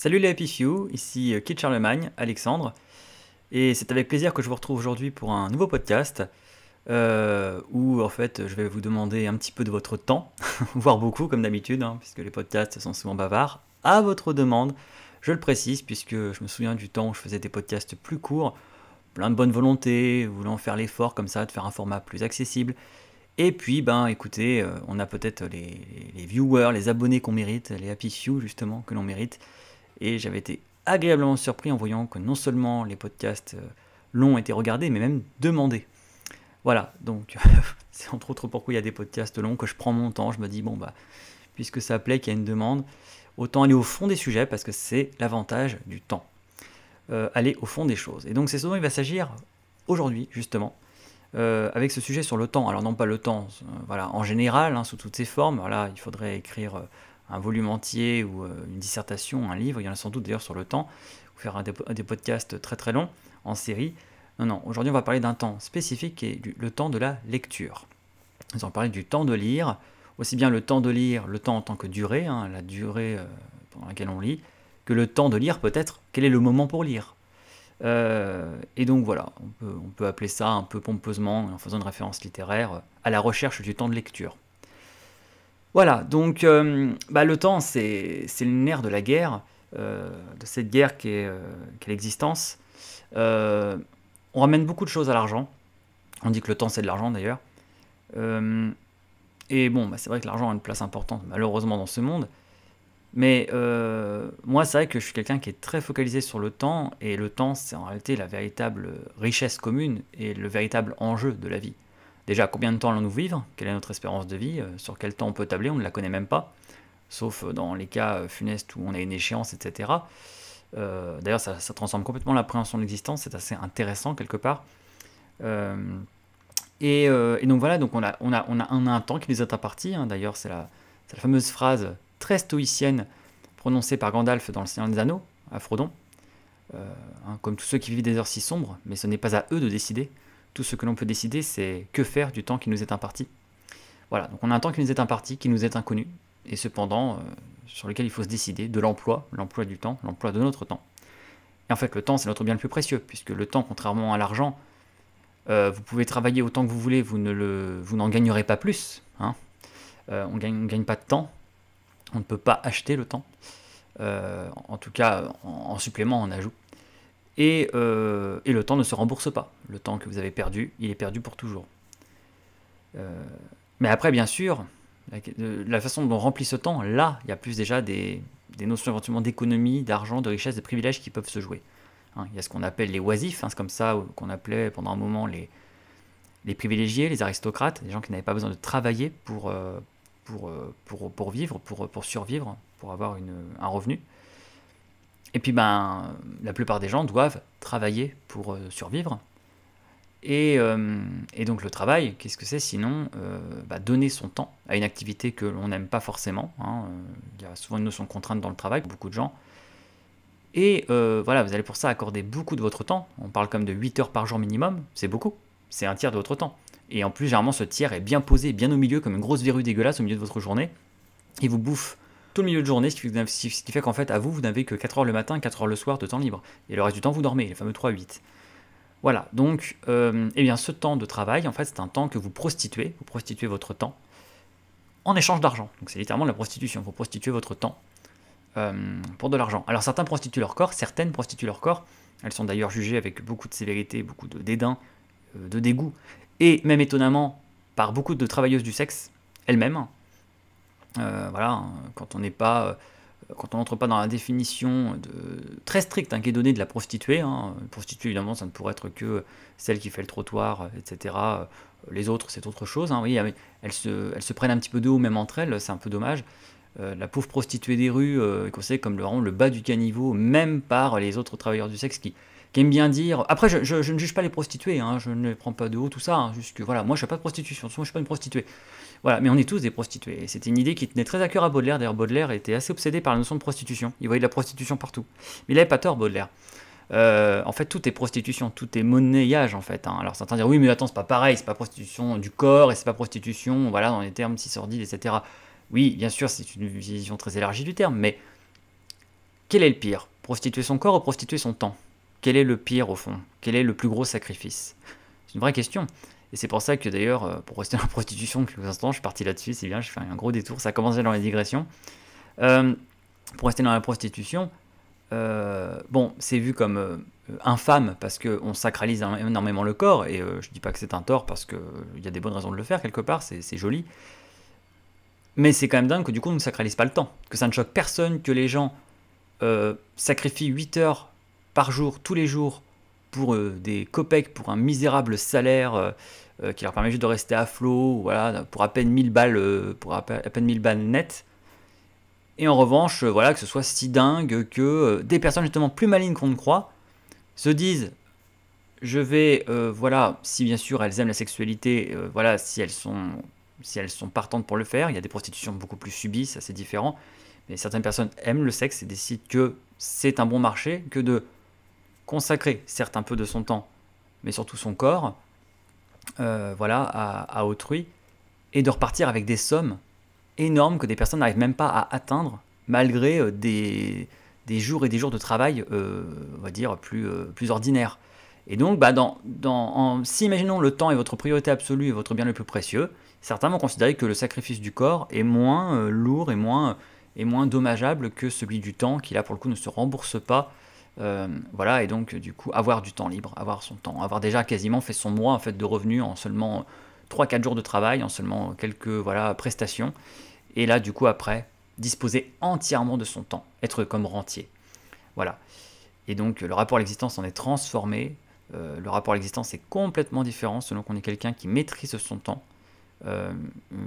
Salut les Happy Few, ici euh, Kit Charlemagne, Alexandre, et c'est avec plaisir que je vous retrouve aujourd'hui pour un nouveau podcast euh, où en fait je vais vous demander un petit peu de votre temps, voire beaucoup comme d'habitude, hein, puisque les podcasts sont souvent bavards, à votre demande, je le précise, puisque je me souviens du temps où je faisais des podcasts plus courts, plein de bonne volonté, voulant faire l'effort comme ça de faire un format plus accessible. Et puis, ben, écoutez, euh, on a peut-être les, les, viewers, les abonnés qu'on mérite, les happy few justement que l'on mérite. Et j'avais été agréablement surpris en voyant que non seulement les podcasts euh, longs étaient regardés, mais même demandés. Voilà, donc c'est entre autres pourquoi il y a des podcasts longs que je prends mon temps, je me dis bon bah puisque ça plaît, qu'il y a une demande, autant aller au fond des sujets parce que c'est l'avantage du temps. Euh, aller au fond des choses. Et donc c'est ce dont il va s'agir aujourd'hui justement. Euh, avec ce sujet sur le temps, alors non pas le temps, voilà, en général, hein, sous toutes ses formes, voilà, il faudrait écrire un volume entier ou euh, une dissertation, un livre, il y en a sans doute d'ailleurs sur le temps, ou faire des, podcasts très très longs en série. Non, non, aujourd'hui on va parler d'un temps spécifique et du, le temps de la lecture. Nous allons parler du temps de lire, aussi bien le temps de lire, le temps en tant que durée, hein, la durée euh, pendant laquelle on lit, que le temps de lire peut-être, quel est le moment pour lire. Euh, et donc voilà, on peut, on peut appeler ça un peu pompeusement, en faisant une référence littéraire, à la recherche du temps de lecture. Voilà, donc euh, bah, le temps, c'est le nerf de la guerre, euh, de cette guerre qui est, euh, est l'existence. on ramène beaucoup de choses à l'argent. On dit que le temps, c'est de l'argent d'ailleurs. et bon, bah, c'est vrai que l'argent a une place importante, malheureusement, dans ce monde. Mais moi, c'est vrai que je suis quelqu'un qui est très focalisé sur le temps, et le temps, c'est en réalité la véritable richesse commune et le véritable enjeu de la vie. Déjà, combien de temps allons-nous vivre Quelle est notre espérance de vie euh, Sur quel temps on peut tabler On ne la connaît même pas, sauf euh, dans les cas euh, funestes où on a une échéance, etc. D'ailleurs, ça, transforme complètement l'appréhension de l'existence, c'est assez intéressant quelque part. et, donc voilà, donc on a, un, temps qui nous est imparti. Hein. D'ailleurs, c'est la, fameuse phrase très stoïcienne prononcée par Gandalf dans Le Seigneur des Anneaux, à Frodon. Hein, comme tous ceux qui vivent des heures si sombres, mais ce n'est pas à eux de décider, tout ce que l'on peut décider, c'est que faire du temps qui nous est imparti. Voilà, donc on a un temps qui nous est imparti, qui nous est inconnu, et cependant euh, sur lequel il faut se décider de l'emploi, l'emploi du temps, l'emploi de notre temps. Et en fait, le temps, c'est notre bien le plus précieux, puisque le temps, contrairement à l'argent, euh, vous pouvez travailler autant que vous voulez, vous ne n'en gagnerez pas plus. Hein. Euh, on ne gagne pas de temps, on ne peut pas acheter le temps. en tout cas, en, en supplément, on ajoute. Euh, et, le temps ne se rembourse pas. Le temps que vous avez perdu, il est perdu pour toujours. Euh, mais après, bien sûr, euh, la, façon dont on remplit ce temps, là, il y a plus déjà des, notions éventuellement d'économie, d'argent, de richesse, de privilèges qui peuvent se jouer. Hein, il y a ce qu'on appelle les oisifs, hein, c'est comme ça qu'on appelait pendant un moment les, les privilégiés, les aristocrates, les gens qui n'avaient pas besoin de travailler pour, pour, pour, pour, vivre, pour, pour survivre, pour avoir une, un revenu. Et puis, ben, la plupart des gens doivent travailler pour euh, survivre. Euh, et, donc le travail, qu'est-ce que c'est sinon euh, bah, donner son temps à une activité que l'on n'aime pas forcément. Hein, il y a souvent une notion de contrainte dans le travail pour beaucoup de gens. Et voilà, vous allez pour ça accorder beaucoup de votre temps. On parle comme de 8 heures par jour minimum, c'est beaucoup. C'est un tiers de votre temps. Et en plus, généralement, ce tiers est bien posé, bien au milieu, comme une grosse verrue dégueulasse au milieu de votre journée. Il vous bouffe tout le milieu de journée, ce qui fait, qu'en fait, à vous, vous n'avez que 4 heures le matin, 4 heures le soir de temps libre. Et le reste du temps, vous dormez, les fameux 3-8. Voilà, donc, euh, eh bien, ce temps de travail, en fait, c'est un temps que vous prostituez, vous prostituez votre temps en échange d'argent. Donc, c'est littéralement de la prostitution, vous prostituez votre temps euh, pour de l'argent. Alors, certains prostituent leur corps, certaines prostituent leur corps, elles sont d'ailleurs jugées avec beaucoup de sévérité, beaucoup de dédain, euh, de dégoût, et même étonnamment, par beaucoup de travailleuses du sexe, elles-mêmes, euh, voilà, hein, quand on pas euh, quand on n'entre pas dans la définition de, très stricte hein, qui est donnée de la prostituée, hein, prostituée évidemment ça ne pourrait être que celle qui fait le trottoir, euh, etc. Les autres c'est autre chose, hein, ah, elles, se, prennent un petit peu de haut même entre elles, c'est un peu dommage. la pauvre prostituée des rues, euh, considérée comme le, vraiment le bas du caniveau, même par les autres travailleurs du sexe qui, aiment bien dire. Après, je, ne juge pas les prostituées, je ne les prends pas de haut, tout ça, juste que voilà, moi je ne suis pas de prostitution, je ne suis pas une prostituée. Voilà, mais on est tous des prostituées. C'est une idée qui tenait très à cœur à Baudelaire. D'ailleurs, Baudelaire était assez obsédé par la notion de prostitution. Il voyait de la prostitution partout. Mais il n'avait pas tort, Baudelaire. Euh, en fait, tout est prostitution, tout est monnayage en fait. Hein. Alors certains dire oui, mais attends, c'est pas pareil, c'est pas prostitution du corps et c'est pas prostitution, voilà, dans les termes si sordides, etc. Oui, bien sûr, c'est une vision très élargie du terme, mais quel est le pire Prostituer son corps ou prostituer son temps Quel est le pire au fond Quel est le plus gros sacrifice C'est une vraie question. Et c'est pour ça que d'ailleurs, euh, pour rester dans la prostitution quelques instants, je suis parti là-dessus, c'est bien, je fais un gros détour, ça a commencé dans les digressions. Euh, pour rester dans la prostitution, euh, bon, c'est vu comme infâme parce qu'on sacralise énormément le corps, et je dis pas que c'est un tort parce qu'il il y a des bonnes raisons de le faire quelque part, c'est joli. Mais c'est quand même dingue que du coup on ne sacralise pas le temps, que ça ne choque personne, que les gens sacrifient 8 heures par jour, tous les jours, pour euh, des copecs, pour un misérable salaire euh, euh, qui leur permet juste de rester à flot, voilà, pour à peine 1000 balles, pour à peine 1000 balles net. Et en revanche, voilà, que ce soit si dingue que des personnes justement plus malines qu'on ne croit se disent je vais, voilà, si bien sûr elles aiment la sexualité, voilà, si elles, sont, si elles sont partantes pour le faire, il y a des prostitutions beaucoup plus subies, ça c'est différent, mais certaines personnes aiment le sexe et décident que c'est un bon marché, que de consacrer certes un peu de son temps, mais surtout son corps, euh, voilà, à, autrui, et de repartir avec des sommes énormes que des personnes n'arrivent même pas à atteindre, malgré euh, des, jours et des jours de travail, euh, on va dire, plus, ordinaires. Et donc, bah, dans, en, si imaginons le temps est votre priorité absolue et votre bien le plus précieux, certains vont considérer que le sacrifice du corps est moins lourd et moins, et moins dommageable que celui du temps, qui là pour le coup ne se rembourse pas euh, voilà, et donc du coup, avoir du temps libre, avoir son temps, avoir déjà quasiment fait son mois en fait, de revenus en seulement 3-4 jours de travail, en seulement quelques voilà, prestations. Et là, du coup, après, disposer entièrement de son temps, être comme rentier. Voilà. Et donc, le rapport à l'existence en est transformé. Euh, le rapport à l'existence est complètement différent selon qu'on est quelqu'un qui maîtrise son temps, euh,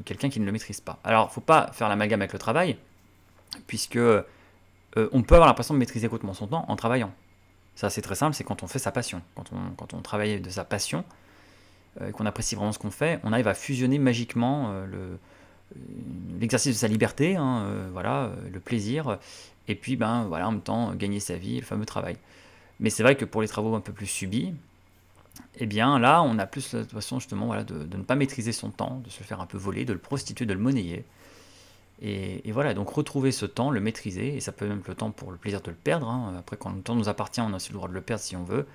quelqu'un qui ne le maîtrise pas. Alors, faut pas faire l'amalgame avec le travail, puisque euh, on peut avoir l'impression de maîtriser complètement son temps en travaillant. Ça, c'est très simple, c'est quand on fait sa passion. Quand on, travaille de sa passion, euh, qu'on apprécie vraiment ce qu'on fait, on arrive à fusionner magiquement euh, l'exercice de sa liberté, hein, voilà, le plaisir, et puis ben, voilà, en même temps gagner sa vie, le fameux travail. Mais c'est vrai que pour les travaux un peu plus subis, eh bien là, on a plus la façon justement voilà, de, de, ne pas maîtriser son temps, de se faire un peu voler, de le prostituer, de le monnayer. Et, voilà, donc retrouver ce temps, le maîtriser, et ça peut même le temps pour le plaisir de le perdre. Hein. Après, quand le temps nous appartient, on a aussi le droit de le perdre si on veut.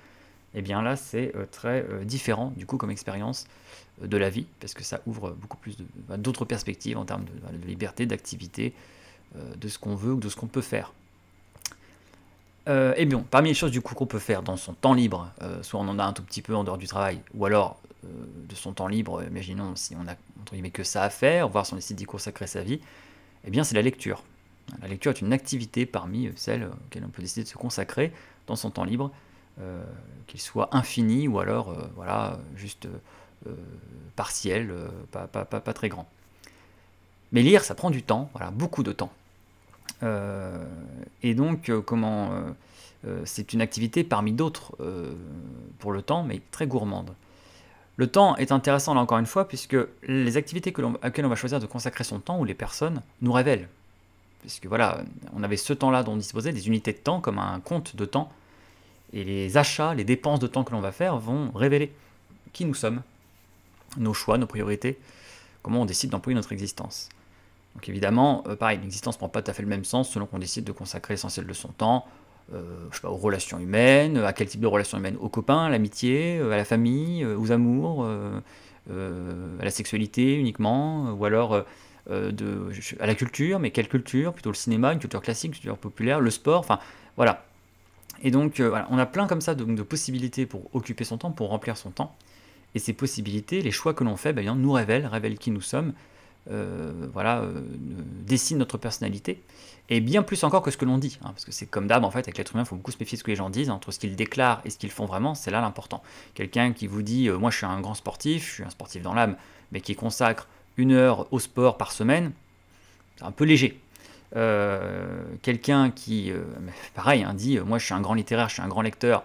Et eh bien là, c'est euh, très euh, différent, du coup, comme expérience euh, de la vie, parce que ça ouvre beaucoup plus bah, d'autres perspectives en termes de, bah, liberté, d'activité, de ce qu'on veut ou de ce qu'on peut faire. et eh bien, parmi les choses du coup qu'on peut faire dans son temps libre, soit on en a un tout petit peu en dehors du travail, ou alors de son temps libre, imaginons si on a entre guillemets que ça à faire, voir si on décide d'y consacrer sa vie, eh bien, c'est la lecture. La lecture est une activité parmi euh, celles euh, auxquelles on peut décider de se consacrer dans son temps libre, euh, qu'il soit infini ou alors voilà, juste partiel, pas, pas, pas, très grand. Mais lire, ça prend du temps, voilà, beaucoup de temps. et donc, comment c'est une activité parmi d'autres pour le temps, mais très gourmande. Le temps est intéressant là encore une fois, puisque les activités que quelles on va choisir de consacrer son temps ou les personnes nous révèlent. Puisque voilà, on avait ce temps-là dont on disposait, des unités de temps comme un compte de temps, et les achats, les dépenses de temps que l'on va faire vont révéler qui nous sommes, nos choix, nos priorités, comment on décide d'employer notre existence. Donc évidemment, euh, pareil, l'existence ne prend pas tout à fait le même sens selon qu'on décide de consacrer l'essentiel de son temps euh, je aux relations humaines, à quel type de relations humaines Aux copains, à l'amitié, euh, à la famille, euh, aux amours, à la sexualité uniquement, ou alors à la culture, mais quelle culture Plutôt le cinéma, une culture classique, une culture populaire, le sport, enfin voilà. Et donc on a plein comme ça de, possibilités pour occuper son temps, pour remplir son temps. Et ces possibilités, les choix que l'on fait, ben, nous révèlent, révèlent qui nous sommes, voilà, dessinent notre personnalité et bien plus encore que ce que l'on dit, hein, parce que c'est comme d'hab en fait avec l'être humain, il faut beaucoup se méfier de ce que les gens disent, hein, entre ce qu'ils déclarent et ce qu'ils font vraiment, c'est là l'important. Quelqu'un qui vous dit euh, moi je suis un grand sportif, je suis un sportif dans l'âme, mais qui consacre une heure au sport par semaine, c'est un peu léger. Euh, quelqu'un qui, euh, pareil, hein, dit moi je suis un grand littéraire, je suis un grand lecteur,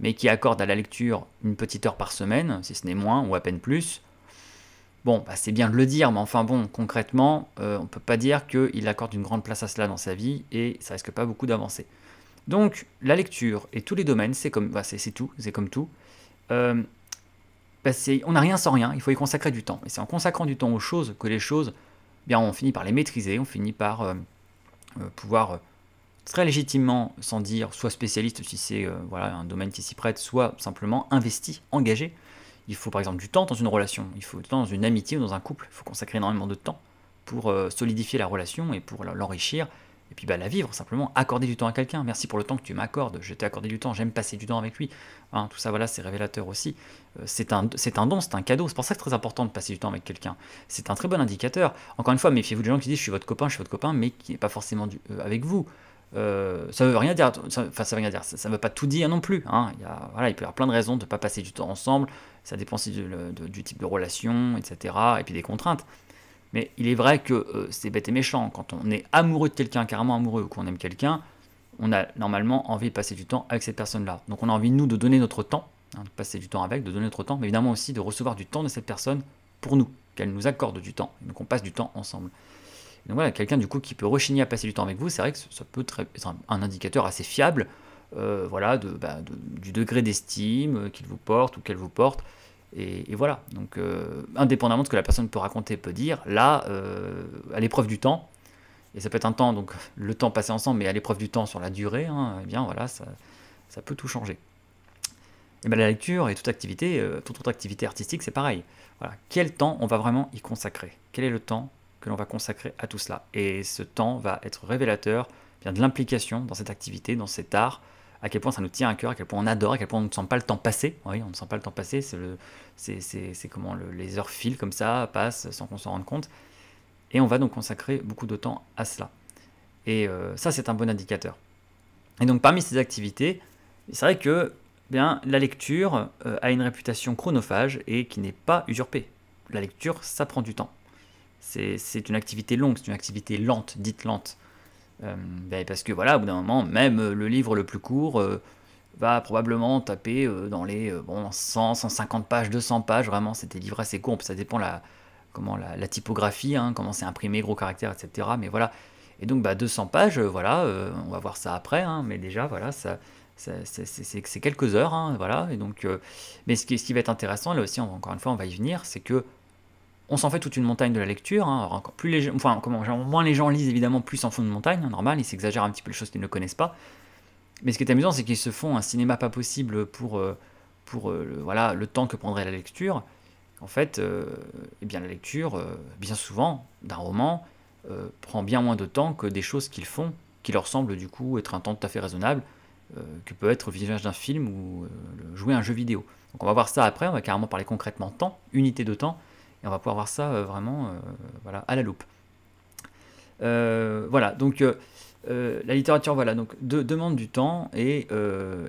mais qui accorde à la lecture une petite heure par semaine, si ce n'est moins ou à peine plus, Bon, bah, c'est bien de le dire, mais enfin bon, concrètement, euh, on ne peut pas dire qu'il accorde une grande place à cela dans sa vie et ça risque pas beaucoup d'avancer. Donc, la lecture et tous les domaines, c'est comme, bah, c'est tout, c'est comme tout. Euh, bah, on n'a rien sans rien, il faut y consacrer du temps. Et c'est en consacrant du temps aux choses que les choses, eh bien, on finit par les maîtriser, on finit par euh, pouvoir très légitimement, sans dire soit spécialiste si c'est voilà, un domaine qui s'y prête, soit simplement investi, engagé il faut par exemple du temps dans une relation, il faut du temps dans une amitié ou dans un couple. Il faut consacrer énormément de temps pour euh, solidifier la relation et pour l'enrichir. Et puis bah, la vivre, simplement accorder du temps à quelqu'un. Merci pour le temps que tu m'accordes, je t'ai accordé du temps, j'aime passer du temps avec lui. Hein, tout ça, voilà, c'est révélateur aussi. Euh, c'est un, un don, c'est un cadeau. C'est pour ça que c'est très important de passer du temps avec quelqu'un. C'est un très bon indicateur. Encore une fois, méfiez-vous des gens qui disent je suis votre copain, je suis votre copain, mais qui n'est pas forcément euh, avec vous. Euh, ça veut rien dire, veut rien dire, ça, ne veut pas tout dire non plus. Hein. Il, peut y avoir plein de raisons de ne pas passer du temps ensemble, ça dépend aussi du type de relation, etc. Et puis des contraintes. Mais il est vrai que euh, c'est bête et méchant. Quand on est amoureux de quelqu'un, carrément amoureux, ou qu'on aime quelqu'un, on a normalement envie de passer du temps avec cette personne-là. Donc on a envie, nous, de donner notre temps, hein, de passer du temps avec, de donner notre temps, mais évidemment aussi de recevoir du temps de cette personne pour nous, qu'elle nous accorde du temps. Donc on passe du temps ensemble. Donc voilà, quelqu'un du coup qui peut rechigner à passer du temps avec vous, c'est vrai que ça peut être un indicateur assez fiable, euh, voilà, bah, du degré d'estime euh, qu'il vous porte ou qu'elle vous porte. Et, voilà, donc euh, indépendamment de ce que la personne peut raconter, peut dire, là, à l'épreuve du temps, et ça peut être un temps, donc le temps passé ensemble, mais à l'épreuve du temps sur la durée, hein, eh bien voilà, ça, peut tout changer. Et bien la lecture et toute activité, toute autre activité artistique, c'est pareil. Voilà, quel temps on va vraiment y consacrer Quel est le temps que l'on va consacrer à tout cela. Et ce temps va être révélateur eh bien, de l'implication dans cette activité, dans cet art, à quel point ça nous tient à cœur, à quel point on adore, à quel point on ne sent pas le temps passer. Oui, on ne sent pas le temps passer, c'est, comment les heures filent comme ça, passent sans qu'on s'en rende compte. Et on va donc consacrer beaucoup de temps à cela. Et euh, ça, c'est un bon indicateur. Et donc parmi ces activités, c'est vrai que eh bien, la lecture euh, a une réputation chronophage et qui n'est pas usurpée. La lecture, ça prend du temps c'est une activité longue, c'est une activité lente, dite lente. Euh, ben, parce que voilà, au bout d'un moment, même euh, le livre le plus court euh, va probablement taper dans les bon, 100, 150 pages, 200 pages. Vraiment, c'est des livres assez courts. Ça dépend la, comment la, typographie, hein, comment c'est imprimé, gros caractères, etc. Mais voilà. Et donc, bah, 200 pages, voilà, on va voir ça après. Hein, mais déjà, voilà, ça, c'est quelques heures. Hein, voilà. Et donc, mais ce qui, ce qui va être intéressant, là aussi, encore une fois, on va y venir, c'est que on s'en fait toute une montagne de la lecture. Hein. plus les, enfin, moins les gens lisent, évidemment, plus en font de montagne, hein, normal, ils s'exagèrent un petit peu les choses qu'ils ne connaissent pas. Mais ce qui est amusant, c'est qu'ils se font un cinéma pas possible pour, euh, pour euh, le, voilà, le temps que prendrait la lecture. En fait, euh, eh bien, la lecture, bien souvent, d'un roman, prend bien moins de temps que des choses qu'ils font, qui leur semblent du coup être un temps tout à fait raisonnable, que peut être le visage d'un film ou jouer à un jeu vidéo. Donc on va voir ça après, on va carrément parler concrètement de temps, unité de temps, et on va pouvoir voir ça euh, vraiment euh, voilà, à la loupe. Euh, voilà, donc la littérature voilà, donc, demande du temps, et,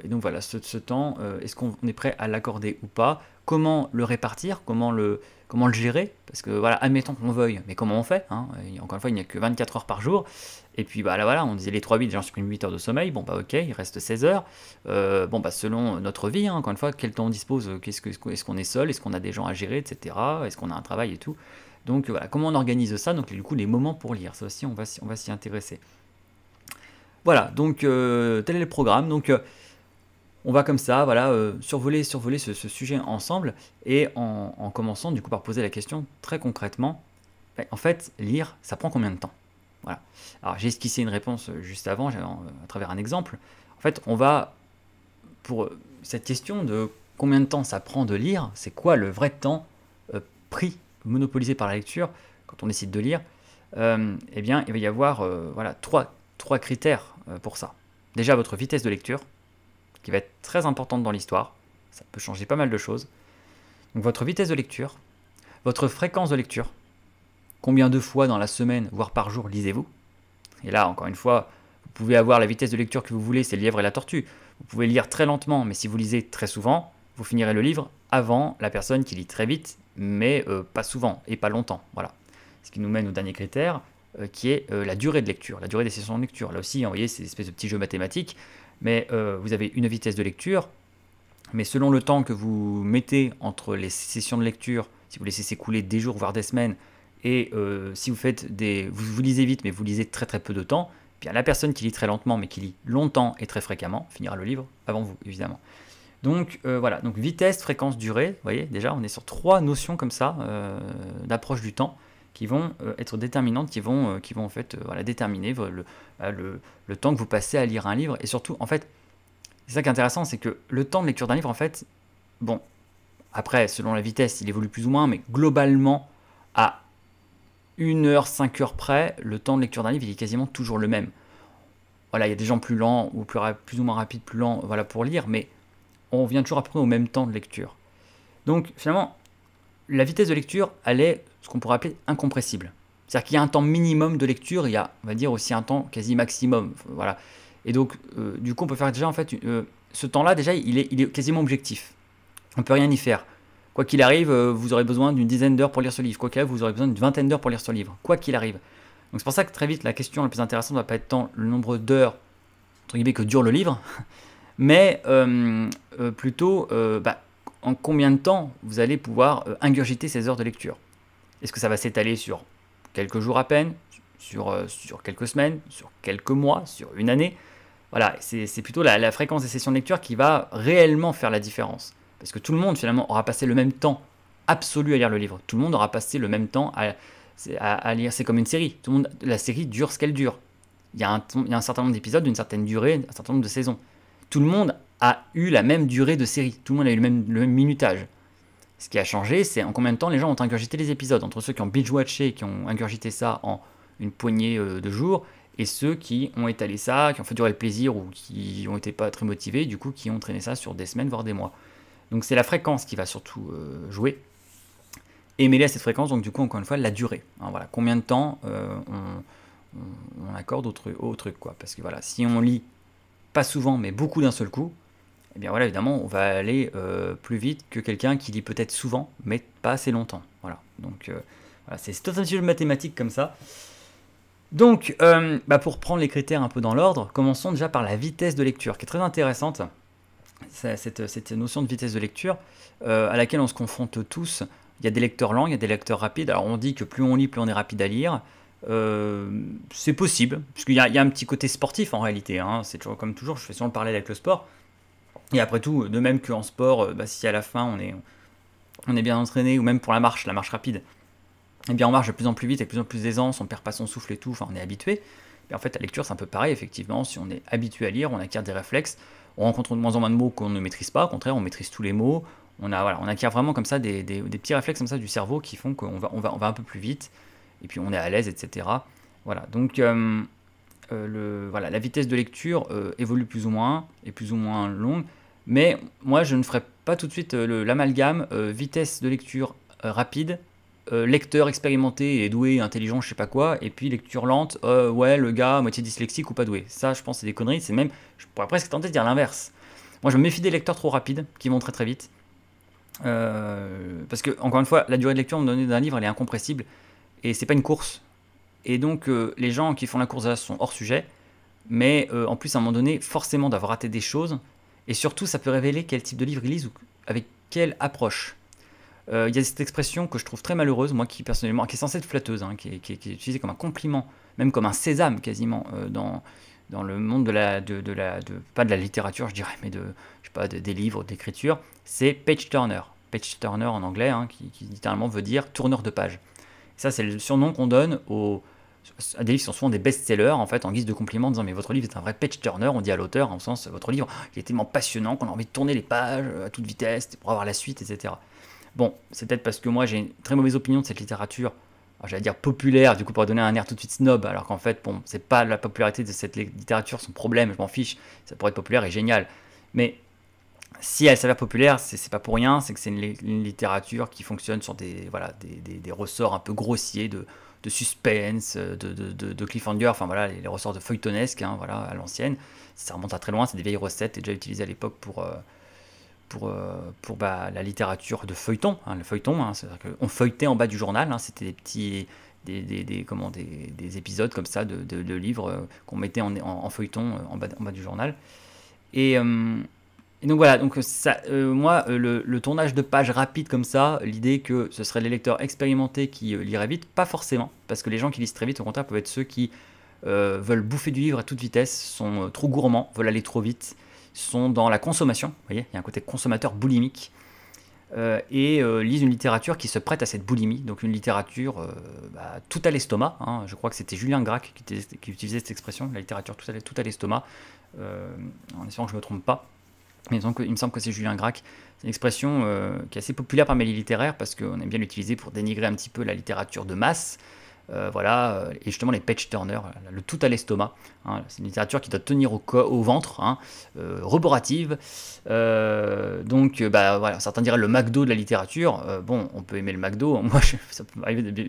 donc voilà, ce temps, est-ce qu'on est prêt à l'accorder ou pas comment le répartir, comment le, comment le gérer, parce que voilà, admettons qu'on veuille, mais comment on fait hein, Encore une fois, il n'y a que 24 heures par jour, et puis bah voilà, on disait les 3 8 j'en une 8 heures de sommeil, bon bah ok, il reste 16 heures, euh, bon bah selon notre vie, hein, encore une fois, quel temps on dispose, euh, qu'est-ce est-ce qu'on est seul, est-ce qu'on a des gens à gérer, etc., est-ce qu'on a un travail et tout, donc voilà, comment on organise ça, donc du coup les moments pour lire, ça aussi on va, on va s'y intéresser. Voilà, donc euh, tel est le programme, donc on va comme ça, voilà, euh, survoler, survoler ce, sujet ensemble et en, commençant du coup par poser la question très concrètement. Ben, en fait, lire, ça prend combien de temps Voilà. Alors j'ai esquissé une réponse euh, juste avant, à travers un exemple. En fait, on va pour euh, cette question de combien de temps ça prend de lire, c'est quoi le vrai temps pris monopolisé par la lecture quand on décide de lire Eh bien, il va y avoir voilà trois trois critères pour ça. Déjà votre vitesse de lecture qui va être très importante dans l'histoire. Ça peut changer pas mal de choses. Donc votre vitesse de lecture, votre fréquence de lecture, combien de fois dans la semaine, voire par jour, lisez-vous Et là, encore une fois, vous pouvez avoir la vitesse de lecture que vous voulez, c'est le lièvre et la tortue. Vous pouvez lire très lentement, mais si vous lisez très souvent, vous finirez le livre avant la personne qui lit très vite, mais euh, pas souvent et pas longtemps. Voilà. Ce qui nous mène au dernier critère, euh, qui est euh, la durée de lecture, la durée des sessions de lecture. Là aussi, vous voyez, c'est une espèce de petit jeu mathématique mais euh, vous avez une vitesse de lecture, mais selon le temps que vous mettez entre les sessions de lecture, si vous laissez s'écouler des jours, voire des semaines, et euh, si vous faites des... Vous, vous, lisez vite, mais vous lisez très très peu de temps, eh bien la personne qui lit très lentement, mais qui lit longtemps et très fréquemment, finira le livre avant vous, évidemment. Donc euh, voilà, donc vitesse, fréquence, durée, vous voyez, déjà on est sur trois notions comme ça d'approche du temps qui vont euh, être déterminantes, qui vont, euh, qui vont en fait euh, voilà, déterminer le, temps que vous passez à lire un livre. Et surtout, en fait, c'est ça qui est intéressant, c'est que le temps de lecture d'un livre, en fait, bon, après, selon la vitesse, il évolue plus ou moins, mais globalement, à une heure, cinq heures près, le temps de lecture d'un livre, il est quasiment toujours le même. Voilà, il y a des gens plus lents ou plus, ou moins rapides, plus lents voilà, pour lire, mais on vient toujours à au même temps de lecture. Donc finalement, la vitesse de lecture, elle est ce qu'on pourrait appeler incompressible. C'est-à-dire qu'il y a un temps minimum de lecture, il y a, on va dire, aussi un temps quasi maximum. Voilà. Et donc, euh, du coup, on peut faire déjà, en fait, euh, ce temps-là, déjà, il est, il est quasiment objectif. On ne peut rien y faire. Quoi qu'il arrive, euh, vous aurez besoin d'une dizaine d'heures pour lire ce livre. Quoi qu'il arrive, vous aurez besoin d'une vingtaine d'heures pour lire ce livre. Quoi qu'il arrive. Donc, c'est pour ça que très vite, la question la plus intéressante ne va pas être tant le nombre d'heures, entre guillemets, que dure le livre, mais plutôt, bah, en combien de temps vous allez pouvoir euh, ingurgiter ces heures de lecture. Est-ce que ça va s'étaler sur quelques jours à peine, sur, euh, sur quelques semaines, sur quelques mois, sur une année Voilà, c'est plutôt la, fréquence des sessions de lecture qui va réellement faire la différence. Parce que tout le monde finalement aura passé le même temps absolu à lire le livre. Tout le monde aura passé le même temps à, à, à lire. C'est comme une série. Tout le monde, la série dure ce qu'elle dure. Il y, a un, il y, a un, certain nombre d'épisodes d'une certaine durée, un certain nombre de saisons. Tout le monde a eu la même durée de série. Tout le monde a eu le même, le minutage. Ce qui a changé, c'est en combien de temps les gens ont ingurgité les épisodes. Entre ceux qui ont binge-watché, qui ont ingurgité ça en une poignée euh, de jours, et ceux qui ont étalé ça, qui ont fait durer le plaisir ou qui ont été pas très motivés, du coup qui ont traîné ça sur des semaines, voire des mois. Donc c'est la fréquence qui va surtout euh, jouer. Et mêlé à cette fréquence, donc du coup, encore une fois, la durée. Hein, voilà, combien de temps euh, on, accorde au truc, truc, quoi. Parce que voilà, si on lit pas souvent, mais beaucoup d'un seul coup, eh bien voilà, évidemment, on va aller euh, plus vite que quelqu'un qui lit peut-être souvent, mais pas assez longtemps. Voilà. Donc, euh, voilà, c'est sujet mathématique comme ça. Donc, euh, bah, pour prendre les critères un peu dans l'ordre, commençons déjà par la vitesse de lecture, qui est très intéressante. Cette, notion de vitesse de lecture, euh, à laquelle on se confronte tous. Il y a des lecteurs lents, il y a des lecteurs rapides. Alors, on dit que plus on lit, plus on est rapide à lire. c'est possible, puisqu'il y, y, a un petit côté sportif en réalité. Hein. C'est toujours comme toujours, je fais souvent le parallèle avec le sport et après tout, de même qu'en sport, euh, bah, si à la fin on est, on est bien entraîné, ou même pour la marche, la marche rapide, et eh bien on marche de plus en plus vite, et de plus en plus d'aisance, on perd pas son souffle et tout, enfin on est habitué. Et en fait, la lecture, c'est un peu pareil, effectivement. Si on est habitué à lire, on acquiert des réflexes, on rencontre de moins en moins de mots qu'on ne maîtrise pas, au contraire, on maîtrise tous les mots. On, a, voilà, on acquiert vraiment comme ça des, petits réflexes comme ça du cerveau qui font qu'on va, on va, un peu plus vite, et puis on est à l'aise, etc. Voilà, donc euh, euh, le, voilà, la vitesse de lecture euh, évolue plus ou moins, et plus ou moins longue, mais moi je ne ferai pas tout de suite euh, l'amalgame vitesse de lecture rapide lecteur expérimenté et doué, intelligent, je sais pas quoi, et puis lecture lente, ouais, le gars, moitié dyslexique ou pas doué. Ça, je pense, c'est des conneries, c'est même, je pourrais presque tenter de dire l'inverse. Moi, je me méfie des lecteurs trop rapides, qui vont très très vite. parce que, encore une fois, la durée de lecture d'un livre, elle est incompressible, et c'est pas une course. Et donc, euh, les gens qui font la course à l'as sont hors sujet. Mais euh, en plus, à un moment donné, forcément d'avoir raté des choses. Et surtout, ça peut révéler quel type de livre ils lisent ou avec quelle approche. Euh, il y a cette expression que je trouve très malheureuse, moi qui personnellement, qui est censée être flatteuse, hein, qui, est, utilisée comme un compliment, même comme un sésame quasiment dans, dans le monde de la, de, de la de, pas de la littérature, je dirais, mais de, je sais pas, des livres, d'écriture. C'est page turner. Page turner en anglais, hein, qui, qui littéralement veut dire tourneur de page. ça, c'est le surnom qu'on donne aux des livres sont souvent des best-sellers en fait en guise de compliment en disant mais votre livre est un vrai page turner on dit à l'auteur en sens votre livre il est tellement passionnant qu'on a envie de tourner les pages euh, à toute vitesse pour avoir la suite etc bon c'est peut-être parce que moi j'ai une très mauvaise opinion de cette littérature j'allais dire populaire du coup pour donner un air tout de suite snob alors qu'en fait bon c'est pas la popularité de cette littérature son problème je m'en fiche ça pourrait être populaire et génial mais si elle s'avère populaire, c'est pas pour rien, c'est que c'est une, littérature qui fonctionne sur des, voilà, des ressorts un peu grossiers de, de suspense, euh, de, de, cliffhanger, enfin voilà, les, ressorts de feuilletonesque, hein, voilà, à l'ancienne. Ça remonte à très loin, c'est des vieilles recettes déjà utilisées à l'époque pour, euh, pour, euh, pour bah, la littérature de feuilleton, hein, le feuilleton, hein, cest feuilletait en bas du journal, hein, c'était des petits... Des, des, des, comment, des, épisodes comme ça de, de livres qu'on mettait en, en, en, feuilleton en bas, en bas du journal. Et, donc voilà, donc euh, ça, euh, moi, euh, le, tournage de pages rapide comme ça, l'idée que ce serait les lecteurs expérimentés qui liraient vite, pas forcément, parce que les gens qui lisent très vite, au contraire, peuvent être ceux qui veulent bouffer du livre à toute vitesse, sont trop gourmands, veulent aller trop vite, sont dans la consommation, vous voyez, il y a un côté consommateur boulimique, et lisent une littérature qui se prête à cette boulimie, donc une littérature bah, tout à l'estomac, hein. je crois que c'était Julien Gracq qui, utilisait cette expression, la littérature tout à, tout à l'estomac, en espérant que je ne me trompe pas. Il me semble que, c'est Julien Gracq. C'est une expression euh, qui est assez populaire parmi les littéraires parce qu'on aime bien l'utiliser pour dénigrer un petit peu la littérature de masse. Euh, voilà, euh, et justement les page turners, euh, le tout à l'estomac. Hein, c'est une littérature qui doit tenir au, ventre, hein, donc, bah, voilà, certains diraient le McDo de la littérature. bon, on peut aimer le McDo. Moi,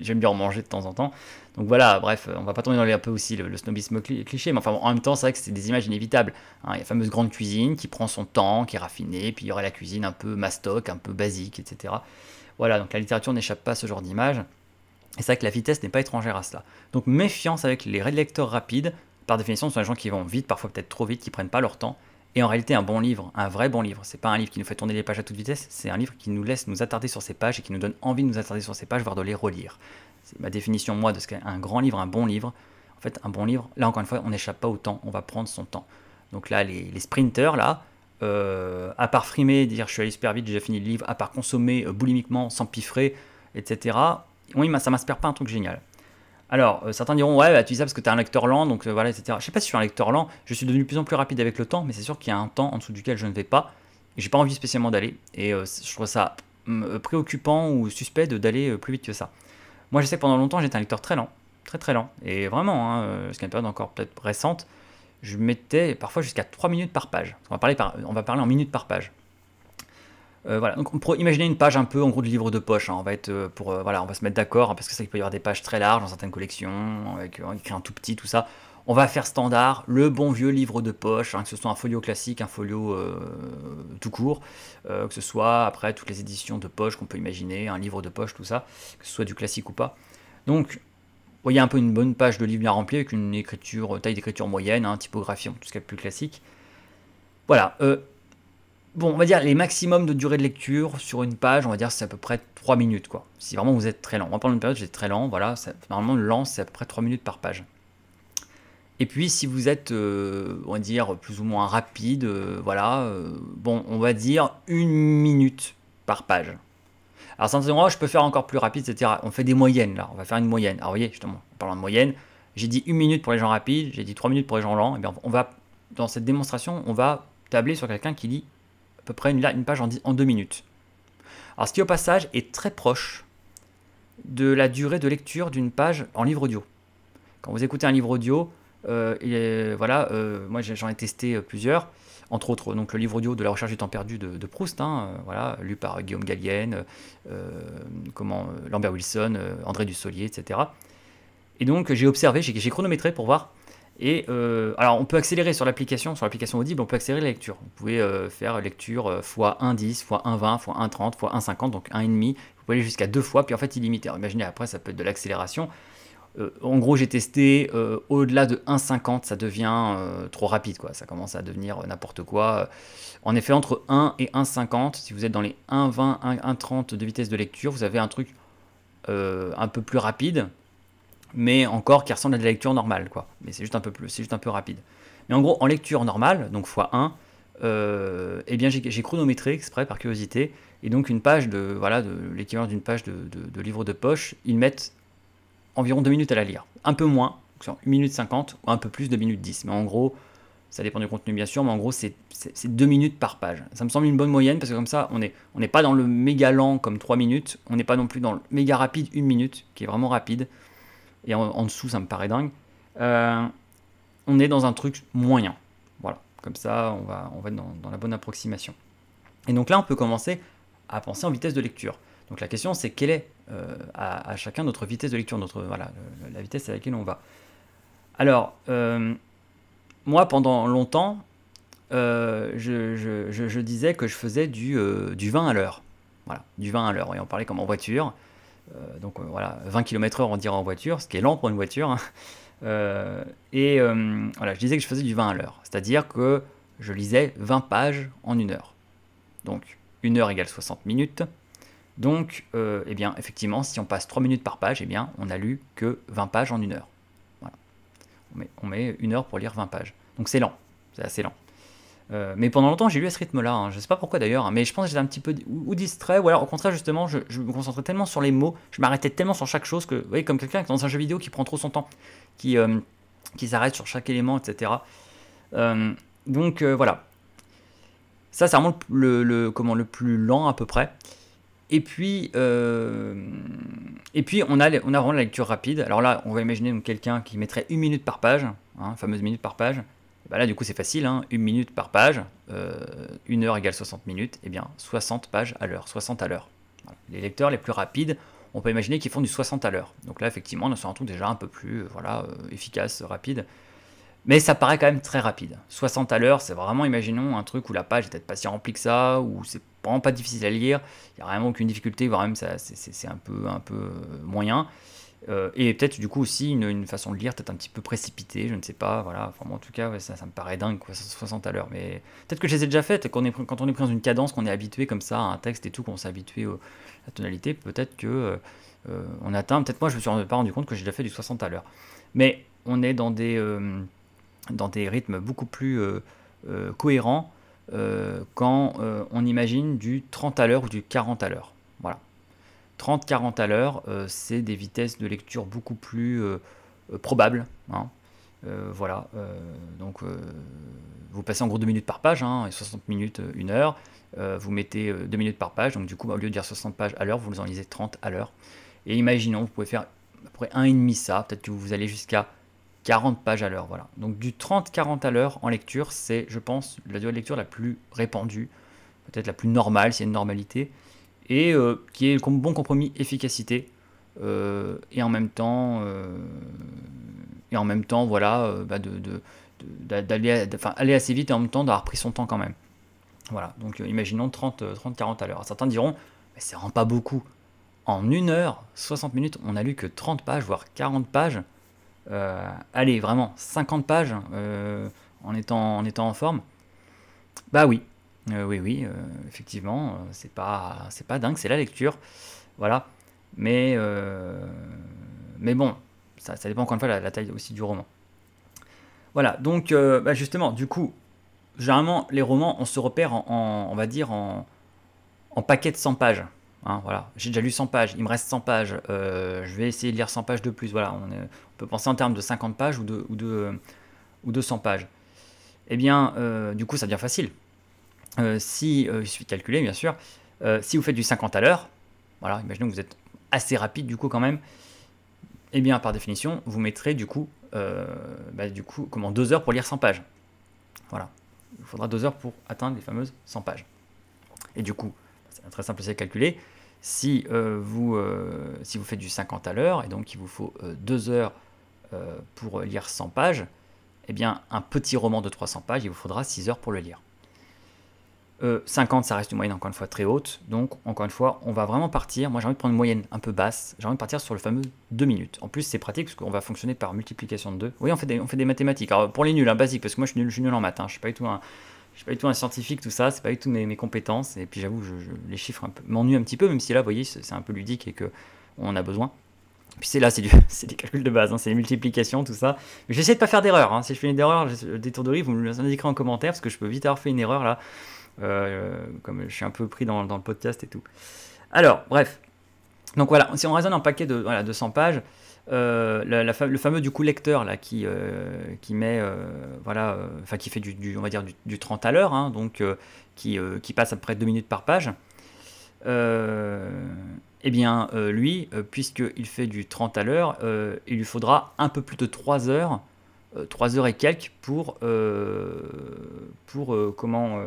j'aime bien en manger de temps en temps. Donc voilà, bref, on va pas tomber dans les un peu aussi le, snobisme cliché, mais en même temps, c'est vrai que c'est des images inévitables. Hein. la fameuse grande cuisine qui prend son temps, qui est raffinée, puis il y aurait la cuisine un peu mastoc, un peu basique, etc. Voilà, donc la littérature n'échappe pas à ce genre d'image. Et c'est vrai que la vitesse n'est pas étrangère à cela. Donc méfiance avec les rélecteurs rapides, par définition, ce sont les gens qui vont vite, parfois peut-être trop vite, qui prennent pas leur temps. Et en réalité, un bon livre, un vrai bon livre, c'est pas un livre qui nous fait tourner les pages à toute vitesse, c'est un livre qui nous laisse nous attarder sur ces pages et qui nous donne envie de nous attarder sur ces pages, voire de les relire. C'est ma définition, moi, de ce qu'est un grand livre, un bon livre. En fait, un bon livre, là encore une fois, on n'échappe pas au temps, on va prendre son temps. Donc là, les, sprinters, là, euh, à part frimer, dire je suis allé super vite, j'ai fini le livre, à part consommer euh, boulimiquement, boulimiquement, s'empiffrer, etc., oui, ça m'inspire pas un truc génial. Alors, euh, certains diront, ouais, bah, tu dis ça parce que tu un lecteur lent, donc euh, voilà, etc. Je sais pas si je suis un lecteur lent, je suis devenu de plus en plus rapide avec le temps, mais c'est sûr qu'il y a un temps en dessous duquel je ne vais pas, et j'ai pas envie spécialement d'aller, et euh, je trouve ça hum, préoccupant ou suspect d'aller plus vite que ça. Moi, je sais que pendant longtemps, j'étais un lecteur très lent, très très lent, et vraiment, jusqu'à hein, ce qui une période encore peut-être récente, je mettais parfois jusqu'à 3 minutes par page. On va, parler on va parler en minutes par page. Euh, voilà, donc on imaginer une page un peu en gros de livre de poche. On va être pour euh, voilà, on va se mettre d'accord hein, parce que ça peut y avoir des pages très larges dans certaines collections avec écrit euh, un tout petit tout ça. On va faire standard le bon vieux livre de poche, hein, que ce soit un folio classique, un folio tout court, que ce soit après toutes les éditions de poche qu'on peut imaginer, un livre de poche tout ça, que ce soit du classique ou pas. Donc vous voyez un peu une bonne page de livre bien remplie avec une écriture taille d'écriture moyenne, hein, typographie en tout cas plus classique. Voilà bon, on va dire les maximums de durée de lecture sur une page, on va dire c'est à peu près 3 minutes quoi. Si vraiment vous êtes très lent. On va parler une période, j'ai très lent, voilà, ça, normalement lent c'est à peu près 3 minutes par page. Et puis si vous êtes, euh, on va dire, plus ou moins rapide, euh, voilà, euh, bon, on va dire une minute par page. Alors certains oh je peux faire encore plus rapide, etc. On fait des moyennes là, on va faire une moyenne. Alors vous voyez, justement, en parlant de moyenne, j'ai dit une minute pour les gens rapides, j'ai dit 3 minutes pour les gens lents. Et eh bien on va, dans cette démonstration, on va tabler sur quelqu'un qui dit peu près une, page en, deux minutes. Alors, ce qui au passage est très proche de la durée de lecture d'une page en livre audio. Quand vous écoutez un livre audio, euh, voilà, euh, moi j'en ai testé euh, plusieurs, entre autres donc le livre audio de la recherche du temps perdu de, Proust, hein, voilà, lu par Guillaume Gallienne, comment Lambert Wilson, André Dussolier, etc. Et donc j'ai observé, j'ai chronométré pour voir et euh, alors, on peut accélérer sur l'application, sur l'application Audible, on peut accélérer la lecture. Vous pouvez euh, faire lecture x1,10, x 1,20, x 1,30, x 1,50, donc 1,5. Vous pouvez aller jusqu'à deux fois, puis en fait illimité. Alors, imaginez après, ça peut être de l'accélération. Euh, en gros, j'ai testé au-delà de 1,50, ça devient trop rapide, quoi. Ça commence à devenir n'importe quoi. En effet, entre 1 et 1,50, si vous êtes dans les 1,20, 1,30 de vitesse de lecture, vous avez un truc un peu plus rapide mais encore qui ressemble à de la lecture normale, quoi. Mais c'est juste un peu plus, c'est juste un peu rapide. Mais en gros, en lecture normale, donc x1, euh, eh bien j'ai chronométré exprès par curiosité, et donc une page de, voilà, de l'équivalent d'une page de, de, de, livre de poche, ils mettent environ 2 minutes à la lire, un peu moins, 1 minute 50 ou un peu plus, 2 minutes 10, mais en gros, ça dépend du contenu bien sûr, mais en gros c'est 2 minutes par page. Ça me semble une bonne moyenne parce que comme ça on n'est on est pas dans le méga lent comme 3 minutes, on n'est pas non plus dans le méga rapide 1 minute qui est vraiment rapide et en, dessous, ça me paraît dingue. Euh, on est dans un truc moyen. Voilà, comme ça, on va, on va être dans, la bonne approximation. Et donc là, on peut commencer à penser en vitesse de lecture. Donc la question, c'est quelle est euh, à, chacun notre vitesse de lecture, notre, voilà, la vitesse à laquelle on va. Alors, euh, moi, pendant longtemps, je, disais que je faisais du, du 20 à l'heure. Voilà, du 20 à l'heure. Et on parlait comme en voiture. Euh, donc euh, voilà, 20 km/h on dirait en voiture, ce qui est lent pour une voiture. Hein. Euh, et voilà, je disais que je faisais du 20 à l'heure, c'est-à-dire que je lisais 20 pages en une heure. Donc, une heure égale 60 minutes. Donc, euh, eh bien, effectivement, si on passe 3 minutes par page, et eh bien, on n'a lu que 20 pages en une heure. Voilà. On met, on met une heure pour lire 20 pages. Donc, c'est lent, c'est assez lent. Euh, mais pendant longtemps, j'ai lu à ce rythme-là. Hein. Je sais pas pourquoi d'ailleurs, hein, mais je pense que j'étais un petit peu ou, distrait, ou alors au contraire, justement, je, me concentrais tellement sur les mots, je m'arrêtais tellement sur chaque chose que, vous voyez, comme quelqu'un dans un jeu vidéo qui prend trop son temps, qui, euh, qui s'arrête sur chaque élément, etc. Euh, donc voilà. Ça, c'est vraiment le, comment, le plus lent à peu près. Et puis, et puis on, a, on a vraiment la lecture rapide. Alors là, on va imaginer quelqu'un qui mettrait une minute par page, hein, fameuse minute par page. Eh ben là, du coup, c'est facile, hein, une minute par page, euh, une heure égale 60 minutes, et eh bien 60 pages à l'heure, 60 à l'heure. Les lecteurs les plus rapides, on peut imaginer qu'ils font du 60 à l'heure. Donc là, effectivement, on se rend déjà un peu plus euh, voilà, euh, efficace, rapide. Mais ça paraît quand même très rapide. 60 à l'heure, c'est vraiment, imaginons, un truc où la page n'est peut-être pas si remplie que ça, où c'est vraiment pas difficile à lire, il n'y a vraiment aucune difficulté, voire même c'est un peu, un peu moyen. Euh, et peut-être du coup aussi une, façon de lire peut-être un petit peu précipitée, je ne sais pas, voilà. Enfin, en tout cas, ça, me paraît dingue, quoi, 60 à l'heure. Mais peut-être que je les ai déjà faites, quand on est, quand on est pris dans une cadence, qu'on est habitué comme ça à un texte et tout, qu'on s'est habitué à la tonalité, peut-être que euh, euh, on atteint, peut-être moi je me suis pas rendu compte que j'ai déjà fait du 60 à l'heure. Mais on est dans des, dans des rythmes beaucoup plus cohérents quand on imagine du 30 à l'heure ou du 40 à l'heure. Voilà. 30-40 à l'heure, euh, c'est des vitesses de lecture beaucoup plus euh, euh, probables. Hein. voilà, donc vous passez en gros 2 minutes par page, hein, 60 minutes, 1 heure, vous mettez 2 minutes par page, donc du coup, au lieu de dire 60 pages à l'heure, vous en lisez 30 à l'heure. Et imaginons, vous pouvez faire à peu près 1,5 ça, peut-être que vous allez jusqu'à 40 pages à l'heure, voilà. Donc du 30-40 à l'heure en lecture, c'est, je pense, la durée de lecture la plus répandue, peut-être la plus normale, c'est une normalité, et euh, qui est le bon compromis efficacité euh, et en même temps euh, et en même temps voilà bah, d'aller aller assez vite et en même temps d'avoir pris son temps quand même voilà donc imaginons 30 30 40 à l'heure certains diront mais c'est rend pas beaucoup en 1 heure 60 minutes on a lu que 30 pages voire 40 pages allez vraiment 50 pages en étant en étant en forme bah oui euh, oui, oui, euh, effectivement, euh, c'est pas, c'est pas dingue, c'est la lecture, voilà. Mais, mais bon, ça, dépend encore une fois la, la taille aussi du roman. Voilà, donc bah, justement, du coup, généralement les romans, on se repère en, on va dire en, en paquet de 100 pages. Hein, voilà, j'ai déjà lu 100 pages, il me reste 100 pages, je vais essayer de lire 100 pages de plus. Voilà, on, peut penser en termes de 50 pages ou de, ou de, ou de 100 pages. Eh bien, du coup, ça devient facile euh, si euh, il suffit de calculer bien sûr, euh, si vous faites du 50 à l'heure, voilà, imaginons que vous êtes assez rapide du coup quand même, et eh bien par définition, vous mettrez du coup, bah, du coup, comment deux heures pour lire 100 pages. Voilà, il faudra deux heures pour atteindre les fameuses 100 pages. Et du coup, c'est très simple, à calculer. Si, vous, si vous faites du 50 à l'heure, et donc il vous faut deux heures pour lire 100 pages, eh bien un petit roman de 300 pages, il vous faudra 6 heures pour le lire. 50, euh, ça reste une moyenne encore une fois très haute. Donc, encore une fois, on va vraiment partir. Moi, j'ai envie de prendre une moyenne un peu basse. J'ai envie de partir sur le fameux 2 minutes. En plus, c'est pratique parce qu'on va fonctionner par multiplication de 2. Oui, on fait on fait des mathématiques. Alors, pour les nuls, hein, basique, parce que moi, je suis nul, en maths. Hein. Je ne suis pas du tout un. Je pas du tout un scientifique, tout ça, c'est pas du tout mes, compétences. Et puis j'avoue, les chiffres m'ennuient un petit peu, même si là, vous voyez, c'est un peu ludique et que on en a besoin. Puis c'est là, c'est des calculs de base, hein. c'est des multiplications, tout ça. Mais j'essaie de pas faire d'erreur hein. Si je fais une erreur, des tours de riz, vous me l'indiquerez en commentaire parce que je peux vite avoir fait une erreur là. Euh, comme je suis un peu pris dans, le podcast et tout. Alors, bref. Donc voilà, si on raisonne un paquet de 200 pages, euh, le fameux du coup lecteur là qui euh, qui met voilà enfin qui fait du, on va dire du, 30 à l'heure hein, donc qui, qui passe à peu près 2 minutes par page eh bien lui puisqu'il fait du 30 à l'heure il lui faudra un peu plus de 3 heures 3 euh, heures et quelques pour, euh, pour euh, comment,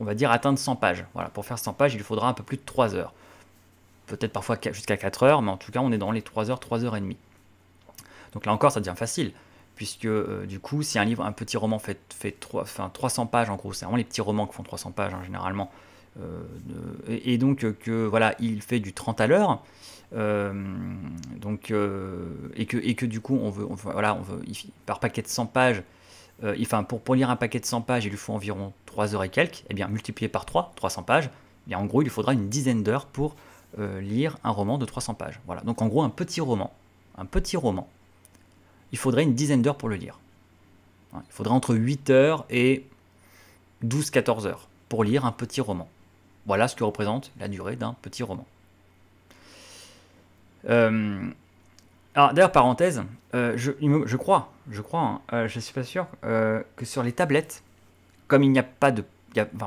on va dire, atteindre 100 pages. Voilà, pour faire 100 pages, il faudra un peu plus de 3 heures. Peut-être parfois jusqu'à 4 heures, mais en tout cas, on est dans les 3 heures, 3 heures et demie. Donc là encore, ça devient facile, puisque du coup, si un livre, un petit roman fait, fait 300 pages, en gros, c'est vraiment les petits romans qui font 300 pages, hein, généralement, et, et, donc que voilà, il fait du 30 à l'heure, euh, donc, euh, et, que, et que du coup, on veut, voilà, on veut, par paquet de 100 pages, euh, enfin, pour, pour lire un paquet de 100 pages, il lui faut environ 3 heures et quelques, et eh bien multiplié par 3, 300 pages, et eh en gros, il lui faudra une dizaine d'heures pour lire un roman de 300 pages. Voilà, donc en gros, un petit roman, un petit roman, il faudrait une dizaine d'heures pour le lire. Il faudrait entre 8 heures et 12-14 heures pour lire un petit roman. Voilà ce que représente la durée d'un petit roman. Euh, alors d'ailleurs, parenthèse, euh, je, je, crois, je crois, hein, euh, je suis pas sûr, que sur les tablettes, comme il n'y a pas de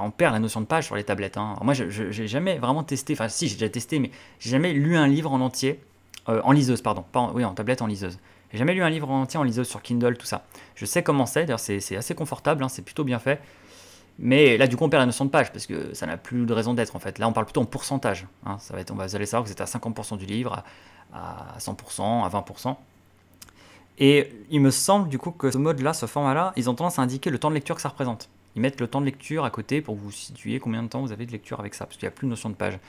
on perd la notion de page sur les tablettes. Hein. moi, je n'ai jamais vraiment testé, enfin si, j'ai déjà testé, mais j'ai jamais lu un livre en entier, en liseuse, pardon, oui, en tablette, en liseuse. J'ai jamais lu un livre en entier en liseuse sur Kindle, tout ça. Je sais comment c'est, d'ailleurs c'est assez confortable, hein, c'est plutôt bien fait. Mais là, du coup, on perd la notion de page parce que ça n'a plus de raison d'être en fait. Là, on parle plutôt en pourcentage. Hein. Ça va être, on vous allez savoir que vous êtes à 50% du livre, à, 100%, à 20%. Et il me semble du coup que ce mode-là, ce format-là, ils ont tendance à indiquer le temps de lecture que ça représente. Ils mettent le temps de lecture à côté pour vous situer combien de temps vous avez de lecture avec ça, parce qu'il n'y a plus de notion de page.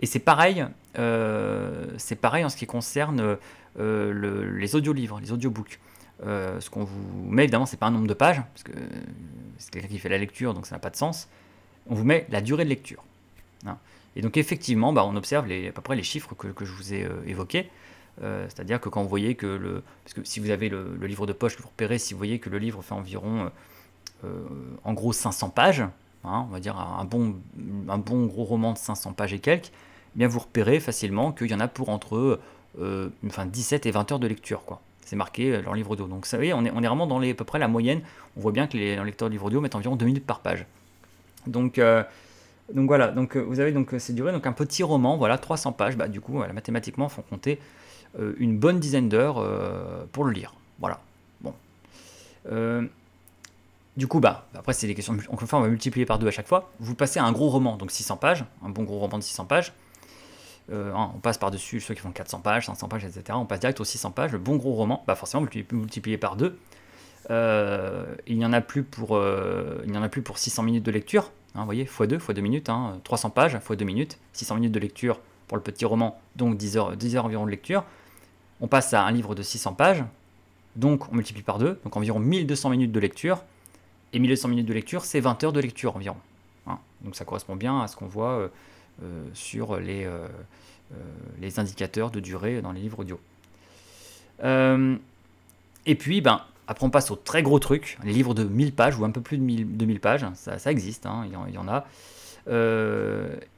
Et c'est pareil, euh, c'est pareil en ce qui concerne euh, les audiolivres, les audiobooks. Euh, ce qu'on vous met, évidemment, c'est pas un nombre de pages, parce que euh, c'est quelqu'un qui fait la lecture, donc ça n'a pas de sens. On vous met la durée de lecture. Hein. Et donc effectivement, bah, on observe à peu près les chiffres que, je vous ai euh, évoqués. C'est-à-dire que quand vous voyez que le. Parce que si vous avez le, livre de poche que vous repérez, si vous voyez que le livre fait environ, en gros, 500 pages, hein, on va dire un bon, un bon gros roman de 500 pages et quelques, eh bien vous repérez facilement qu'il y en a pour entre enfin, 17 et 20 heures de lecture. quoi. C'est marqué euh, leur livre audio. Donc, vous voyez, on est, vraiment dans les, à peu près la moyenne. On voit bien que les, lecteurs de livre audio mettent environ 2 minutes par page. Donc, euh, donc voilà, donc euh, vous avez donc ces durée, donc un petit roman, voilà, 300 pages, bah, du coup, mathématiquement, font compter une bonne dizaine d'heures pour le lire. Voilà. Bon. du coup, bah, après, c'est des questions. Encore une fois, on va multiplier par deux à chaque fois. Vous passez à un gros roman, donc 600 pages, un bon gros roman de 600 pages. Euh, on passe par-dessus ceux qui font 400 pages, 500 pages, etc. On passe direct aux 600 pages, le bon gros roman, bah forcément, multiplié par deux. Euh, il n'y en, a plus pour, euh, en a plus pour 600 minutes de lecture, hein, vous voyez, x2, x2 minutes, 300 hein, pages, x2 minutes, 600 minutes de lecture pour le petit roman, donc 10 heures, 10 heures environ de lecture. On passe à un livre de 600 pages, donc on multiplie par deux, donc environ 1200 minutes de lecture, et 1200 minutes de lecture, c'est 20 heures de lecture environ. Hein. Donc ça correspond bien à ce qu'on voit euh, sur les, euh, euh, les, indicateurs de durée dans les livres audio. et puis, ben, après, on passe au très gros truc, les livres de 1000 pages ou un peu plus de 1000, pages, ça, existe, hein, il, y en, a.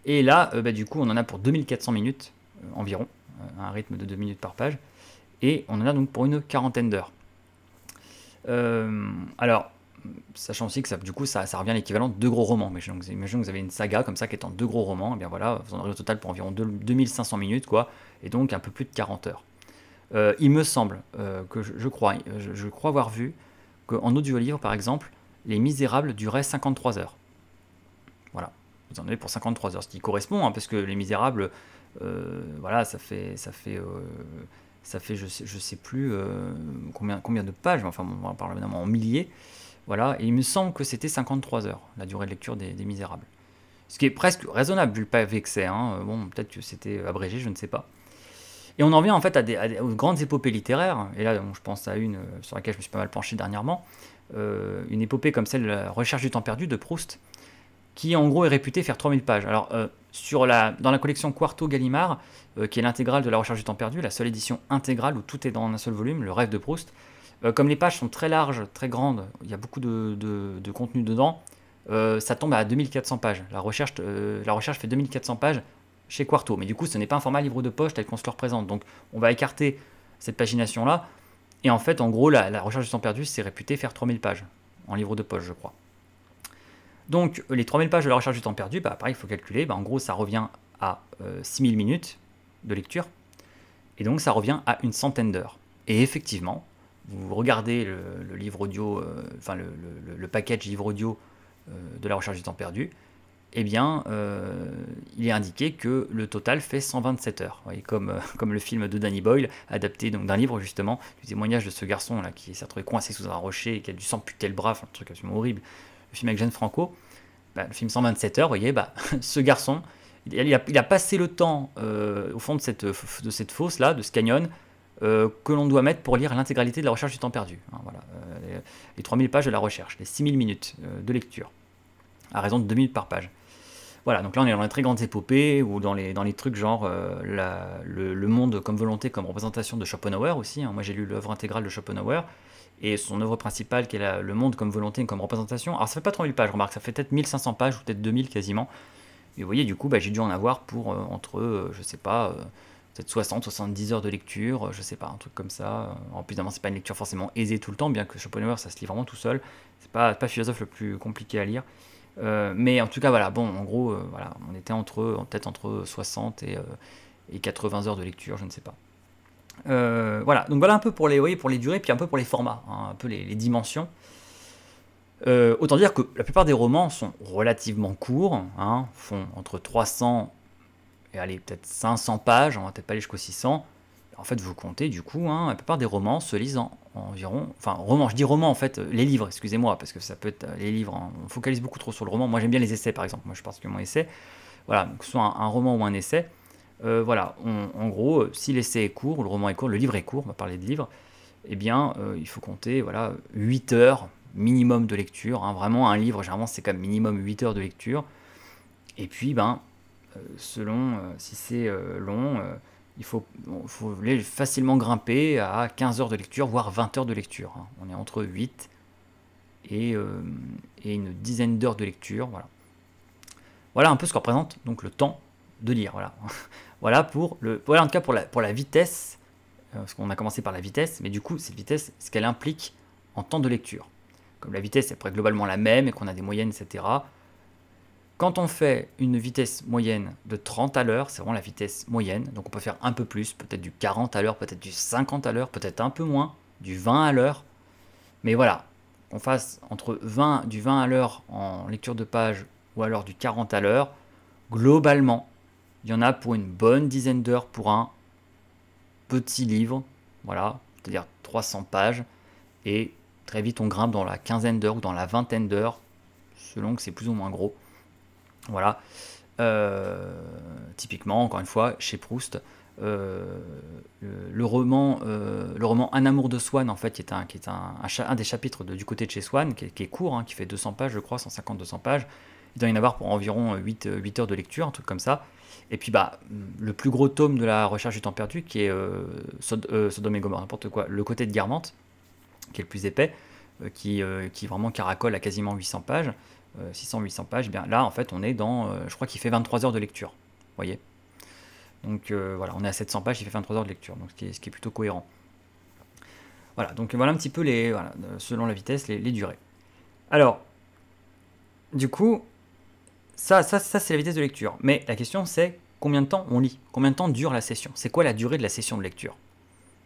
et là, ben, du coup, on en a pour 2400 minutes environ, environ, un rythme de 2 minutes par page, et on en a donc pour une quarantaine d'heures. alors, sachant aussi que ça, du coup, ça, ça revient à l'équivalent de deux gros romans. Mais donc, que vous avez une saga comme ça qui est en deux gros romans, et eh bien voilà, vous en aurez au total pour environ 2500 minutes, quoi, et donc un peu plus de 40 heures. Euh, il me semble euh, que je, crois, je, crois avoir vu qu'en audio-livre, par exemple, Les Misérables duraient 53 heures. Voilà, vous en avez pour 53 heures, ce qui correspond, hein, parce que Les Misérables, euh, voilà, ça fait, ça fait, ça fait, je sais, je sais plus combien, combien de pages, enfin, on parle évidemment en milliers. Voilà, et il me semble que c'était 53 heures, la durée de lecture des, Misérables. Ce qui est presque raisonnable, vu le pavé que c'est. Hein. Bon, peut-être que c'était abrégé, je ne sais pas. Et on en vient en fait aux grandes épopées littéraires, et là je pense à une euh, sur laquelle je me suis pas mal penché dernièrement, euh, une épopée comme celle de la Recherche du temps perdu de Proust, qui en gros est réputée faire 3000 pages. Alors euh, sur la, dans la collection Quarto Gallimard, qui est l'intégrale de la Recherche du temps perdu, la seule édition intégrale où tout est dans un seul volume, Le rêve de Proust, euh, comme les pages sont très larges, très grandes, il y a beaucoup de, contenu dedans, euh, ça tombe à 2400 pages. La recherche, euh, la recherche fait 2400 pages chez Quarto. Mais du coup, ce n'est pas un format livre de poche tel qu'on se le représente. Donc, on va écarter cette pagination-là. Et en fait, en gros, la, recherche du temps perdu, c'est réputé faire 3000 pages en livre de poche, je crois. Donc, les 3000 pages de la recherche du temps perdu, bah, pareil, il faut calculer. Bah, en gros, ça revient à 6000 minutes de lecture. Et donc, ça revient à une centaine d'heures. Et effectivement, vous regardez le, livre audio, euh, enfin le, package livre audio euh, de la recherche du temps perdu, eh bien, euh, il est indiqué que le total fait 127 heures. Vous voyez, comme, comme le film de Danny Boyle, adapté donc d'un livre justement, du témoignage de ce garçon là qui s'est retrouvé coincé sous un rocher et qui a dû s'amputer le bras, un truc absolument horrible. Le film avec Jeanne Franco, bah, le film 127 heures, vous voyez, bah, ce garçon, il a, il a passé le temps au fond de cette, de cette fosse là, de ce canyon, euh, que l'on doit mettre pour lire l'intégralité de la recherche du temps perdu. Hein, voilà, euh, les, 3000 pages de la recherche, les 6000 minutes euh, de lecture, à raison de 2 minutes par page. Voilà, donc là on est dans les très grandes épopées ou dans les, dans les trucs genre le, monde comme volonté, comme représentation de Schopenhauer aussi. Hein. Moi j'ai lu l'œuvre intégrale de Schopenhauer et son œuvre principale qui est le monde comme volonté comme représentation. Alors ça fait pas 3000 pages, remarque, ça fait peut-être 1500 pages ou peut-être 2000 quasiment. Et vous voyez, du coup, bah, j'ai dû en avoir pour entre, je sais pas peut-être 60, 70 heures de lecture, euh, je sais pas, un truc comme ça. Euh, en plus, ce c'est pas une lecture forcément aisée tout le temps, bien que Schopenhauer, ça se lit vraiment tout seul. C'est pas, pas philosophe le plus compliqué à lire. Euh, mais en tout cas, voilà, bon, en gros, voilà, on était entre, peut-être entre 60 et, 80 heures de lecture, je ne sais pas. voilà, donc voilà un peu pour les, pour les durées, puis un peu pour les formats, hein, un peu les, dimensions. autant dire que la plupart des romans sont relativement courts, hein, font entre 300 et allez, peut-être 500 pages, on va peut-être pas aller jusqu'aux 600. En fait, vous comptez du coup, hein, la plupart des romans se lisent environ, enfin romans, je dis romans en fait, euh, les livres, excusez-moi, parce que ça peut être euh, les livres, hein, on focalise beaucoup trop sur le roman. Moi j'aime bien les essais par exemple, moi je pense que mon essai, voilà, que ce soit un, roman ou un essai, euh, voilà, en gros, si l'essai est court, le roman est court, le livre est court, on va parler de livre, eh bien il faut compter voilà 8 heures minimum de lecture, hein. vraiment un livre, généralement c'est quand même minimum 8 heures de lecture, et puis ben euh, selon euh, si c'est euh, long, il faut, faut, facilement grimper à 15 heures de lecture, voire 20 heures de lecture. Hein. On est entre 8 et, une dizaine d'heures de lecture. Voilà. voilà un peu ce que représente donc, le temps de lire. Voilà, voilà pour le, voilà en tout cas pour la, pour la vitesse, parce qu'on a commencé par la vitesse, mais du coup cette vitesse, ce qu'elle implique en temps de lecture. Comme la vitesse est globalement la même et qu'on a des moyennes, etc. Quand on fait une vitesse moyenne de 30 à l'heure, c'est vraiment la vitesse moyenne, donc on peut faire un peu plus, peut-être du 40 à l'heure, peut-être du 50 à l'heure, peut-être un peu moins, du 20 à l'heure. Mais voilà, qu'on fasse entre 20, du 20 à l'heure en lecture de page ou alors du 40 à l'heure, globalement, il y en a pour une bonne dizaine d'heures pour un petit livre, voilà, c'est-à-dire 300 pages, et très vite on grimpe dans la quinzaine d'heures ou dans la vingtaine d'heures, selon que c'est plus ou moins gros. Voilà. Euh, typiquement, encore une fois, chez Proust, euh, le, roman, euh, le roman Un amour de Swann, en fait, qui est un, qui est un, des chapitres du côté de chez Swann, qui, est court, hein, qui fait 200 pages, je crois, 150-200 pages. Il doit y en avoir pour environ 8, 8 heures de lecture, un truc comme ça. Et puis, bah, le plus gros tome de la recherche du temps perdu, qui est Sodome et Gomorre, n'importe quoi, le côté de Guermante qui est le plus épais, qui, qui vraiment caracole à quasiment 800 pages. 600-800 euh, pages, eh bien là, en fait, on est dans, euh, je crois qu'il fait 23 heures de lecture, vous voyez donc euh, voilà, on est à 700 pages, il fait 23 heures de lecture, donc ce qui est, plutôt cohérent. Voilà, donc voilà un petit peu les, selon la vitesse, les, durées. Alors, du coup, ça, ça, ça c'est la vitesse de lecture. Mais la question c'est combien de temps on lit Combien de temps dure la session C'est quoi la durée de la session de lecture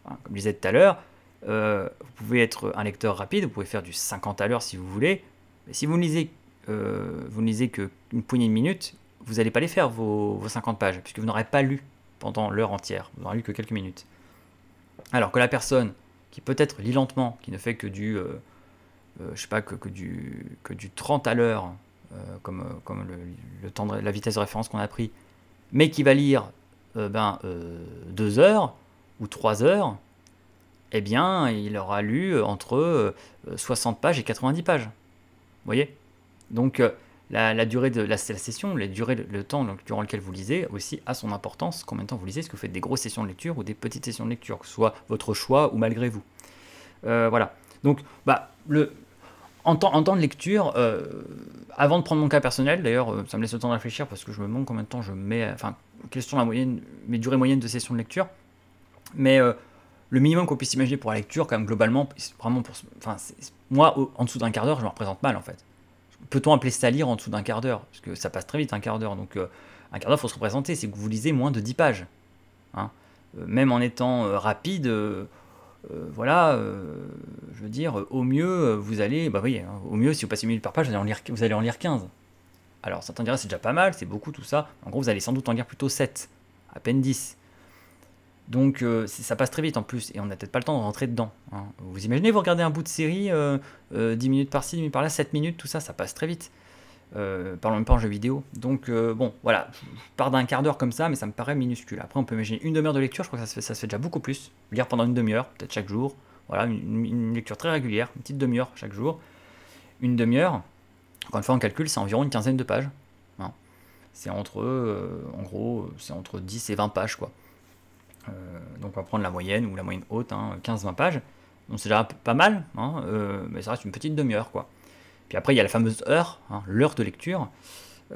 hein, Comme je disais tout à l'heure, vous pouvez être un lecteur rapide, vous pouvez faire du 50 à l'heure si vous voulez. Mais si vous ne lisez euh, vous ne lisez qu'une poignée de minutes, vous n'allez pas les faire vos, 50 pages, puisque vous n'aurez pas lu pendant l'heure entière, vous n'aurez lu que quelques minutes. Alors que la personne qui peut-être lit lentement, qui ne fait que du, euh, euh, je sais pas, que, que, du, que du 30 à l'heure, comme, comme le, temps de, la vitesse de référence qu'on a pris, mais qui va lire ben, 2 heures ou 3 heures, eh bien, il aura lu entre 60 pages et 90 pages. Vous voyez donc euh, la, durée de la, session, la durée, le, temps durant lequel vous lisez aussi a son importance. Combien de temps vous lisez Est-ce que vous faites des grosses sessions de lecture ou des petites sessions de lecture, que ce soit votre choix ou malgré vous euh, Voilà. Donc, bah, le, en, temps, en temps de lecture, euh, avant de prendre mon cas personnel, d'ailleurs, ça me laisse le temps de réfléchir parce que je me demande combien de temps je mets. Enfin, question la moyenne, mes durées moyennes de sessions de lecture. Mais le minimum qu'on puisse imaginer pour la lecture, quand même, globalement, vraiment pour. Enfin, moi, en dessous d'un quart d'heure, je me représente mal en fait peut-on appeler ça lire en dessous d'un quart d'heure Parce que ça passe très vite un quart d'heure. Donc euh, un quart d'heure, il faut se représenter. C'est que vous lisez moins de 10 pages. Hein. Euh, même en étant euh, rapide, voilà, je veux dire, au mieux, vous allez, bah oui, hein, au mieux, si vous passez minute par page, vous allez en lire, vous allez en lire 15. Alors certains dirait, c'est déjà pas mal, c'est beaucoup tout ça. En gros, vous allez sans doute en lire plutôt 7, à peine 10. Donc euh, ça passe très vite en plus, et on n'a peut-être pas le temps de rentrer dedans. Hein. Vous imaginez, vous regardez un bout de série, 10 euh, euh, minutes par-ci, 10 minutes par-là, 7 minutes, tout ça, ça passe très vite. parlons même pas en jeu vidéo. Donc bon, voilà, je pars d'un quart d'heure comme ça, mais ça me paraît minuscule. Après, on peut imaginer une demi-heure de lecture, je crois que ça se fait, ça déjà beaucoup plus. Lire pendant une demi-heure, peut-être chaque jour. Voilà, une, lecture très régulière, une petite demi-heure chaque jour. Une demi-heure, encore une fois, on calcule, c'est environ une quinzaine de pages. Hein. C'est entre, en gros, c'est entre 10 et 20 pages, quoi. Euh, donc on va prendre la moyenne ou la moyenne haute, 15-20 hein, pages. Donc c'est déjà pas mal, hein, euh, mais ça reste une petite demi-heure quoi. Puis après il y a la fameuse heure, hein, l'heure de lecture,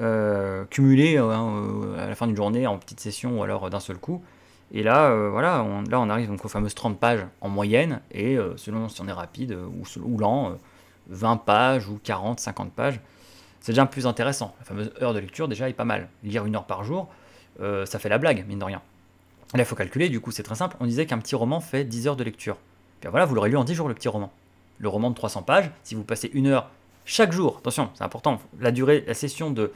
euh, cumulée à la fin d'une journée en petite session ou alors d'un seul coup. Et là, voilà, on, là, on arrive donc aux fameuses 30 pages en moyenne, et selon si on est rapide ou, ou, lent, 20 pages ou 40, 50 pages, c'est déjà plus intéressant. La fameuse heure de lecture, déjà, est pas mal. Lire une heure par jour, ça fait la blague, mine de rien. Là, il faut calculer, du coup, c'est très simple. On disait qu'un petit roman fait 10 heures de lecture. Bien voilà, vous l'aurez lu en 10 jours, le petit roman. Le roman de 300 pages, si vous passez une heure chaque jour, attention, c'est important, la durée, la session de,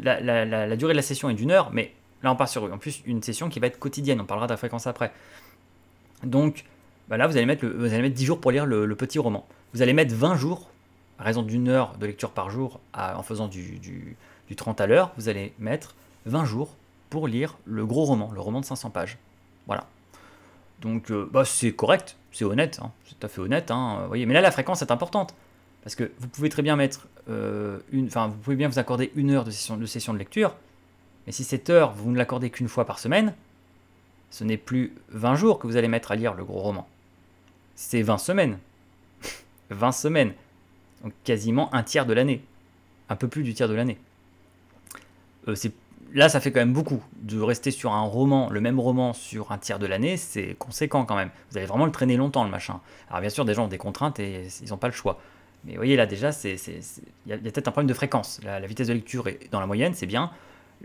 la, durée de la session est d'une heure, mais là, on part sur, en plus, une session qui va être quotidienne. On parlera de la fréquence après. Donc, bah là, vous allez, mettre vous allez mettre 10 jours pour lire le, petit roman. Vous allez mettre 20 jours, à raison d'une heure de lecture par jour, en faisant du, du 30 à l'heure, vous allez mettre 20 jours pour lire le gros roman, le roman de 500 pages. Voilà. Donc, euh, bah, c'est correct, c'est honnête, hein. c'est tout à fait honnête. Hein, mais là, la fréquence est importante. Parce que vous pouvez très bien mettre euh, une. vous pouvez bien vous accorder une heure de session de, lecture. Mais si cette heure, vous ne l'accordez qu'une fois par semaine, ce n'est plus 20 jours que vous allez mettre à lire le gros roman. C'est 20 semaines. 20 semaines. Donc quasiment un tiers de l'année. Un peu plus du tiers de l'année. Euh, c'est là, ça fait quand même beaucoup. De rester sur un roman, le même roman, sur un tiers de l'année, c'est conséquent quand même. Vous allez vraiment le traîner longtemps, le machin. Alors bien sûr, des gens ont des contraintes et ils n'ont pas le choix. Mais vous voyez, là déjà, il y a, peut-être un problème de fréquence. La, vitesse de lecture est dans la moyenne, c'est bien.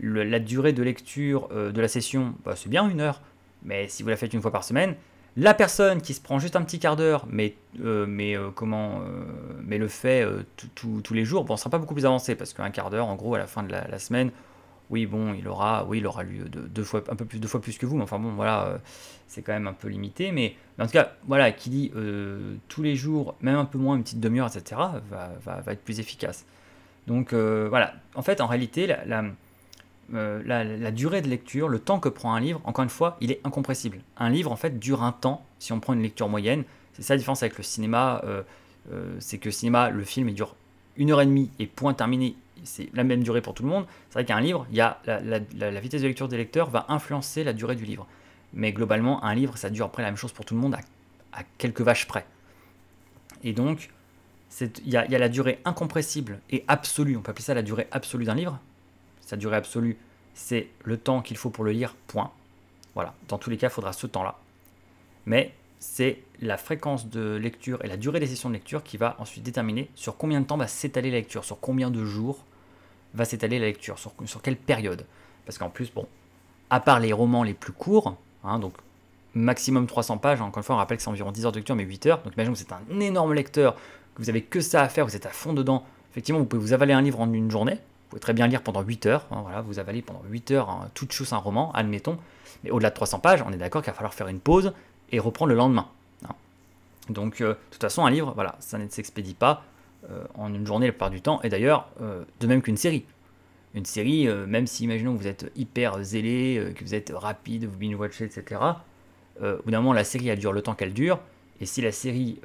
la durée de lecture euh, de la session, bah, c'est bien une heure. Mais si vous la faites une fois par semaine, la personne qui se prend juste un petit quart d'heure, mais, euh, mais, euh, comment, mais le fait tous les jours, bon, on ne sera pas beaucoup plus avancé, parce qu'un quart d'heure, en gros, à la fin de la semaine, oui, bon, il aura, oui, il aura lieu de, deux fois, un peu plus, deux fois plus que vous, mais enfin bon, voilà, euh, c'est quand même un peu limité. Mais, en tout cas, voilà, qui dit euh, tous les jours, même un peu moins, une petite demi-heure, etc., va, va, va, être plus efficace. Donc euh, voilà, en fait, en réalité, la, la, la, durée de lecture, le temps que prend un livre, encore une fois, il est incompressible. Un livre, en fait, dure un temps, si on prend une lecture moyenne. C'est ça la différence avec le cinéma, c'est que le cinéma, le film, il dure une heure et demie et point terminé, c'est la même durée pour tout le monde. C'est vrai qu'un livre, il y a la, vitesse de lecture des lecteurs va influencer la durée du livre. Mais globalement, un livre, ça dure après la même chose pour tout le monde à, quelques vaches près. Et donc, il y, y, a la durée incompressible et absolue. On peut appeler ça la durée absolue d'un livre. Sa durée absolue, c'est le temps qu'il faut pour le lire, point. Voilà, dans tous les cas, il faudra ce temps-là. Mais c'est la fréquence de lecture et la durée des sessions de lecture qui va ensuite déterminer sur combien de temps va s'étaler la lecture, sur combien de jours va s'étaler la lecture sur, quelle période Parce qu'en plus, bon, à part les romans les plus courts, hein, donc maximum 300 pages, hein, encore une fois, on rappelle que c'est environ 10 heures de lecture, mais 8 heures. Donc imaginez que c'est un énorme lecteur, que vous avez que ça à faire, vous êtes à fond dedans. Effectivement, vous pouvez vous avaler un livre en une journée. Vous pouvez très bien lire pendant 8 heures. Hein, voilà, vous avalez pendant 8 heures tout toute chose un roman, admettons. Mais au-delà de 300 pages, on est d'accord qu'il va falloir faire une pause et reprendre le lendemain. Donc, euh, de toute façon, un livre, voilà, ça ne s'expédie pas. Euh, en une journée la plupart du temps, et d'ailleurs, euh, de même qu'une série. Une série, euh, même si, imaginons, que vous êtes hyper zélé, que vous êtes rapide, vous binge-watchez, etc., au bout d'un moment, la série, elle dure le temps qu'elle dure, et si la série,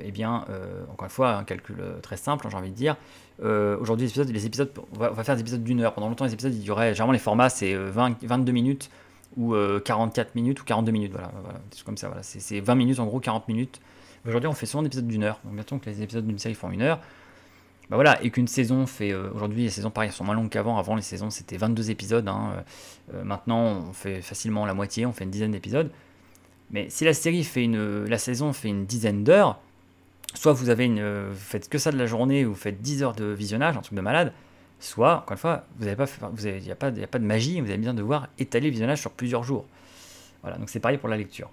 eh bien, encore une fois, un calcul très simple, hein, j'ai envie de dire, aujourd'hui, les épisodes, les épisodes on, va, faire des épisodes d'une heure. Pendant longtemps, les épisodes, ils duraient, généralement, les formats, c'est 22 minutes ou 44 minutes ou 42 minutes, voilà, voilà c'est comme ça, voilà. c'est 20 minutes, en gros, 40 minutes, Aujourd'hui, on fait souvent des épisodes d'une heure. Donc, bientôt que les épisodes d'une série font une heure, bah voilà, et qu'une saison fait. Euh, aujourd'hui, les saisons, pareil, sont moins longues qu'avant. Avant, les saisons, c'était 22 épisodes. Hein. Euh, euh, maintenant, on fait facilement la moitié, on fait une dizaine d'épisodes. Mais si la série fait une. La saison fait une dizaine d'heures, soit vous avez une. Vous faites que ça de la journée, vous faites 10 heures de visionnage, un truc de malade. Soit, encore une fois, vous n'y pas, a pas, de magie, vous avez besoin de devoir étaler le visionnage sur plusieurs jours. Voilà, donc c'est pareil pour la lecture.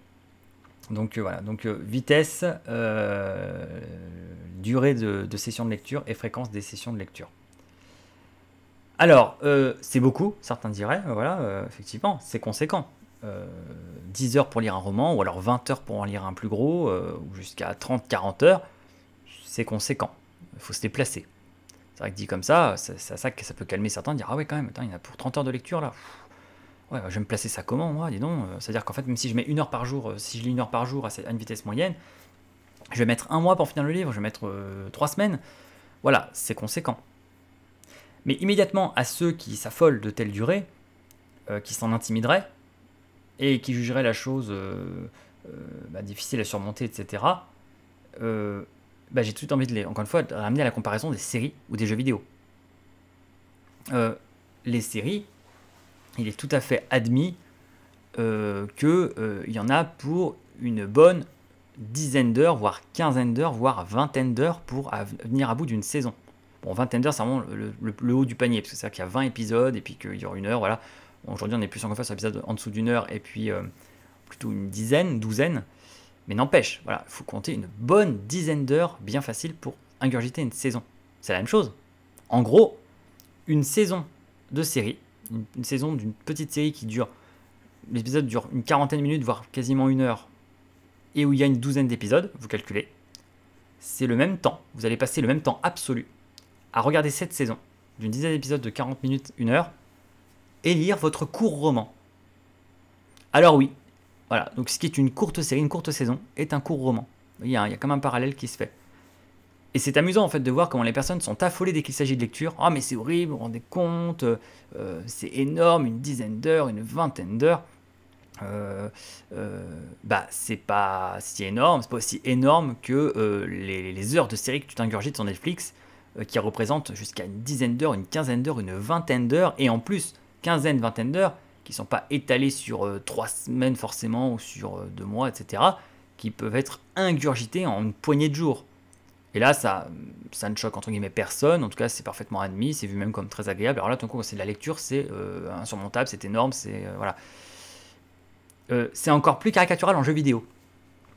Donc euh, voilà, donc euh, vitesse, euh, durée de, session de lecture et fréquence des sessions de lecture. Alors, c'est beaucoup, certains diraient, voilà, effectivement, c'est conséquent. 10 heures pour lire un roman, ou alors 20 heures pour en lire un plus gros, ou jusqu'à 30-40 heures, c'est conséquent. Il faut se déplacer. C'est vrai que dit comme ça, ça, ça, ça, ça peut calmer certains, dire Ah ouais, quand même, attends, il y en a pour 30 heures de lecture là. Ouais, je vais me placer ça comment, moi, dis donc euh, C'est-à-dire qu'en fait, même si je mets une heure par jour, euh, si je lis une heure par jour à, une vitesse moyenne, je vais mettre un mois pour finir le livre, je vais mettre euh, trois semaines. Voilà, c'est conséquent. Mais immédiatement, à ceux qui s'affolent de telle durée, qui s'en intimideraient, et qui jugeraient la chose bah, difficile à surmonter, etc., bah, j'ai tout de suite envie de les, encore une fois, ramener à la comparaison des séries ou des jeux vidéo. les séries, il est tout à fait admis euh, qu'il euh, y en a pour une bonne dizaine d'heures, voire quinzaine d'heures, voire vingtaine d'heures pour venir à bout d'une saison. Bon, vingtaine d'heures, c'est vraiment le, haut du panier, parce que cest à qu'il y a 20 épisodes et puis qu'il y aura une heure, voilà. Aujourd'hui, on est plus encore face un épisode en dessous d'une heure et puis euh, plutôt une dizaine, douzaine. Mais n'empêche, voilà, il faut compter une bonne dizaine d'heures bien facile pour ingurgiter une saison. C'est la même chose. En gros, une saison de série, une, saison d'une petite série qui dure, l'épisode dure une quarantaine de minutes, voire quasiment une heure, et où il y a une douzaine d'épisodes, vous calculez, c'est le même temps, vous allez passer le même temps absolu à regarder cette saison d'une dizaine d'épisodes de 40 minutes, une heure, et lire votre court roman. Alors oui, voilà, donc ce qui est une courte série, une courte saison, est un court roman. Il y a, il y a comme un parallèle qui se fait. Et c'est amusant en fait de voir comment les personnes sont affolées dès qu'il s'agit de lecture. Ah mais c'est horrible, vous vous rendez compte, euh, euh, c'est énorme, une dizaine d'heures, une vingtaine d'heures. Euh, bah c'est pas si énorme, c'est pas aussi énorme que les, heures de série que tu t'ingurgites sur Netflix, qui représentent jusqu'à une dizaine d'heures, une quinzaine d'heures, une vingtaine d'heures, et en plus quinzaine, vingtaine d'heures, qui sont pas étalées sur trois semaines forcément ou sur deux mois, etc., qui peuvent être ingurgitées en une poignée de jours. Et là, ça, ça ne choque entre guillemets personne, en tout cas c'est parfaitement admis, c'est vu même comme très agréable. Alors là, ton coup c'est la lecture, c'est euh, insurmontable, c'est énorme, c'est... Euh, voilà. Euh, c'est encore plus caricatural en jeu vidéo.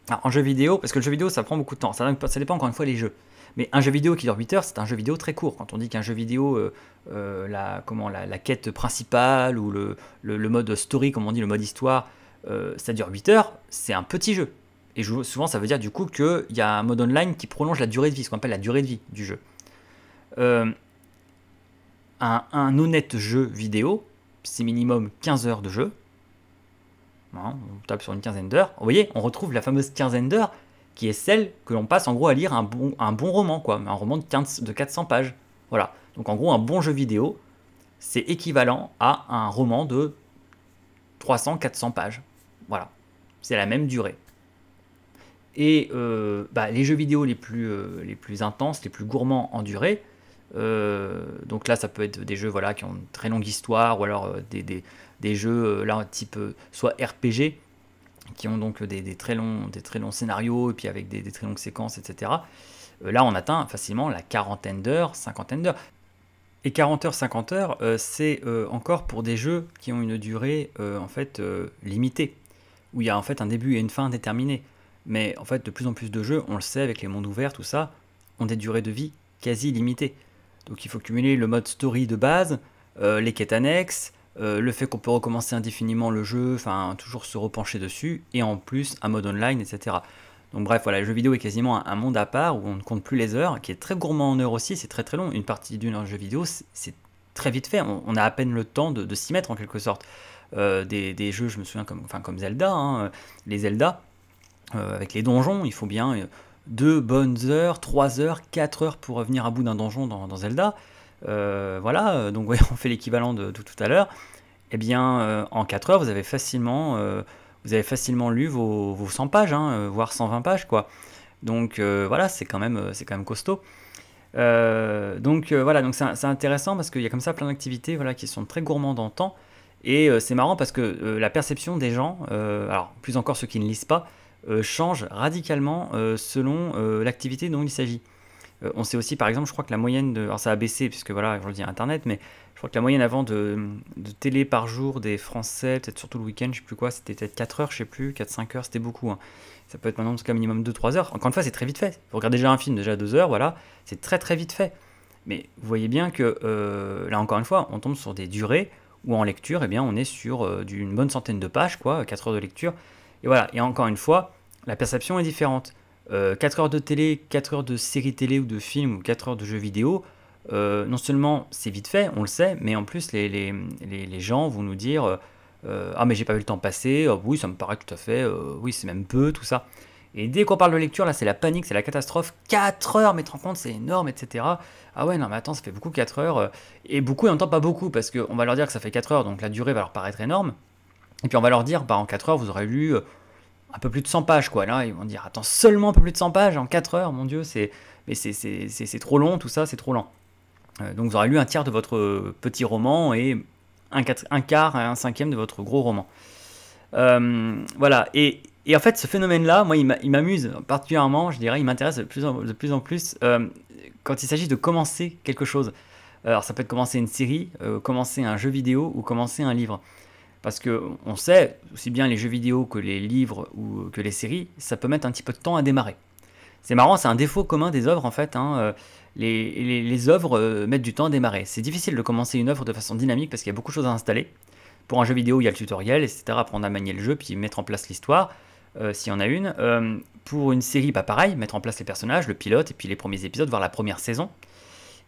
Alors, en jeu vidéo, parce que le jeu vidéo, ça prend beaucoup de temps, ça, dépend encore une fois les jeux. Mais un jeu vidéo qui dure 8 heures, c'est un jeu vidéo très court. Quand on dit qu'un jeu vidéo, la, comment, la, quête principale ou le, mode story, comme on dit, le mode histoire, ça dure 8 heures, c'est un petit jeu. Et souvent, ça veut dire du coup qu'il y a un mode online qui prolonge la durée de vie, ce qu'on appelle la durée de vie du jeu. Euh, un, honnête jeu vidéo, c'est minimum 15 heures de jeu. Hein, on tape sur une quinzaine d'heures. Vous voyez, on retrouve la fameuse quinzaine d'heures qui est celle que l'on passe en gros à lire un bon, un bon roman, quoi, un roman de, de 400 pages. Voilà. Donc en gros, un bon jeu vidéo, c'est équivalent à un roman de 300-400 pages. Voilà. C'est la même durée. Et euh, bah, les jeux vidéo les plus, euh, les plus intenses, les plus gourmands en durée, euh, donc là, ça peut être des jeux voilà, qui ont une très longue histoire, ou alors des, des, des jeux là, type soit RPG, qui ont donc des, très longs, des très longs scénarios, et puis avec des, très longues séquences, etc. là, on atteint facilement la quarantaine d'heures, cinquantaine d'heures. Et 40 heures, 50 heures, c'est encore pour des jeux qui ont une durée en fait limitée, où il y a en fait un début et une fin déterminée. Mais en fait, de plus en plus de jeux, on le sait, avec les mondes ouverts, tout ça, ont des durées de vie quasi limitées. Donc il faut cumuler le mode story de base, euh, les quêtes annexes, euh, le fait qu'on peut recommencer indéfiniment le jeu, enfin toujours se repencher dessus, et en plus un mode online, etc. Donc bref, voilà, le jeu vidéo est quasiment un, monde à part où on ne compte plus les heures, qui est très gourmand en heures aussi, c'est très très long. Une partie d'une heure de jeu vidéo, c'est très vite fait, on, a à peine le temps de, s'y mettre en quelque sorte. Euh, des, jeux, je me souviens comme, enfin, comme Zelda, hein, les Zelda, euh, avec les donjons, il faut bien euh, deux bonnes heures, trois heures, quatre heures pour revenir à bout d'un donjon dans, Zelda. Euh, voilà, donc on fait l'équivalent de, tout à l'heure. Eh bien, en 4 heures, vous avez facilement, vous avez facilement lu vos, 100 pages, hein, voire 120 pages, quoi. Donc voilà, c'est quand même, c'est quand même costaud. donc voilà, donc c'est intéressant parce qu'il y a comme ça plein d'activités, voilà, qui sont très gourmandes en temps. Et c'est marrant parce que la perception des gens, alors plus encore ceux qui ne lisent pas, euh, change radicalement euh, selon euh, l'activité dont il s'agit. on sait aussi, par exemple, je crois que la moyenne de. Alors ça a baissé, puisque voilà, je le dis Internet, mais je crois que la moyenne avant de, télé par jour des Français, peut-être surtout le week-end, je sais plus quoi, c'était peut-être 4 heures, je sais plus, 4-5 heures, c'était beaucoup. Hein. Ça peut être maintenant en tout cas minimum 2-3 heures. Encore une fois, c'est très vite fait. Vous regardez déjà un film, déjà 2 heures, voilà, c'est très très vite fait. Mais vous voyez bien que là encore une fois, on tombe sur des durées où en lecture, eh bien, on est sur d'une bonne centaine de pages, quoi, 4 heures de lecture. Et voilà, et encore une fois, la perception est différente. 4 euh, heures de télé, 4 heures de série télé ou de film ou 4 heures de jeux vidéo, euh, non seulement c'est vite fait, on le sait, mais en plus les, les, les, gens vont nous dire euh, Ah mais j'ai pas vu le temps passer, oui ça me paraît tout à fait, oui c'est même peu, tout ça. Et dès qu'on parle de lecture, là c'est la panique, c'est la catastrophe, 4 heures, mais te rends compte, c'est énorme, etc. Ah ouais, non mais attends, ça fait beaucoup 4 heures, et beaucoup ils en pas beaucoup, parce qu'on va leur dire que ça fait 4 heures, donc la durée va leur paraître énorme, et puis on va leur dire, bah, en 4 heures, vous aurez lu euh, un peu plus de 100 pages, quoi. Là, ils vont dire, attends, seulement un peu plus de 100 pages en 4 heures, mon Dieu, c'est, mais c'est, trop long, tout ça, c'est trop lent. Euh, donc vous aurez lu un tiers de votre euh, petit roman et un, un quart, un cinquième de votre gros roman. voilà, et, en fait, ce phénomène-là, moi, il m'amuse particulièrement, je dirais, il m'intéresse de plus en, de plus, en plus quand il s'agit de commencer quelque chose. Alors, ça peut être commencer une série, commencer un jeu vidéo ou commencer un livre. Parce qu'on sait, aussi bien les jeux vidéo que les livres ou euh, que les séries, ça peut mettre un petit peu de temps à démarrer. C'est marrant, c'est un défaut commun des œuvres en fait. Hein, euh, les, œuvres euh, mettent du temps à démarrer. C'est difficile de commencer une œuvre de façon dynamique parce qu'il y a beaucoup de choses à installer. Pour un jeu vidéo, il y a le tutoriel, etc. Apprendre à manier le jeu, puis mettre en place l'histoire, s'il y en a une. pour une série, pas bah, pareil, mettre en place les personnages, le pilote, et puis les premiers épisodes, voire la première saison.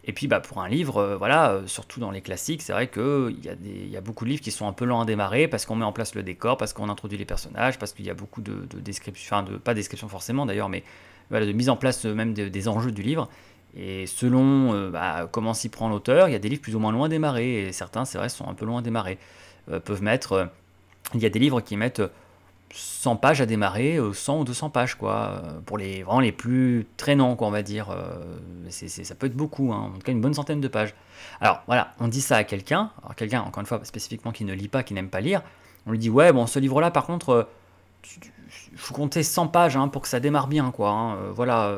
Et puis bah, pour un livre, euh, voilà, euh, surtout dans les classiques, c'est vrai qu'il euh, y, y, a beaucoup de livres qui sont un peu lents à démarrer parce qu'on met en place le décor, parce qu'on introduit les personnages, parce qu'il y a beaucoup de, descriptions, enfin de, pas descriptions forcément d'ailleurs, mais de mise en place même des enjeux du livre. Et selon bah, comment s'y prend l'auteur, il y a des livres plus ou moins loin à démarrer, et certains, c'est vrai, sont un peu loin à démarrer. peuvent mettre, il y a des livres qui mettent 100 pages à démarrer, 100 euh, ou 200 pages, quoi, euh, pour les vraiment les plus traînants, quoi, on va dire. Euh, ça peut être beaucoup, hein. en tout cas une bonne centaine de pages. Alors voilà, on dit ça à quelqu'un, alors quelqu'un, encore une fois, spécifiquement qui ne lit pas, qui n'aime pas lire, on lui dit, ouais, bon, ce livre-là, par contre, il faut compter 100 pages hein, pour que ça démarre bien, quoi. Hein. voilà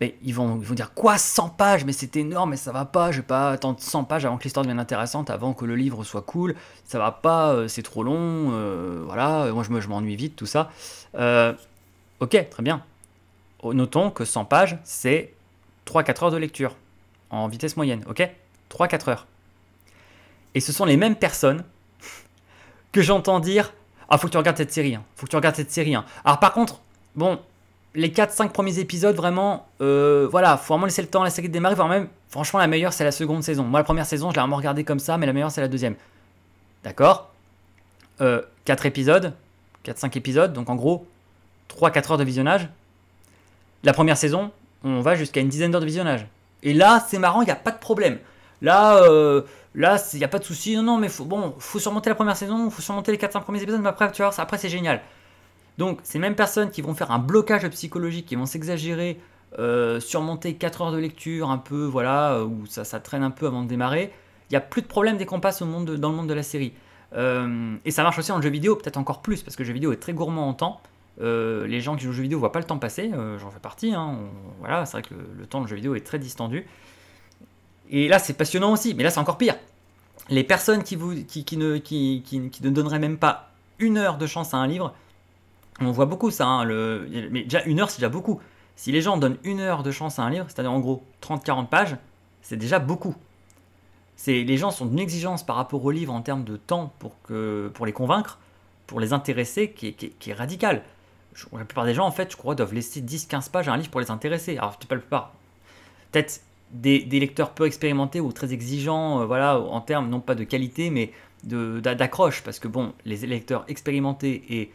mais ils vont, vont dire quoi 100 pages mais c'est énorme mais ça va pas je vais pas attendre 100 pages avant que l'histoire devienne intéressante avant que le livre soit cool ça va pas euh, c'est trop long euh, voilà euh, moi je m'ennuie vite tout ça ok très bien oh, notons que 100 pages c'est 3-4 heures de lecture en vitesse moyenne ok 3-4 heures et ce sont les mêmes personnes que j'entends dire ah faut que tu regardes cette série hein. faut que tu regardes cette série hein. alors par contre bon les 4-5 premiers épisodes, vraiment, euh, voilà, faut vraiment laisser le temps à la série de démarrer. Enfin, même, franchement, la meilleure, c'est la seconde saison. Moi, la première saison, je l'ai vraiment regardée comme ça, mais la meilleure, c'est la deuxième. D'accord euh, 4 épisodes, 4-5 épisodes, donc en gros, 3-4 heures de visionnage. La première saison, on va jusqu'à une dizaine d'heures de visionnage. Et là, c'est marrant, il n'y a pas de problème. Là, euh, là, il n'y a pas de souci. Non, non, mais faut, bon, faut surmonter la première saison, faut surmonter les 4-5 premiers épisodes, mais après, tu vois, après, c'est génial. Donc, ces mêmes personnes qui vont faire un blocage psychologique, qui vont s'exagérer, euh, surmonter 4 heures de lecture, un peu, voilà, euh, où ça, traîne un peu avant de démarrer, il n'y a plus de problème dès qu'on passe dans le monde de la série. Euh, et ça marche aussi en jeu vidéo, peut-être encore plus, parce que le jeu vidéo est très gourmand en temps. les gens qui jouent aux jeux vidéo voient pas le temps passer, j'en fais partie. Hein, voilà, c'est vrai que le, temps de jeu vidéo est très distendu. Et là, c'est passionnant aussi, mais là, c'est encore pire. Les personnes qui, ne, qui, ne donneraient même pas une heure de chance à un livre on voit beaucoup ça, hein, le... mais déjà une heure c'est déjà beaucoup. Si les gens donnent une heure de chance à un livre, c'est-à-dire en gros 30-40 pages, c'est déjà beaucoup. Les gens sont d'une exigence par rapport au livre en termes de temps pour, que, pour les convaincre, pour les intéresser, qui est, radical. La plupart des gens, en fait, je crois, doivent laisser 10-15 pages à un livre pour les intéresser. Alors, peut-être pas la plupart. Peut-être des, lecteurs peu expérimentés ou très exigeants, euh, voilà, en termes non pas de qualité, mais d'accroche. Parce que, bon, les lecteurs expérimentés et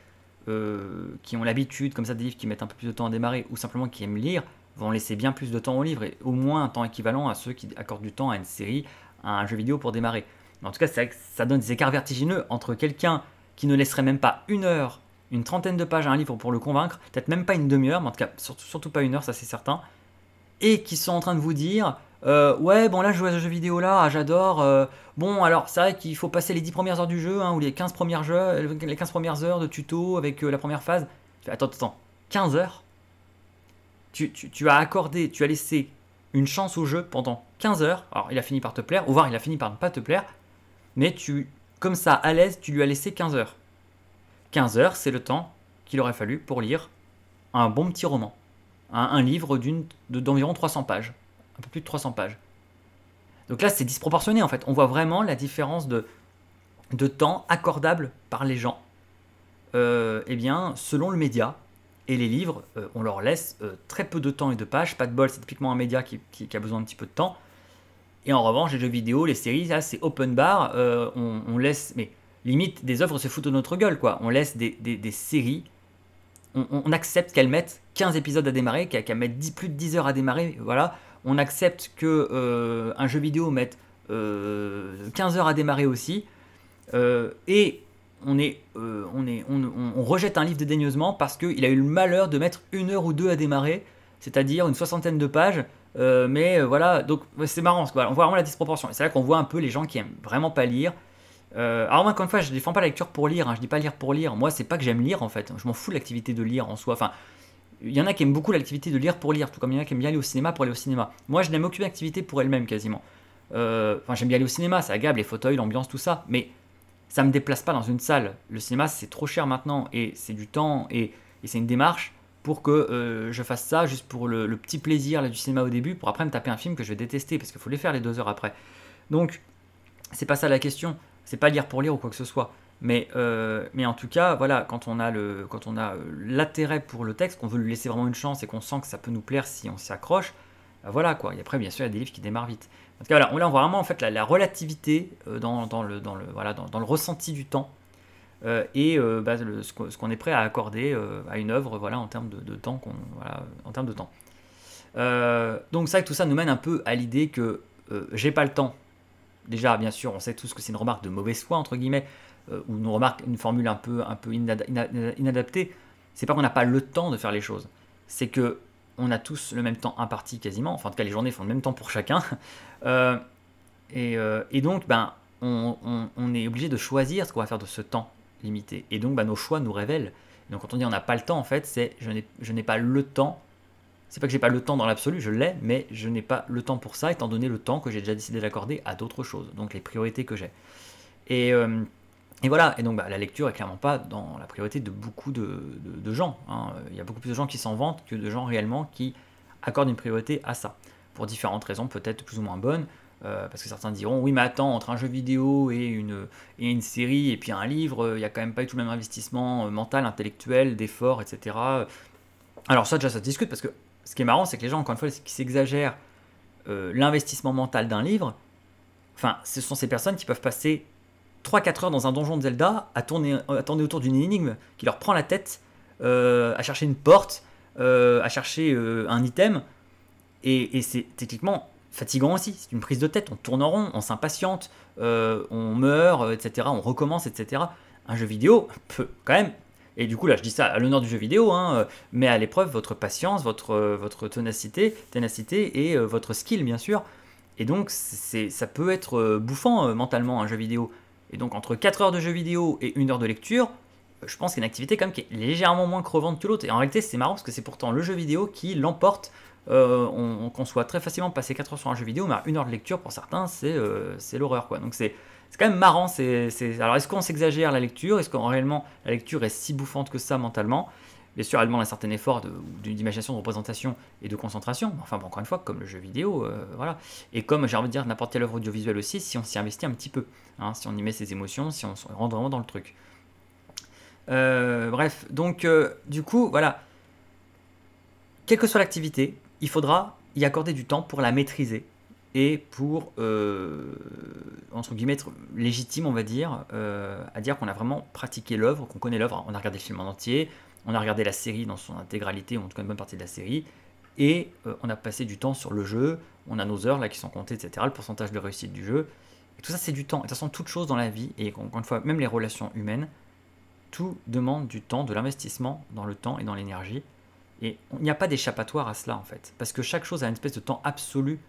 euh, qui ont l'habitude, comme ça, des livres qui mettent un peu plus de temps à démarrer, ou simplement qui aiment lire, vont laisser bien plus de temps au livre, et au moins un temps équivalent à ceux qui accordent du temps à une série, à un jeu vidéo pour démarrer. en tout cas, ça donne des écarts vertigineux entre quelqu'un qui ne laisserait même pas une heure, une trentaine de pages à un livre pour le convaincre, peut-être même pas une demi-heure, mais en tout cas, surtout, surtout pas une heure, ça c'est certain, et qui sont en train de vous dire euh, ouais, bon là je joue à ce jeu vidéo là, ah, j'adore. Euh, bon alors c'est vrai qu'il faut passer les 10 premières heures du jeu, hein, ou les 15 premières, jeux, euh, les 15 premières heures de tuto avec la première phase. Attends, attends, 15 heures tu, tu, as accordé, tu as laissé une chance au jeu pendant 15 heures. Alors il a fini par te plaire, ou voir il a fini par ne pas te plaire, mais tu, comme ça, à l'aise, tu lui as laissé 15 heures. 15 heures, c'est le temps qu'il aurait fallu pour lire un bon petit roman, un livre d'environ 300 pages un peu plus de 300 pages. Donc là, c'est disproportionné en fait. On voit vraiment la différence de, de temps accordable par les gens. Euh, eh bien, selon le média et les livres, euh, on leur laisse euh, très peu de temps et de pages. Pas de bol, c'est typiquement un média qui, a besoin un petit peu de temps. Et en revanche, les jeux vidéo, les séries, là, c'est open bar. On, laisse, mais limite, des œuvres se foutent de notre gueule, quoi. On laisse des, séries. On, accepte qu'elles mettent 15 épisodes à démarrer, qu'elles mettent plus de 10 heures à démarrer. Voilà on accepte que euh, un jeu vidéo mette 15 euh, heures à démarrer aussi, euh, et on, est, on, est, on, rejette un livre dédaigneusement parce qu'il a eu le malheur de mettre une heure ou deux à démarrer, c'est-à-dire une soixantaine de pages. mais voilà, donc c'est marrant, on voit vraiment la disproportion. c'est là qu'on voit un peu les gens qui aiment vraiment pas lire. alors moi, encore une fois, je défends pas la lecture pour lire. Hein, je dis pas lire pour lire. Moi, c'est pas que j'aime lire en fait. Je m'en fous de l'activité de lire en soi. Enfin, il y en a qui aiment beaucoup l'activité de lire pour lire, tout comme il y en a qui aiment bien aller au cinéma pour aller au cinéma. Moi, je n'aime aucune activité pour elle-même quasiment. Euh, enfin, j'aime bien aller au cinéma, c'est agréable, les fauteuils, l'ambiance, tout ça, mais ça me déplace pas dans une salle. Le cinéma, c'est trop cher maintenant, et c'est du temps, et, et c'est une démarche pour que euh, je fasse ça juste pour le, le petit plaisir du cinéma au début, pour après me taper un film que je vais détester, parce qu'il faut les faire les deux heures après. Donc, c'est pas ça la question, c'est pas lire pour lire ou quoi que ce soit. Mais, euh, mais en tout cas, voilà, quand on a le, quand on a euh, l'intérêt pour le texte, qu'on veut lui laisser vraiment une chance et qu'on sent que ça peut nous plaire si on s'y accroche, bah voilà quoi. Et après, bien sûr, il y a des livres qui démarrent vite. En tout cas, voilà, on voit vraiment en fait la, relativité euh, dans, le, dans, le, voilà, dans, le ressenti du temps et bah, ce qu'on est prêt à accorder à une œuvre, voilà, en termes de, temps, qu'on, voilà, en termes de temps. donc ça, tout ça nous mène un peu à l'idée que j'ai pas le temps. Déjà, bien sûr, on sait tous que c'est une remarque de mauvaise foi entre guillemets euh, ou nous remarque, une formule un peu, un peu inadaptée, c'est pas qu'on n'a pas le temps de faire les choses, c'est que on a tous le même temps imparti quasiment, enfin en tout cas les journées font le même temps pour chacun, euh, euh, et, donc ben, on, est obligé de choisir ce qu'on va faire de ce temps limité, et donc ben, nos choix nous révèlent. Donc quand on dit on n'a pas le temps, en fait, c'est je n'ai pas le temps c'est pas que j'ai pas le temps dans l'absolu, je l'ai, mais je n'ai pas le temps pour ça, étant donné le temps que j'ai déjà décidé d'accorder à d'autres choses, donc les priorités que j'ai. Et, et voilà, et donc bah, la lecture est clairement pas dans la priorité de beaucoup de, gens. Hein. Il y a beaucoup plus de gens qui s'en vantent que de gens réellement qui accordent une priorité à ça, pour différentes raisons peut-être plus ou moins bonnes. Euh, parce que certains diront, oui mais attends, entre un jeu vidéo et une, et une série et puis un livre, euh, il n'y a quand même pas eu tout le même investissement euh, mental, intellectuel, d'effort, etc. Alors ça déjà ça se discute, parce que ce qui est marrant, c'est que les gens, encore une fois, qui s'exagèrent l'investissement mental d'un livre, enfin ce sont ces personnes qui peuvent passer 3-4 heures dans un donjon de Zelda à tourner, à autour d'une énigme qui leur prend la tête, euh, à chercher une porte, euh, à chercher euh, un item. Et, c'est techniquement fatigant aussi, c'est une prise de tête, on tourne en rond, on s'impatiente, on meurt, etc., on recommence, etc. Un jeu vidéo peut quand même, et du coup là je dis ça à l'honneur du jeu vidéo, hein, mais à l'épreuve votre patience, votre, votre ténacité et votre skill bien sûr. Et donc ça peut être bouffant mentalement un jeu vidéo. Et donc entre 4 heures de jeu vidéo et 1 heure de lecture, euh, je pense qu'il y a une activité quand qui est légèrement moins crevante que l'autre. Et en réalité, c'est marrant parce que c'est pourtant le jeu vidéo qui l'emporte. Euh, on, conçoit soit très facilement passer 4 heures sur un jeu vidéo, mais 1 heure de lecture pour certains, c'est euh, l'horreur. quoi. Donc c'est quand même marrant. est, Alors est-ce qu'on s'exagère la lecture Est-ce qu'en réellement la lecture est si bouffante que ça mentalement bien sûr, elle demande un certain effort d'imagination, de, représentation et de concentration. Enfin, encore une fois, comme le jeu vidéo, euh, voilà. Et comme j'ai envie de dire n'importe quelle œuvre audiovisuelle aussi, si on s'y investit un petit peu, hein, si on y met ses émotions, si on se rentre vraiment dans le truc. Euh, bref, donc euh, du coup, voilà. Quelle que soit l'activité, il faudra y accorder du temps pour la maîtriser et pour, entre guillemets, être légitime, on va dire, à dire qu'on a vraiment pratiqué l'œuvre, qu'on connaît l'œuvre. On a regardé le film en entier, on a regardé la série dans son intégralité, ou en tout cas une bonne partie de la série, et euh, on a passé du temps sur le jeu, on a nos heures là qui sont comptées, etc., le pourcentage de réussite du jeu, tout ça c'est du temps. Et de toute façon, toute chose dans la vie, et encore une fois, même les relations humaines, tout demande du temps, de l'investissement dans le temps et dans l'énergie, et il n'y a pas d'échappatoire à cela en fait, parce que chaque chose a une espèce de temps absolu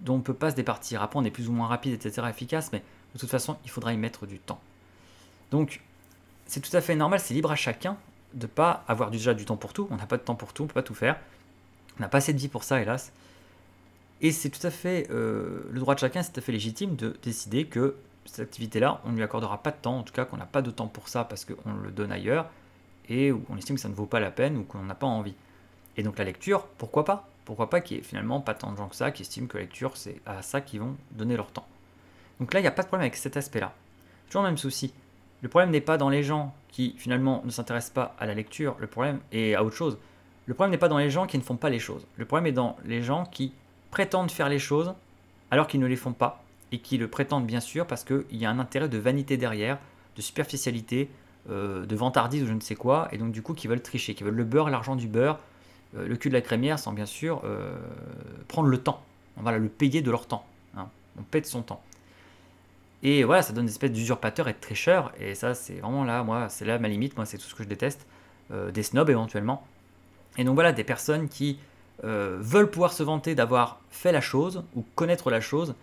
dont on peut pas se départir. Après, on est plus ou moins rapide, etc., efficace, mais de toute façon, il faudra y mettre du temps. Donc, c'est tout à fait normal, c'est libre à chacun de pas avoir déjà du temps pour tout. On n'a pas de temps pour tout, on peut pas tout faire. On n'a pas assez de vie pour ça, hélas. Et c'est tout à fait euh, le droit de chacun, c'est tout à fait légitime de décider que cette activité-là, on ne lui accordera pas de temps, en tout cas qu'on n'a pas de temps pour ça parce qu'on le donne ailleurs et où on estime que ça ne vaut pas la peine ou qu'on n'a pas envie. Et donc la lecture, pourquoi pas Pourquoi pas qu'il n'y ait finalement pas tant de gens que ça qui estiment que la lecture, c'est à ça qu'ils vont donner leur temps. Donc là, il n'y a pas de problème avec cet aspect-là. Toujours le même souci. Le problème n'est pas dans les gens qui finalement ne s'intéressent pas à la lecture, le problème est à autre chose. Le problème n'est pas dans les gens qui ne font pas les choses. Le problème est dans les gens qui prétendent faire les choses alors qu'ils ne les font pas et qui le prétendent bien sûr parce qu'il y a un intérêt de vanité derrière, de superficialité, euh, de vantardise ou je ne sais quoi, et donc du coup qui veulent tricher, qui veulent le beurre, l'argent du beurre, euh, le cul de la crémière sans bien sûr euh, prendre le temps. On va le payer de leur temps. Hein. On pète son temps. Et voilà, ça donne des espèces d'usurpateurs et de tricheurs. Et ça, c'est vraiment là, moi, c'est là ma limite. Moi, c'est tout ce que je déteste. Euh, des snobs éventuellement. Et donc voilà, des personnes qui euh, veulent pouvoir se vanter d'avoir fait la chose ou connaître la chose,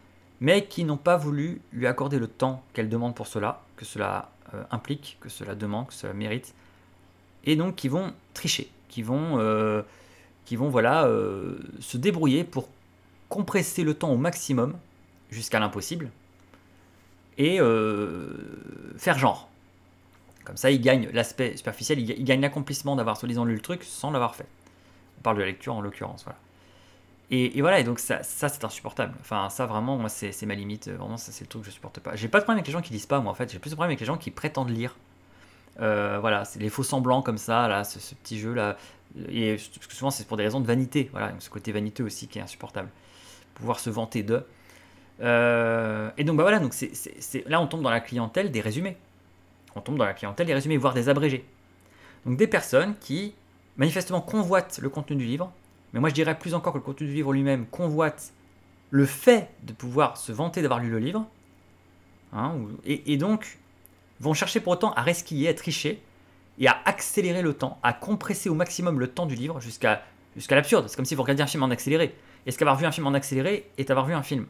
mais qui n'ont pas voulu lui accorder le temps qu'elle demande pour cela, que cela euh, implique, que cela demande, que cela mérite. Et donc qui vont tricher, qui vont, qui vont voilà, se débrouiller pour compresser le temps au maximum jusqu'à l'impossible, et euh, faire genre. Comme ça, il gagne l'aspect superficiel, il gagne l'accomplissement d'avoir soi-disant lu le truc sans l'avoir fait. On parle de la lecture en l'occurrence, voilà. Et, voilà, et donc ça, c'est insupportable. Enfin, ça vraiment, moi, c'est ma limite. Euh, vraiment, ça, c'est le truc que je supporte pas. J'ai pas de problème avec les gens qui lisent pas, moi, en fait. J'ai plus de problème avec les gens qui prétendent lire. Euh, voilà, les faux semblants comme ça, là, ce, petit jeu là. Et parce que souvent, c'est pour des raisons de vanité. Voilà, donc ce côté vanité aussi qui est insupportable. Pouvoir se vanter d'eux. Euh, et donc bah voilà, donc c'est, là on tombe dans la clientèle des résumés. On tombe dans la clientèle des résumés, voire des abrégés. Donc des personnes qui manifestement convoitent le contenu du livre, mais moi je dirais plus encore que le contenu du livre lui-même convoite le fait de pouvoir se vanter d'avoir lu le livre, hein, et, donc vont chercher pour autant à resquiller, à tricher, et à accélérer le temps, à compresser au maximum le temps du livre jusqu'à jusqu'à l'absurde. C'est comme si vous regardiez un film en accéléré. Est-ce qu'avoir vu un film en accéléré est avoir vu un film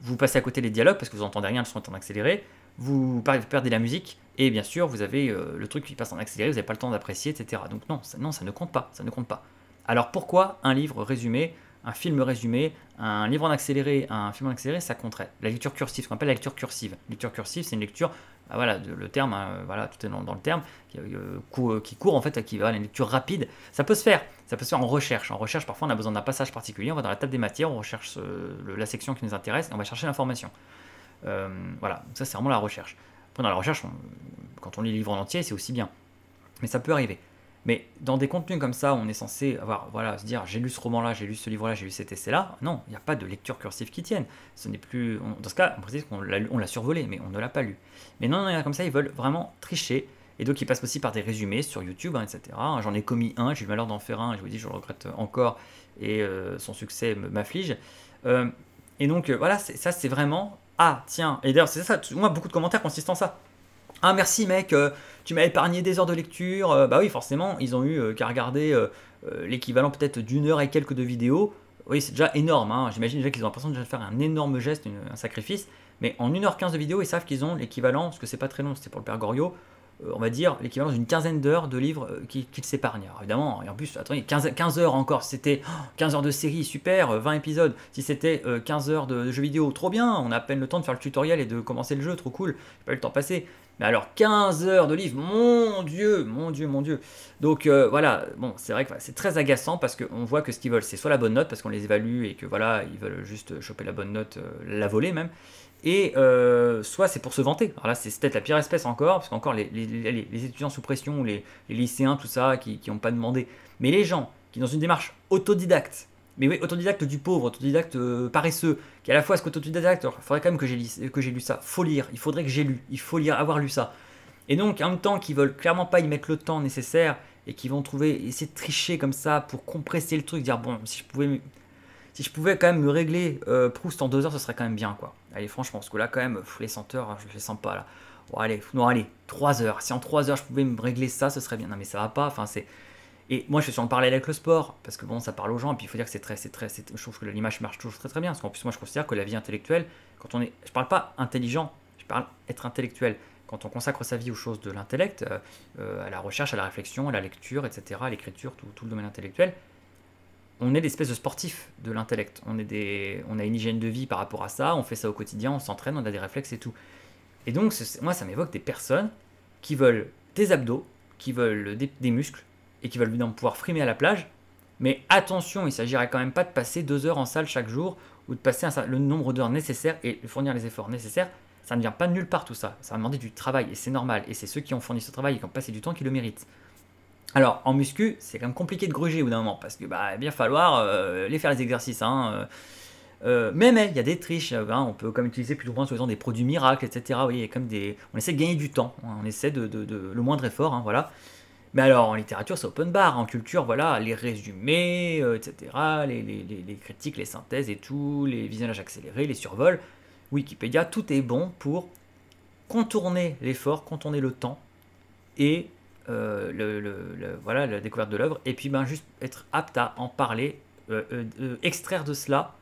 vous passez à côté des dialogues parce que vous entendez rien, le son est en accéléré, vous perdez la musique, et bien sûr, vous avez euh, le truc qui passe en accéléré, vous n'avez pas le temps d'apprécier, etc. Donc non ça, non, ça ne compte pas, ça ne compte pas. Alors pourquoi un livre résumé, un film résumé, un livre en accéléré, un film en accéléré, ça compterait La lecture cursive, ce qu'on appelle la lecture cursive. La lecture cursive, c'est une lecture ah, voilà, le terme, hein, euh, voilà, tout est dans, le terme, qui, euh, euh, qui, court en fait, qui va avoir une lecture rapide. Ça peut se faire, ça peut se faire en recherche. En recherche, parfois, on a besoin d'un passage particulier, on va dans la table des matières, on recherche la section qui nous intéresse et on va chercher l'information. voilà, ça c'est vraiment la recherche. Après, dans la recherche, quand on lit le livre en entier, c'est aussi bien. Mais ça peut arriver. Mais dans des contenus comme ça, on est censé avoir, voilà, se dire j'ai lu ce roman-là, j'ai lu ce livre-là, j'ai lu cet essai-là. Non, il n'y a pas de lecture cursive qui tienne. Ce n'est plus, dans ce cas, on précise qu'on l'a survolé, mais on ne l'a pas lu. Mais non, non, comme ça, ils veulent vraiment tricher. Et donc, ils passent aussi par des résumés sur YouTube, hein, etc. Hein, j'en ai commis un, j'ai eu malheur d'en faire un, je vous dis, je le regrette encore, et euh, son succès m'afflige. Euh, et donc, euh, voilà, ça, c'est vraiment. Ah, tiens, et d'ailleurs, c'est ça, moi, beaucoup de commentaires consistent en ça. Ah merci mec, euh, tu m'as épargné des heures de lecture. Euh, bah oui, forcément, ils ont eu euh, qu'à regarder l'équivalent peut-être d'une heure et quelques de vidéos. Oui, c'est déjà énorme. Hein. J'imagine déjà qu'ils ont l'impression de faire un énorme geste, un sacrifice. Mais en 1h15 de vidéo, ils savent qu'ils ont l'équivalent, parce que c'est pas très long, c'était pour le père Goriot, euh, on va dire, l'équivalent d'une quinzaine d'heures de livres qu'il euh, qui s'épargne. évidemment, et en plus, attendez, 15, heures encore, c'était 15 heures de série, super, 20 euh, épisodes, si c'était 15 heures de, jeux vidéo, trop bien, on a à peine le temps de faire le tutoriel et de commencer le jeu, trop cool, j'ai pas eu le temps passé. Mais alors, 15 heures de livres, mon Dieu, mon Dieu, mon Dieu. Donc voilà, bon, c'est vrai que c'est très agaçant parce qu'on voit que ce qu'ils veulent, c'est soit la bonne note, parce qu'on les évalue et que voilà, ils veulent juste choper la bonne note, la voler même, et euh, soit c'est pour se vanter. Alors là, c'est peut-être la pire espèce encore, parce qu'encore les, les, les, étudiants sous pression, les, lycéens, tout ça, qui n'ont pas demandé. Mais les gens qui, dans une démarche autodidacte, mais oui, autodidacte du pauvre, autodidacte euh, paresseux, qui à la fois ce qu'autodidacte, il faudrait quand même que j'ai lu ça, faut lire, il faudrait que j'ai lu, il faut lire, avoir lu ça. Et donc, en même temps, qui veulent clairement pas y mettre le temps nécessaire et qui vont trouver, essayer de tricher comme ça pour compresser le truc, dire bon, si je pouvais, si je pouvais quand même me régler euh, Proust en deux heures, ce serait quand même bien, quoi. Allez, franchement, parce que là, quand même, les senteurs, hein, je les sens pas là. Bon, allez, non, allez, 3 heures. Si en 3 heures je pouvais me régler ça, ce serait bien. Non, mais ça va pas. Enfin, c'est. Et moi, je suis sur parler parler avec le sport, parce que bon, ça parle aux gens, et puis il faut dire que c'est très, c'est très, je trouve que l'image marche toujours très très bien, parce qu'en plus, moi, je considère que la vie intellectuelle, quand on est, je parle pas intelligent, je parle être intellectuel. Quand on consacre sa vie aux choses de l'intellect, euh, euh, à la recherche, à la réflexion, à la lecture, etc., à l'écriture, tout le domaine intellectuel, on est l'espèce de sportif de l'intellect. On, on a une hygiène de vie par rapport à ça, on fait ça au quotidien, on s'entraîne, on a des réflexes et tout. Et donc, moi, ça m'évoque des personnes qui veulent des abdos, qui veulent des, muscles, et qui veulent évidemment pouvoir frimer à la plage. Mais attention, il s'agirait quand même pas de passer deux heures en salle chaque jour, ou de passer le nombre d'heures nécessaires et de fournir les efforts nécessaires. Ça ne vient pas de nulle part tout ça. Ça va demander du travail, et c'est normal. Et c'est ceux qui ont fourni ce travail et qui ont passé du temps qui le méritent. Alors, en muscu, c'est quand même compliqué de gruger au bout d'un moment, parce que bah, il va bien falloir euh, les faire les exercices. Hein, euh, euh, mais mais, il y a des triches, hein, on peut comme utiliser plus ou moins sur des produits miracles, etc. comme des... On essaie de gagner du temps, hein, on essaie de, le moindre effort, voilà. Mais alors, en littérature, c'est open bar. En culture, voilà, les résumés, etc., les, critiques, les synthèses et tout, les visionnages accélérés, les survols. Wikipédia, tout est bon pour contourner l'effort, contourner le temps et euh, le, voilà, la découverte de l'œuvre, et puis ben, juste être apte à en parler, euh, euh, extraire de cela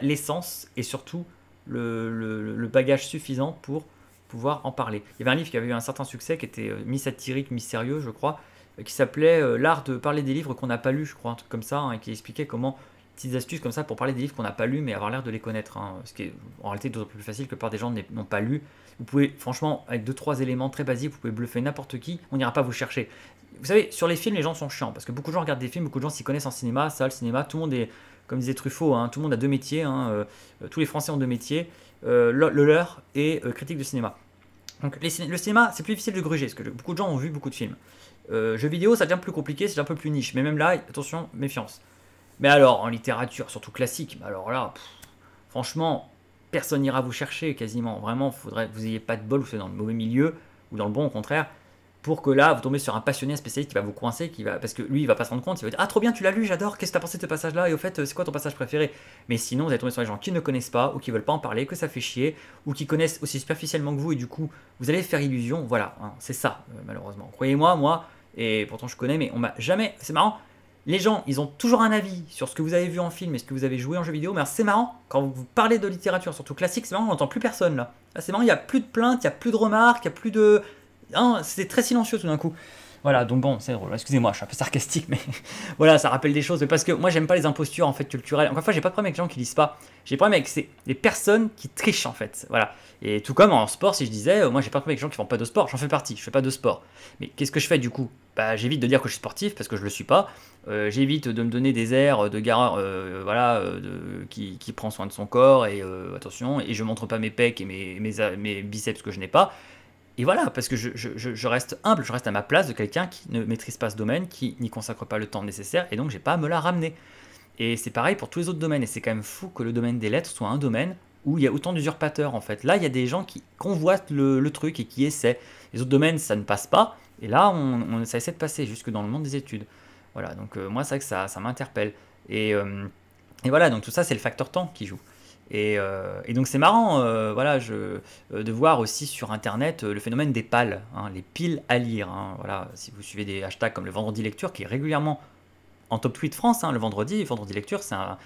l'essence et surtout le, bagage suffisant pour pouvoir en parler. Il y avait un livre qui avait eu un certain succès, qui était mi-satirique, mi-sérieux, je crois, qui s'appelait L'art de parler des livres qu'on n'a pas lus, je crois, un truc comme ça, hein, et qui expliquait comment petites astuces comme ça pour parler des livres qu'on n'a pas lus mais avoir l'air de les connaître. Hein. ce qui est en réalité d'autant plus facile que par des gens n'ont pas lu. Vous pouvez, franchement, avec deux trois éléments très basiques, vous pouvez bluffer n'importe qui, on n'ira pas vous chercher. Vous savez, sur les films, les gens sont chiants parce que beaucoup de gens regardent des films, beaucoup de gens s'y connaissent en cinéma, ça le cinéma, tout le monde est, comme disait Truffaut, hein, tout le monde a deux métiers, hein, euh, euh, tous les Français ont deux métiers, euh, le, leur et critique de cinéma. Donc le cinéma, c'est plus difficile de gruger parce que beaucoup de gens ont vu beaucoup de films. jeux vidéo, ça devient plus compliqué, c'est un peu plus niche, mais même là, attention, méfiance. Mais alors, en littérature, surtout classique, bah alors là, franchement, personne n'ira vous chercher quasiment. Vraiment, faudrait que vous n'ayez pas de bol, vous soyez dans le mauvais milieu, ou dans le bon au contraire, pour que là, vous tombez sur un passionné, un spécialiste qui va vous coincer, qui va, parce que lui, il va pas se rendre compte, il va dire Ah, trop bien, tu l'as lu, j'adore, qu'est-ce que t'as pensé de ce passage-là Et au fait, c'est quoi ton passage préféré Mais sinon, vous allez tomber sur des gens qui ne connaissent pas, ou qui veulent pas en parler, que ça fait chier, ou qui connaissent aussi superficiellement que vous, et du coup, vous allez faire illusion. Voilà, hein, c'est ça, euh, malheureusement. Croyez-moi, moi, et pourtant je connais, mais on m'a jamais. C'est marrant, les gens, ils ont toujours un avis sur ce que vous avez vu en film et ce que vous avez joué en jeu vidéo. Mais c'est marrant, quand vous parlez de littérature, surtout classique, c'est marrant, on n'entend plus personne là. c'est marrant, il n'y a plus de plaintes, il n'y a plus de remarques, il n'y a plus de... Hein, C'était très silencieux tout d'un coup. Voilà, donc bon, c'est drôle. Excusez-moi, je suis un peu sarcastique, mais voilà, ça rappelle des choses. parce que moi, j'aime pas les impostures en fait culturelles. Encore une fois, j'ai pas de problème avec les gens qui lisent pas. J'ai problème avec les personnes qui trichent en fait. Voilà. Et tout comme en sport, si je disais, euh, moi, j'ai pas de problème avec les gens qui font pas de sport. J'en fais partie. Je fais pas de sport. Mais qu'est-ce que je fais du coup bah, j'évite de dire que je suis sportif parce que je le suis pas. Euh, j'évite de me donner des airs de gareur, voilà, euh, qui, prend soin de son corps et attention. Et je montre pas mes pecs et mes, mes biceps que je n'ai pas et voilà, parce que je, reste humble, je reste à ma place de quelqu'un qui ne maîtrise pas ce domaine, qui n'y consacre pas le temps nécessaire, et donc j'ai pas à me la ramener. Et c'est pareil pour tous les autres domaines, et c'est quand même fou que le domaine des lettres soit un domaine où il y a autant d'usurpateurs en fait. Là, il y a des gens qui convoitent le, truc et qui essaient. Les autres domaines, ça ne passe pas, et là, on, ça essaie de passer jusque dans le monde des études. Voilà, donc euh, moi, c'est que ça, ça m'interpelle. Euh, et voilà, donc tout ça, c'est le facteur temps qui joue. Euh, et, donc c'est marrant euh, euh, de voir aussi sur Internet le phénomène des pales, hein, les piles à lire. Hein, si vous suivez des hashtags comme le vendredi lecture qui est régulièrement en top tweet France hein, le vendredi. Vendredi lecture, c'est un,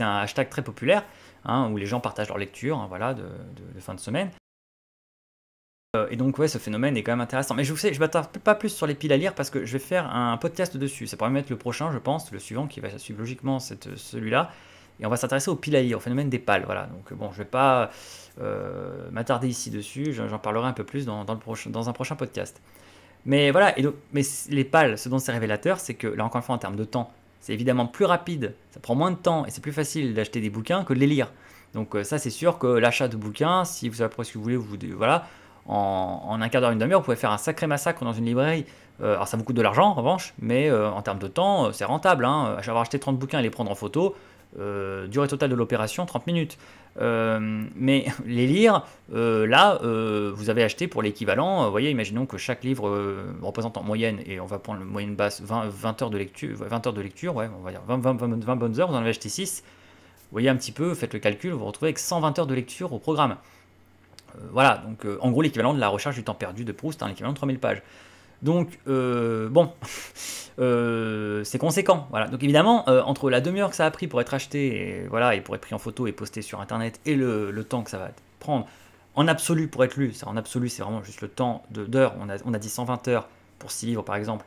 hashtag très populaire où les gens partagent leur lecture de, fin de semaine. et donc, ouais, ce phénomène est quand même intéressant. Mais je vous sais, m'attarde pas plus sur les piles à lire parce que je vais faire un podcast dessus. Ça pourrait mettre le prochain, je pense, le suivant qui va suivre logiquement celui-là. Et on va s'intéresser au pilaï, au phénomène des pales. Voilà. Donc bon, je ne vais pas euh, m'attarder ici dessus, j'en parlerai un peu plus dans, un prochain podcast. Mais voilà, mais les pales, ce dont c'est révélateur, c'est que là encore une fois en termes de temps, c'est évidemment plus rapide, ça prend moins de temps et c'est plus facile d'acheter des bouquins que de les lire. Donc euh, ça c'est sûr que l'achat de bouquins, si vous avez presque ce que vous voulez, vous voilà, en, un quart d'heure, une demi-heure, vous pouvez faire un sacré massacre dans une librairie. Euh, alors ça vous coûte de l'argent en revanche, mais en termes de temps, c'est rentable. Hein. Avoir acheté 30 bouquins et les prendre en photo, euh, durée totale de l'opération, 30 minutes. Euh, mais les lire, euh, là, vous avez acheté pour l'équivalent, voyez, imaginons que chaque livre représente en moyenne, et on va prendre la moyenne basse, 20, heures de lecture, 20 heures de lecture, ouais, on va dire 20, bonnes heures, vous en avez acheté 6, vous voyez un petit peu, faites le calcul, vous vous retrouvez avec 120 heures de lecture au programme. voilà, donc en gros l'équivalent de la recherche du temps perdu de Proust, un hein, l'équivalent de 3000 pages. Donc, euh, bon, euh, c'est conséquent. Voilà. Donc, évidemment, euh, entre la demi-heure que ça a pris pour être acheté et, voilà, et pour être pris en photo et posté sur Internet et le, temps que ça va prendre en absolu pour être lu, en absolu, c'est vraiment juste le temps d'heures. On a, on a dit 120 heures pour 6 livres, par exemple.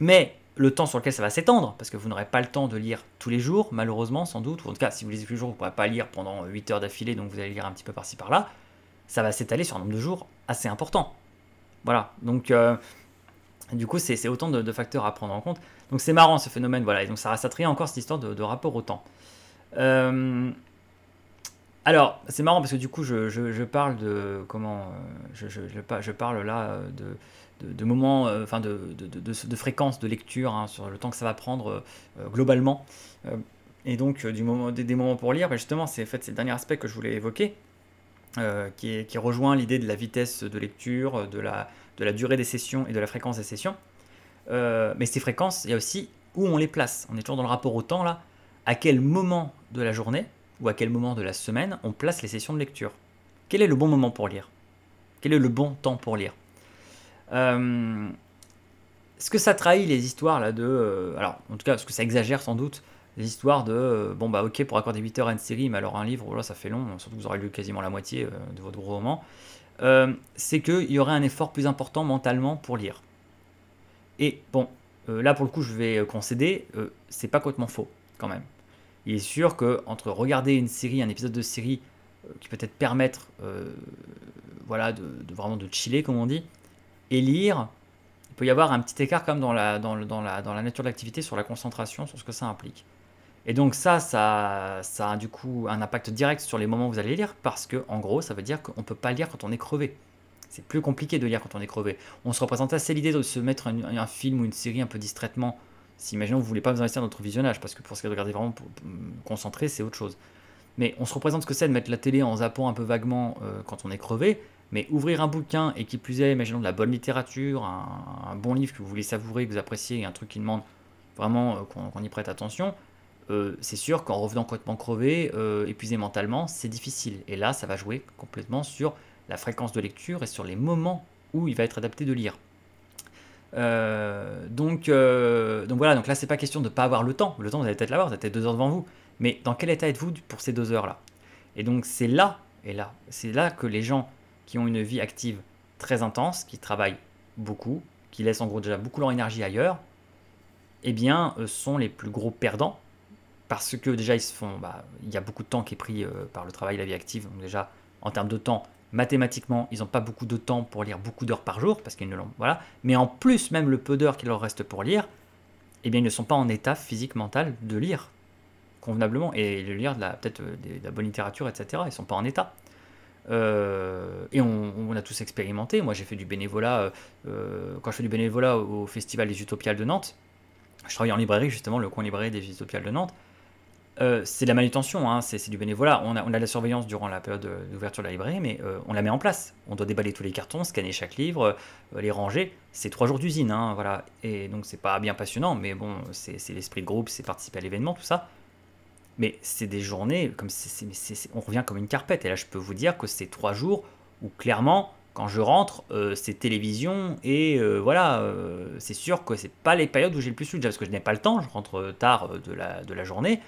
Mais le temps sur lequel ça va s'étendre, parce que vous n'aurez pas le temps de lire tous les jours, malheureusement, sans doute. Ou en tout cas, si vous lisez tous les jours, vous ne pourrez pas lire pendant 8 heures d'affilée, donc vous allez lire un petit peu par-ci par-là. Ça va s'étaler sur un nombre de jours assez important. Voilà, donc euh, du coup, c'est autant de, facteurs à prendre en compte. Donc c'est marrant ce phénomène, voilà, et donc ça, ça encore cette histoire de, rapport au temps. Euh, alors, c'est marrant parce que du coup, je, parle de. Comment. Euh, je, parle là de, moments, enfin de, de, fréquence de lecture, hein, sur le temps que ça va prendre globalement. et donc, du moment, des, moments pour lire, mais bah, justement, c'est fait, le dernier aspect que je voulais évoquer. Euh, qui, rejoint l'idée de la vitesse de lecture, de la, durée des sessions et de la fréquence des sessions. Euh, mais ces fréquences, il y a aussi où on les place. On est toujours dans le rapport au temps là. À quel moment de la journée ou à quel moment de la semaine on place les sessions de lecture Quel est le bon moment pour lire Quel est le bon temps pour lire Est-ce euh, que ça trahit les histoires là de... alors, en tout cas, est-ce que ça exagère sans doute l'histoire de euh, bon bah ok pour accorder 8 heures à une série, mais alors un livre, voilà, ça fait long, surtout que vous aurez lu quasiment la moitié euh, de votre roman, euh, c'est qu'il y aurait un effort plus important mentalement pour lire. Et bon, là pour le coup je vais concéder, c'est pas complètement faux quand même. Il est sûr que entre regarder une série, un épisode de série qui peut être permettre voilà, de, vraiment de chiller comme on dit, et lire, il peut y avoir un petit écart comme dans la, dans, dans dans la nature de l'activité sur la concentration, sur ce que ça implique. Et donc ça, ça, a du coup un impact direct sur les moments où vous allez lire, parce que en gros, ça veut dire qu'on ne peut pas lire quand on est crevé. C'est plus compliqué de lire quand on est crevé. On se représente assez l'idée de se mettre un, film ou une série un peu distraitement. Si imaginons vous voulez pas vous investir dans notre visionnage, parce que pour ce qui est de regarder vraiment mm, concentré, c'est autre chose. Mais on se représente ce que c'est de mettre la télé en zappant un peu vaguement euh, quand on est crevé, mais ouvrir un bouquin et qui plus est, imaginons de la bonne littérature, un, bon livre que vous voulez savourer, que vous appréciez, et un truc qui demande vraiment euh, qu'on y prête attention, euh, c'est sûr qu'en revenant complètement crevé, euh, épuisé mentalement, c'est difficile. Et là, ça va jouer complètement sur la fréquence de lecture et sur les moments où il va être adapté de lire. Euh, donc, donc voilà, donc là c'est pas question de ne pas avoir le temps, le temps vous allez peut-être l'avoir, vous avez peut-être deux heures devant vous, mais dans quel état êtes-vous pour ces deux heures-là Et donc c'est là, et là, c'est là que les gens qui ont une vie active très intense, qui travaillent beaucoup, qui laissent en gros déjà beaucoup leur énergie ailleurs, eh bien, sont les plus gros perdants parce que déjà ils se font, bah, il y a beaucoup de temps qui est pris euh, par le travail, la vie active, donc déjà en termes de temps, mathématiquement, ils n'ont pas beaucoup de temps pour lire beaucoup d'heures par jour, parce qu'ils ne l'ont, voilà, mais en plus, même le peu d'heures qu'il leur reste pour lire, eh bien ils ne sont pas en état physique, mental de lire convenablement, et de lire peut-être euh, de la bonne littérature, etc., ils ne sont pas en état. Euh, et on, a tous expérimenté. Moi, j'ai fait du bénévolat. quand je fais du bénévolat au, Festival des Utopiales de Nantes, je travaille en librairie, justement, le coin librairie des Utopiales de Nantes. Euh, c'est la manutention, hein, c'est du bénévolat. On a, on la surveillance durant la période d'ouverture de la librairie, mais euh, on la met en place. On doit déballer tous les cartons, scanner chaque livre, euh, les ranger. C'est trois jours d'usine, hein, voilà. Et donc c'est pas bien passionnant, mais bon, c'est l'esprit de groupe, c'est participer à l'événement, tout ça. Mais c'est des journées, comme on revient comme une carpette. Et là, je peux vous dire que c'est trois jours où clairement, quand je rentre, c'est télévision et voilà, c'est sûr que c'est pas les périodes où j'ai le plus lu déjà parce que je n'ai pas le temps, je rentre tard de la, de la journée,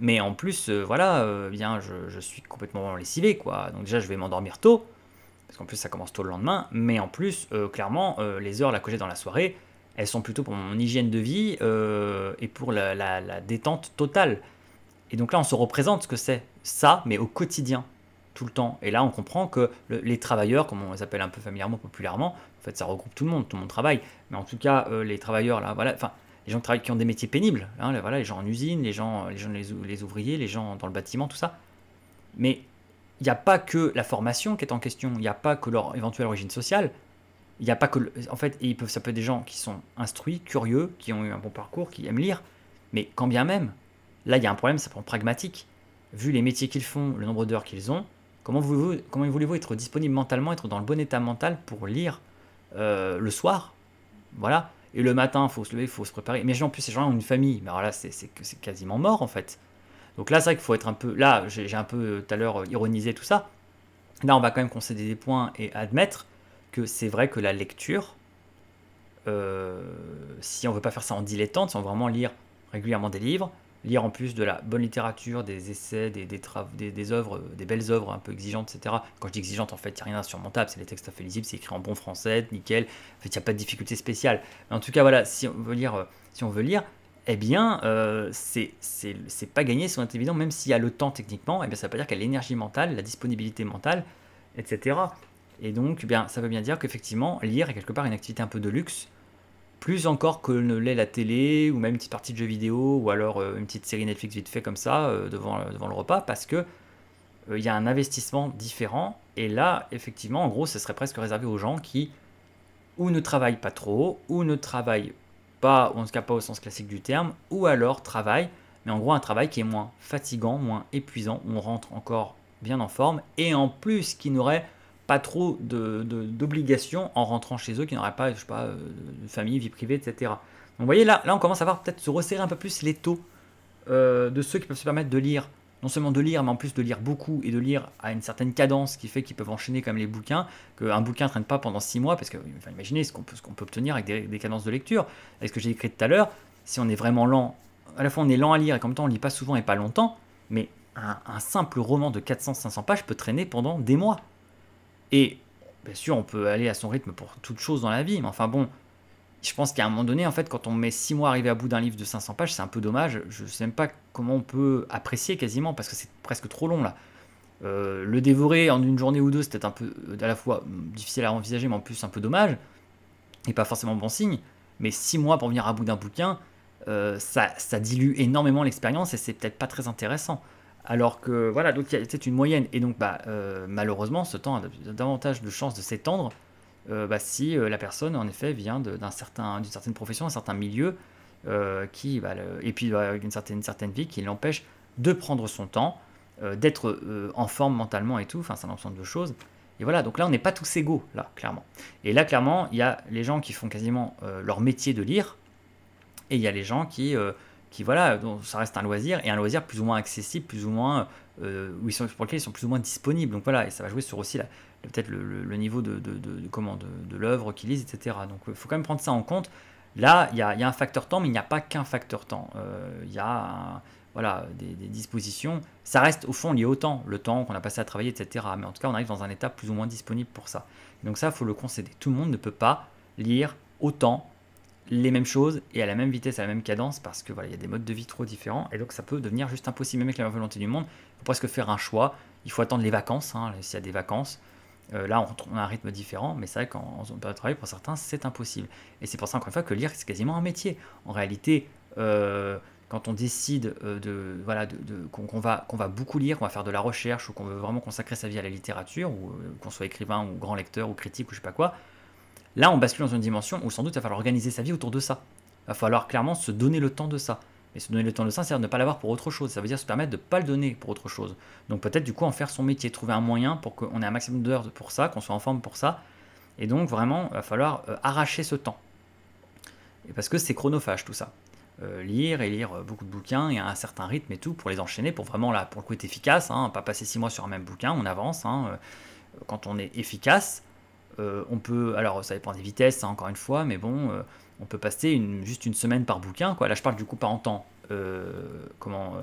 mais en plus, euh, voilà, euh, bien, je, je, suis complètement lessivé, quoi. Donc déjà, je vais m'endormir tôt, parce qu'en plus, ça commence tôt le lendemain. Mais en plus, euh, clairement, les heures là que j'ai dans la soirée, elles sont plutôt pour mon hygiène de vie et pour la, la, détente totale. Et donc là, on se représente ce que c'est, ça, mais au quotidien, tout le temps. Et là, on comprend que les travailleurs, comme on les appelle un peu familièrement, populairement, en fait, ça regroupe tout le monde, tout le monde travaille. Mais en tout cas, les travailleurs, là, voilà, enfin, les gens qui qui ont des métiers pénibles, hein, voilà, les gens en usine, les gens, les, ouvriers, les gens dans le bâtiment, tout ça. Mais il n'y a pas que la formation qui est en question, il n'y a pas que leur éventuelle origine sociale, il n'y a pas que... En fait, ça peut être des gens qui sont instruits, curieux, qui ont eu un bon parcours, qui aiment lire, mais quand bien même, là, il y a un problème, ça prend pragmatique. Vu les métiers qu'ils font, le nombre d'heures qu'ils ont, comment, voulez-vous comment voulez être disponible mentalement, être dans le bon état mental pour lire euh, le soir Voilà. Et le matin, il faut se lever, il faut se préparer. Mais en plus, ces gens ont une famille. Mais alors là, c'est quasiment mort, en fait. Donc là, c'est vrai qu'il faut être un peu. Là, j'ai un peu euh, tout à l'heure euh, ironisé tout ça. Là, on va quand même concéder des points et admettre que c'est vrai que la lecture, euh, si on veut pas faire ça en dilettante, si on veut vraiment lire régulièrement des livres, lire en plus de la bonne littérature, des essais, des, des, des, œuvres, euh, des belles œuvres un peu exigeantes, etc. Quand je dis exigeante, en fait, il n'y a rien d'insurmontable, c'est les textes à c'est écrit en bon français, nickel, en fait, il n'y a pas de difficulté spéciale. Mais en tout cas, voilà, si on veut lire, euh, si on veut lire eh bien, euh, c'est pas gagné, c'est évident, même s'il y a le temps techniquement, eh bien, ça veut pas dire qu'il y a l'énergie mentale, la disponibilité mentale, etc. Et donc, eh bien, ça veut bien dire qu'effectivement, lire est quelque part une activité un peu de luxe, plus encore que ne l'est la télé ou même une petite partie de jeu vidéo ou alors euh, une petite série Netflix vite fait comme ça euh, devant, euh, devant le repas parce que il y a un investissement différent et là effectivement en gros ce serait presque réservé aux gens qui ou ne travaillent pas trop ou ne travaillent pas ou en tout cas pas au sens classique du terme ou alors travaillent mais en gros un travail qui est moins fatigant, moins épuisant, où on rentre encore bien en forme et en plus qui n'aurait pas trop d'obligations en rentrant chez eux qui n'auraient pas, je sais pas, euh, famille, vie privée, etc. Donc vous voyez, là, là on commence à voir peut-être se resserrer un peu plus les taux euh, de ceux qui peuvent se permettre de lire, non seulement de lire, mais en plus de lire beaucoup et de lire à une certaine cadence qui fait qu'ils peuvent enchaîner comme les bouquins, qu'un bouquin ne traîne pas pendant six mois, parce que, imaginez ce qu'on peut, peut, obtenir avec des, cadences de lecture. est ce que j'ai écrit tout à l'heure, si on est vraiment lent, à la fois on est lent à lire et comme temps on lit pas souvent et pas longtemps, mais un, un simple roman de 400-500 pages peut traîner pendant des mois. Et bien sûr, on peut aller à son rythme pour toute chose dans la vie, mais enfin bon, je pense qu'à un moment donné, en fait, quand on met 6 mois à arriver à bout d'un livre de 500 pages, c'est un peu dommage. Je ne sais même pas comment on peut apprécier quasiment, parce que c'est presque trop long là. Euh, le dévorer en une journée ou deux, c'est peut-être un peu euh, à la fois hum, difficile à envisager, mais en plus un peu dommage, et pas forcément bon signe. Mais 6 mois pour venir à bout d'un bouquin, euh, ça dilue énormément l'expérience et c'est peut-être pas très intéressant. Alors que voilà, donc c'est une moyenne. Et donc bah, euh, malheureusement, ce temps a davantage de chances de s'étendre euh, bah, si euh, la personne en effet vient d'un certain, d'une certaine profession, d'un certain milieu, qui, bah, et puis bah, une, certaine, certaine vie qui l'empêche de prendre son temps, d'être en forme mentalement et tout. Enfin, c'est un ensemble de choses. Et voilà, donc là, on n'est pas tous égaux, là, clairement. Et là, clairement, il y a les gens qui font quasiment leur métier de lire, et il y a les gens qui qui voilà, ça reste un loisir et un loisir plus ou moins accessible, plus ou moins euh, où ils sont, sont plus ou moins disponibles. Donc voilà, et ça va jouer sur aussi peut-être le, niveau de, de, comment de, l'œuvre qu'ils lisent, etc. Donc il euh, faut quand même prendre ça en compte. Là, il y, a un facteur temps, mais il n'y a pas qu'un facteur temps. Euh, il y a voilà, des, dispositions. Ça reste au fond lié au temps, le temps qu'on a passé à travailler, etc. Mais en tout cas, on arrive dans un état plus ou moins disponible pour ça. donc ça, il faut le concéder. Tout le monde ne peut pas lire autant les mêmes choses et à la même vitesse, à la même cadence, parce que voilà, il y a des modes de vie trop différents, et donc ça peut devenir juste impossible, même avec la volonté du monde. Il faut presque faire un choix. Il faut attendre les vacances, hein, s'il y a des vacances. Euh, là, on, a un rythme différent, mais c'est vrai qu'en zone de travail, pour certains, c'est impossible. Et c'est pour ça, encore une fois, que lire, c'est quasiment un métier. En réalité, euh, quand on décide euh, de, voilà, de, qu'on va, qu'on va beaucoup lire, qu'on va faire de la recherche, ou qu'on veut vraiment consacrer sa vie à la littérature, ou qu'on soit écrivain, ou grand lecteur, ou critique, ou je sais pas quoi, Là, on bascule dans une dimension où sans doute il va falloir organiser sa vie autour de ça. Il va falloir clairement se donner le temps de ça. Et se donner le temps de ça, c'est-à-dire ne pas l'avoir pour autre chose. Ça veut dire se permettre de ne pas le donner pour autre chose. Donc peut-être du coup en faire son métier, trouver un moyen pour qu'on ait un maximum d'heures pour ça, qu'on soit en forme pour ça. Et donc vraiment, il va falloir euh, arracher ce temps. Et parce que c'est chronophage tout ça. Euh, lire et lire euh, beaucoup de bouquins et à un certain rythme et tout pour les enchaîner, pour vraiment là, pour le coup être efficace, hein. pas passer six mois sur un même bouquin, on avance. Hein. quand on est efficace, euh, on peut, alors ça dépend des vitesses, hein, encore une fois, mais bon, euh, on peut passer juste une semaine par bouquin. Quoi. Là, je parle du coup pas en temps euh, comment,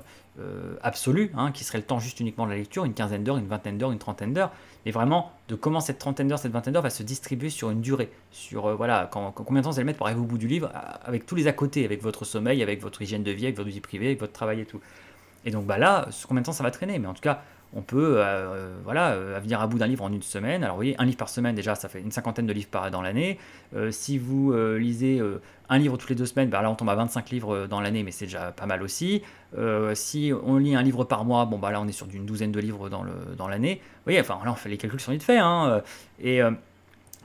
absolu, hein, qui serait le temps juste uniquement de la lecture, une quinzaine d'heures, une vingtaine d'heures, une trentaine d'heures, mais vraiment de comment cette trentaine d'heures, cette vingtaine d'heures va se distribuer sur une durée, sur voilà, combien de temps vous allez mettre pour arriver au bout du livre, avec tous les à côté, avec votre sommeil, avec votre hygiène de vie, avec votre vie privée, avec votre travail et tout. Et donc bah là, combien de temps ça va traîner Mais en tout cas, on peut euh, euh, voilà, euh, venir à bout d'un livre en une semaine. Alors vous voyez, un livre par semaine déjà, ça fait une cinquantaine de livres dans l'année. si vous lisez un livre toutes les deux semaines, bah là on tombe à 25 livres dans l'année, mais c'est déjà pas mal aussi. si on lit un livre par mois, bon bah là on est sur d'une douzaine de livres dans l'année. Dans vous voyez, enfin là on fait les calculs sont vite faits. Hein,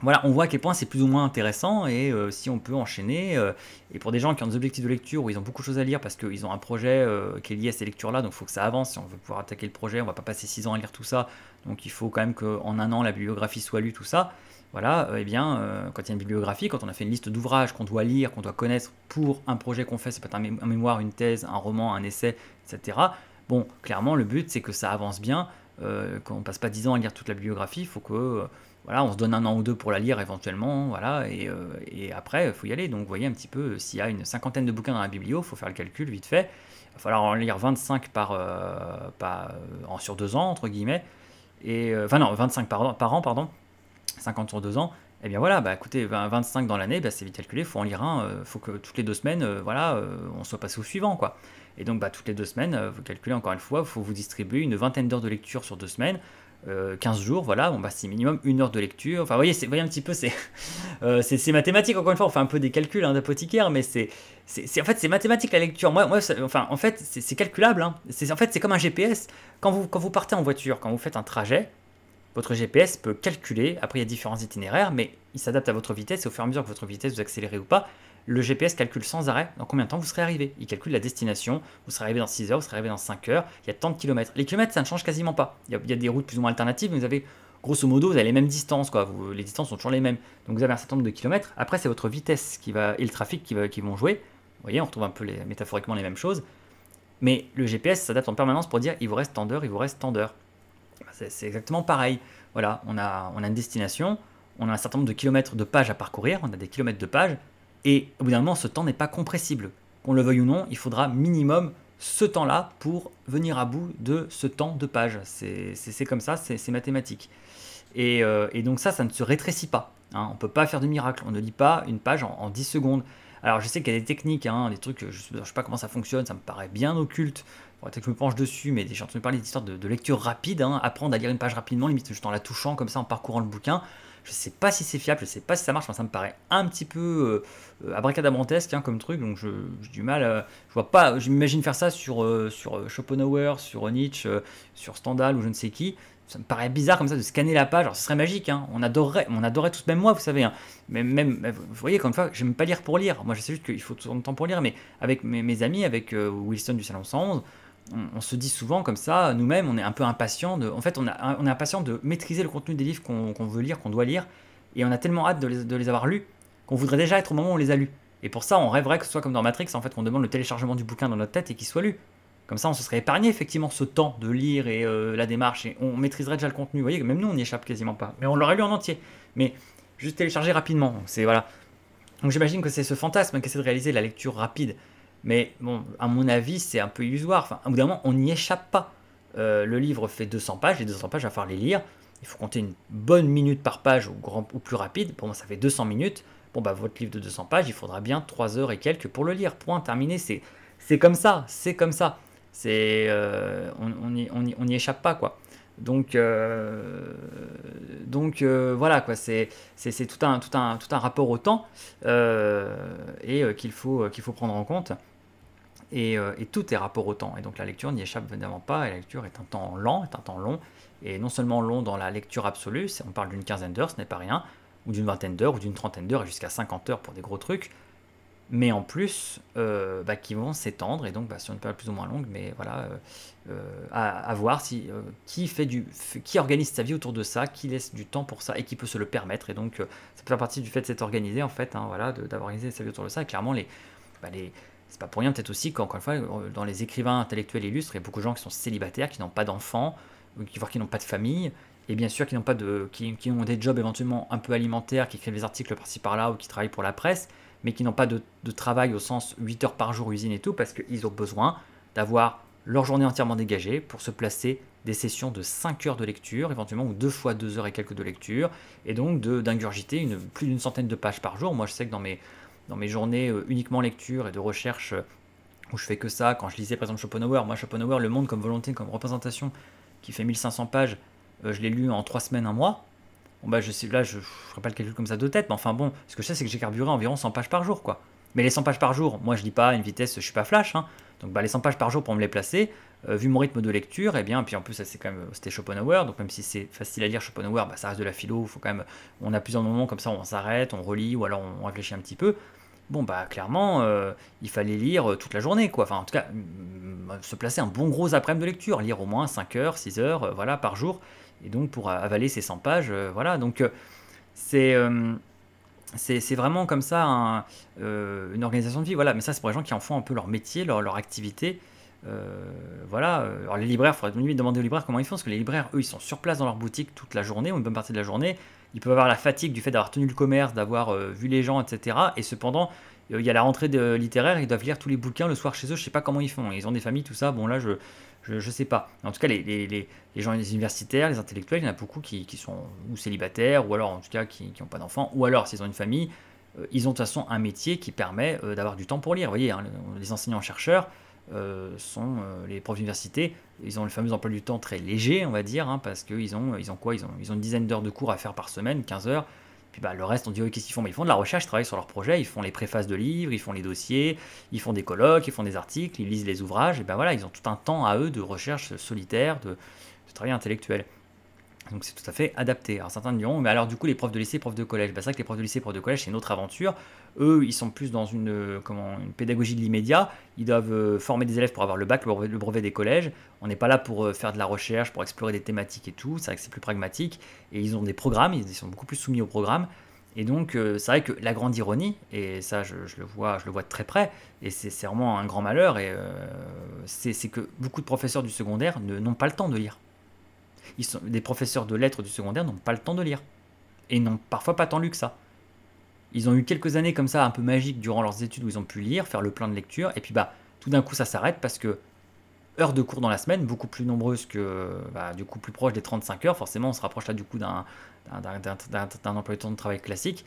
voilà, on voit à quel point c'est plus ou moins intéressant et euh, si on peut enchaîner. Euh, et pour des gens qui ont des objectifs de lecture où ils ont beaucoup de choses à lire parce qu'ils ont un projet euh, qui est lié à ces lectures-là, donc il faut que ça avance. Si on veut pouvoir attaquer le projet, on va pas passer six ans à lire tout ça. Donc il faut quand même qu'en un an la bibliographie soit lue, tout ça. Voilà, eh bien, quand il y a une bibliographie, quand on a fait une liste d'ouvrages qu'on doit lire, qu'on doit connaître pour un projet qu'on fait, ça peut être un, mémoire, une thèse, un roman, un essai, etc. Bon, clairement, le but c'est que ça avance bien. Euh, qu'on ne passe pas dix ans à lire toute la bibliographie, il faut que voilà, on se donne un an ou deux pour la lire éventuellement, voilà, et, euh, après, il faut y aller. Donc, vous voyez un petit peu, euh, s'il y a une cinquantaine de bouquins dans la biblio, il faut faire le calcul vite fait. Il va falloir en lire 25 par, euh, en, sur deux ans, entre guillemets, et, enfin non, 25 par, an, pardon, 50 sur deux ans, et eh bien voilà, bah écoutez, 25 dans l'année, bah, c'est vite calculé, faut en lire un, il faut que toutes les deux semaines, voilà, on soit passé au suivant, quoi. Et donc, bah, toutes les deux semaines, vous calculez encore une fois, faut vous distribuer une vingtaine d'heures de lecture sur deux semaines, 15 euh, jours, voilà, bon, bah, c'est minimum une heure de lecture. Enfin, vous voyez, voyez un petit peu, c'est euh, mathématique, encore une fois, on fait un peu des calculs hein, d'apothicaire, mais c'est en fait, c'est mathématique la lecture. Moi, moi enfin, en fait, c'est calculable. Hein. En fait, c'est comme un GPS. Quand vous, quand vous partez en voiture, quand vous faites un trajet, votre GPS peut calculer, après il y a différents itinéraires, mais il s'adapte à votre vitesse, et au fur et à mesure que votre vitesse vous accélérez ou pas, le GPS calcule sans arrêt dans combien de temps vous serez arrivé. Il calcule la destination, vous serez arrivé dans 6 heures, vous serez arrivé dans 5 heures, il y a tant de kilomètres. Les kilomètres, ça ne change quasiment pas. Il y a, des routes plus ou moins alternatives, mais vous avez, grosso modo, vous avez les mêmes distances, quoi. les distances sont toujours les mêmes. Donc vous avez un certain nombre de kilomètres. Après, c'est votre vitesse qui va, et le trafic qui, va, qui vont jouer. Vous voyez, on retrouve un peu les, métaphoriquement les mêmes choses. Mais le GPS s'adapte en permanence pour dire il vous reste tant d'heures, il vous reste tant d'heures. C'est exactement pareil. Voilà, on a, on a une destination, on a un certain nombre de kilomètres de pages à parcourir, on a des kilomètres de pages, et au bout d'un moment, ce temps n'est pas compressible. Qu'on le veuille ou non, il faudra minimum ce temps-là pour venir à bout de ce temps de page. C'est comme ça, c'est mathématique. Euh, et, donc ça, ça ne se rétrécit pas. Hein. On ne peut pas faire de miracle. On ne lit pas une page en, 10 secondes. Alors je sais qu'il y a des techniques, hein, des trucs, je ne sais pas comment ça fonctionne, ça me paraît bien occulte. peut-être que je me penche dessus, mais j'ai entendu parler d'histoires de, de, lecture rapide, hein. apprendre à lire une page rapidement, limite juste en la touchant comme ça, en parcourant le bouquin. Je ne sais pas si c'est fiable, je ne sais pas si ça marche, ça me paraît un petit peu euh, euh, abracadabrantesque hein, comme truc, donc j'ai du mal, euh, je vois pas, j'imagine faire ça sur, sur Schopenhauer, sur Nietzsche, sur Stendhal ou je ne sais qui, ça me paraît bizarre comme ça de scanner la page, alors ce serait magique, hein. on adorerait, on adorerait tous, même moi, vous savez, hein. mais même, vous voyez, comme fois, j'aime pas lire pour lire, moi je sais juste qu'il faut tout le temps pour lire, mais avec mes, mes amis, avec Wilson du Salon 111, on, se dit souvent comme ça, nous-mêmes, on est un peu impatient de, en fait, on, est impatient de maîtriser le contenu des livres qu'on veut lire, qu'on doit lire, et on a tellement hâte de les, avoir lus qu'on voudrait déjà être au moment où on les a lus. Et pour ça, on rêverait que ce soit comme dans Matrix, en fait, qu'on demande le téléchargement du bouquin dans notre tête et qu'il soit lu. Comme ça, on se serait épargné effectivement ce temps de lire et euh, la démarche, et on maîtriserait déjà le contenu. Vous voyez, même nous, on n'y échappe quasiment pas. Mais on l'aurait lu en entier. Mais juste télécharger rapidement. C'est voilà. Donc j'imagine que c'est ce fantasme qu'essaie de réaliser la lecture rapide. Mais bon, à mon avis, c'est un peu illusoire. Enfin, au on n'y échappe pas. Euh, le livre fait 200 pages, les 200 pages, il va falloir les lire. Il faut compter une bonne minute par page ou, ou plus rapide. Pour moi, ça fait 200 minutes. Bon, bah, votre livre de 200 pages, il faudra bien 3 heures et quelques pour le lire. Point, terminé. C'est, comme ça, c'est comme ça. Euh, on n'y échappe pas, quoi. Donc, euh, donc voilà, quoi, c'est, tout, un, rapport au temps et qu'il faut prendre en compte. Euh, et, tout est rapport au temps. Et donc la lecture n'y échappe évidemment pas, et la lecture est un temps lent, est un temps long, et non seulement long dans la lecture absolue, on parle d'une quinzaine d'heures, ce n'est pas rien, ou d'une vingtaine d'heures, ou d'une trentaine d'heures, et jusqu'à 50 heures pour des gros trucs, mais en plus euh, bah, qui vont s'étendre, et donc bah, sur une période plus ou moins longue, mais voilà, euh, à, voir si, qui, fait du, qui organise sa vie autour de ça, qui laisse du temps pour ça, et qui peut se le permettre, et donc ça peut faire partie du fait de s'être organisé, en fait, hein, voilà, d'avoir organisé sa vie autour de ça, et clairement les... Bah, les c'est pas pour rien peut-être aussi qu'encore une fois, euh, dans les écrivains intellectuels illustres, il y a beaucoup de gens qui sont célibataires, qui n'ont pas d'enfants, voire qui n'ont pas de famille, et bien sûr qui n'ont pas de, qui, ont des jobs éventuellement un peu alimentaires, qui écrivent des articles par-ci par-là ou qui travaillent pour la presse, mais qui n'ont pas de, de, travail au sens 8 heures par jour usine et tout, parce qu'ils ont besoin d'avoir leur journée entièrement dégagée pour se placer des sessions de 5 heures de lecture, éventuellement, ou deux fois 2 heures et quelques de lecture, et donc d'ingurgiter plus d'une centaine de pages par jour. Moi, je sais que dans mes, dans mes journées euh, uniquement lecture et de recherche euh, où je fais que ça, quand je lisais par exemple Schopenhauer, moi Schopenhauer, Le Monde comme volonté, comme représentation, qui fait 1500 pages, euh, je l'ai lu en 3 semaines, un mois. Bon, bah, je sais, là, je ne ferai pas le calcul comme ça de tête, mais enfin bon, ce que je sais, c'est que j'ai carburé environ 100 pages par jour, quoi. Mais les 100 pages par jour, moi je lis pas à une vitesse, je suis pas flash, hein. donc bah, les 100 pages par jour pour me les placer, euh, vu mon rythme de lecture, et eh bien, puis en plus, ça c'est quand même, c'était Schopenhauer, donc même si c'est facile à lire Schopenhauer, bah, ça reste de la philo, faut quand même, on a plusieurs moments comme ça, on s'arrête, on relit, ou alors on réfléchit un petit peu. Bon, bah clairement, euh, il fallait lire euh, toute la journée, quoi. Enfin, en tout cas, se placer un bon gros après-midi de lecture, lire au moins 5 heures, 6 heures, voilà, par jour, et donc pour avaler ces 100 pages, voilà. Donc, c'est c'est vraiment comme ça une organisation de vie. Voilà, mais ça, c'est pour les gens qui en font un peu leur métier, leur, leur activité. Euh, voilà. Euh, alors les libraires, il faudrait demander aux libraires comment ils font, parce que les libraires, eux, ils sont sur place dans leur boutique toute la journée, ou une bonne partie de la journée. Ils peuvent avoir la fatigue du fait d'avoir tenu le commerce, d'avoir euh, vu les gens, etc. Et cependant, il y a la rentrée littéraire, ils doivent lire tous les bouquins le soir chez eux, je sais pas comment ils font. Ils ont des familles, tout ça, bon là, je, je, sais pas. En tout cas, les, gens, les universitaires, les intellectuels, il y en a beaucoup qui, sont ou célibataires, ou alors en tout cas qui n'ont pas d'enfants, ou alors s'ils ont une famille, ils ont de toute façon un métier qui permet d'avoir du temps pour lire. Vous voyez, hein, les enseignants-chercheurs, euh, sont euh, les profs d'université. Ils ont le fameux emploi du temps très léger, on va dire, hein, parce qu'ils ont, ils ont quoi ils ont, ils ont une dizaine d'heures de cours à faire par semaine, 15 heures. Puis bah, le reste, on dit, oui, qu'est-ce qu'ils font Mais bah, ils font de la recherche, ils travaillent sur leurs projets, ils font les préfaces de livres, ils font les dossiers, ils font des colloques, ils font des articles, ils lisent les ouvrages. Et ben voilà, ils ont tout un temps à eux de recherche solitaire, de travail intellectuel. Donc c'est tout à fait adapté. Alors certains diront, mais alors du coup les profs de lycée, profs de collège, bah, c'est vrai que les profs de lycée, profs de collège, c'est une autre aventure. Eux, ils sont plus dans une, euh, pédagogie de l'immédiat. Ils doivent euh, former des élèves pour avoir le bac, le brevet, des collèges. On n'est pas là pour euh, faire de la recherche, pour explorer des thématiques et tout. C'est vrai que c'est plus pragmatique. Et ils ont des programmes, ils sont beaucoup plus soumis aux programmes. Et donc, c'est vrai que la grande ironie, et ça, je, le, vois, je le vois de très près, et c'est vraiment un grand malheur, et c'est que beaucoup de professeurs du secondaire n'ont pas le temps de lire. Ils sont, des professeurs de lettres du secondaire n'ont pas le temps de lire. Et n'ont parfois pas tant lu que ça. Ils ont eu quelques années comme ça, un peu magiques, durant leurs études où ils ont pu lire, faire le plein de lecture, et puis bah, tout d'un coup ça s'arrête parce que heures de cours dans la semaine, beaucoup plus nombreuses que, bah, du coup, plus proche des 35 heures, forcément on se rapproche là du coup d'un emploi de temps de travail classique.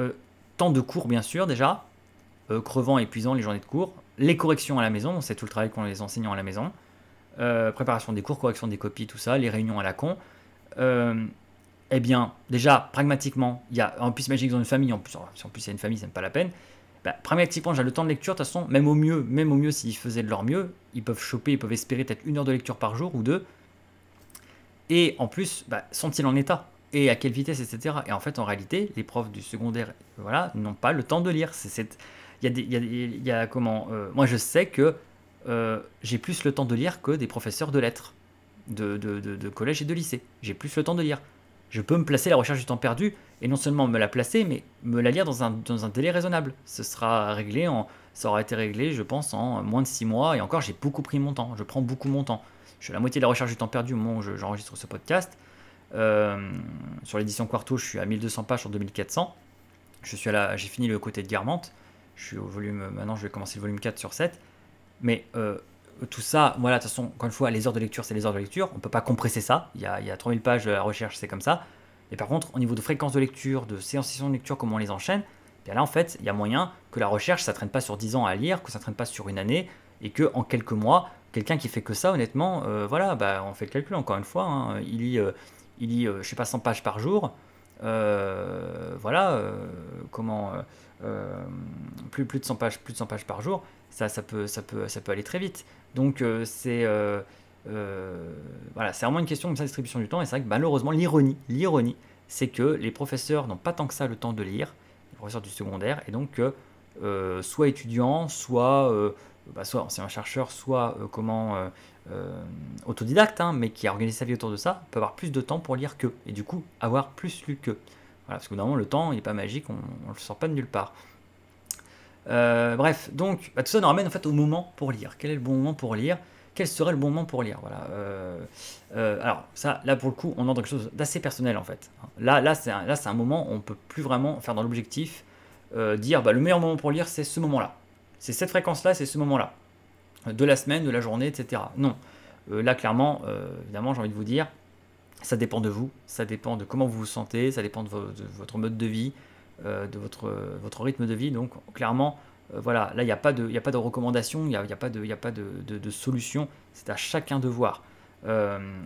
Euh, temps de cours bien sûr déjà, euh, crevant, épuisant les journées de cours, les corrections à la maison, c'est tout le travail qu'ont les enseignants à la maison, euh, préparation des cours, correction des copies, tout ça, les réunions à la con, euh, eh bien, déjà, pragmatiquement, il y a, en plus, imagine qu'ils ont une famille, en plus, si en plus une famille, c'est pas la peine. Bah, pragmatiquement, j'ai le temps de lecture, de toute façon, même au mieux, même au mieux, s'ils faisaient de leur mieux, ils peuvent choper, ils peuvent espérer peut-être une heure de lecture par jour ou deux. Et en plus, bah, sont-ils en état Et à quelle vitesse, etc. Et en fait, en réalité, les profs du secondaire, voilà, n'ont pas le temps de lire. C'est cette... Il y a des... Il y a, comment... Euh, moi, je sais que euh, j'ai plus le temps de lire que des professeurs de lettres, de, collège et de lycée. J'ai plus le temps de lire. Je peux me placer la recherche du temps perdu, et non seulement me la placer, mais me la lire dans un, délai raisonnable. Ce sera réglé en, ça aura été réglé, je pense, en moins de 6 mois, et encore, j'ai beaucoup pris mon temps, je prends beaucoup mon temps. Je suis à la moitié de la recherche du temps perdu au moment où j'enregistre ce podcast. Euh, sur l'édition Quarto, je suis à 1200 pages sur 2400. Je suis j'ai fini le côté de Garmante. Je suis au volume, maintenant je vais commencer le volume 4 sur 7. Mais euh, tout ça, voilà, de toute façon, quand une fois, les heures de lecture, c'est les heures de lecture. On ne peut pas compresser ça. Il y a, il y a 3000 pages de la recherche, c'est comme ça. Et par contre, au niveau de fréquence de lecture, de séances de lecture, comment on les enchaîne, bien là, en fait, il y a moyen que la recherche, ça ne traîne pas sur 10 ans à lire, que ça ne traîne pas sur une année, et que en quelques mois, quelqu'un qui fait que ça, honnêtement, euh, voilà, bah, on fait le calcul encore une fois. Hein. il lit, je euh, il lit je sais pas, 100 pages par jour. voilà, comment. plus, plus, de 100 pages, plus de 100 pages par jour. Ça, ça, peut, ça, peut, ça peut aller très vite. Donc euh, c'est euh, euh, voilà, c'est vraiment une question de sa distribution du temps. Et c'est vrai que malheureusement, l'ironie, l'ironie, c'est que les professeurs n'ont pas tant que ça le temps de lire, les professeurs du secondaire, et donc soit étudiant, soit bah, soit ancien chercheur, soit comment autodidacte, hein, mais qui a organisé sa vie autour de ça, peut avoir plus de temps pour lire que, et du coup avoir plus lu que. Voilà, parce que normalement le temps, il n'est pas magique, on ne le sort pas de nulle part. Euh, bref, donc bah, tout ça nous ramène en fait au moment pour lire. Quel est le bon moment pour lire Quel serait le bon moment pour lire Voilà. Euh, euh, alors ça, là pour le coup, on entre dans quelque chose d'assez personnel en fait. Là, là c'est un, un moment où on peut plus vraiment faire dans l'objectif, dire bah, le meilleur moment pour lire, c'est ce moment-là. C'est cette fréquence-là, c'est ce moment-là. De la semaine, de la journée, etc. Non. là, clairement, évidemment, j'ai envie de vous dire, ça dépend de vous, ça dépend de comment vous vous sentez, ça dépend de votre mode de vie, euh, de euh, votre, rythme de vie. Donc clairement, euh, voilà, là, il n'y a, pas de, de recommandation, il n'y a, pas de, y de, solution, c'est à chacun de voir.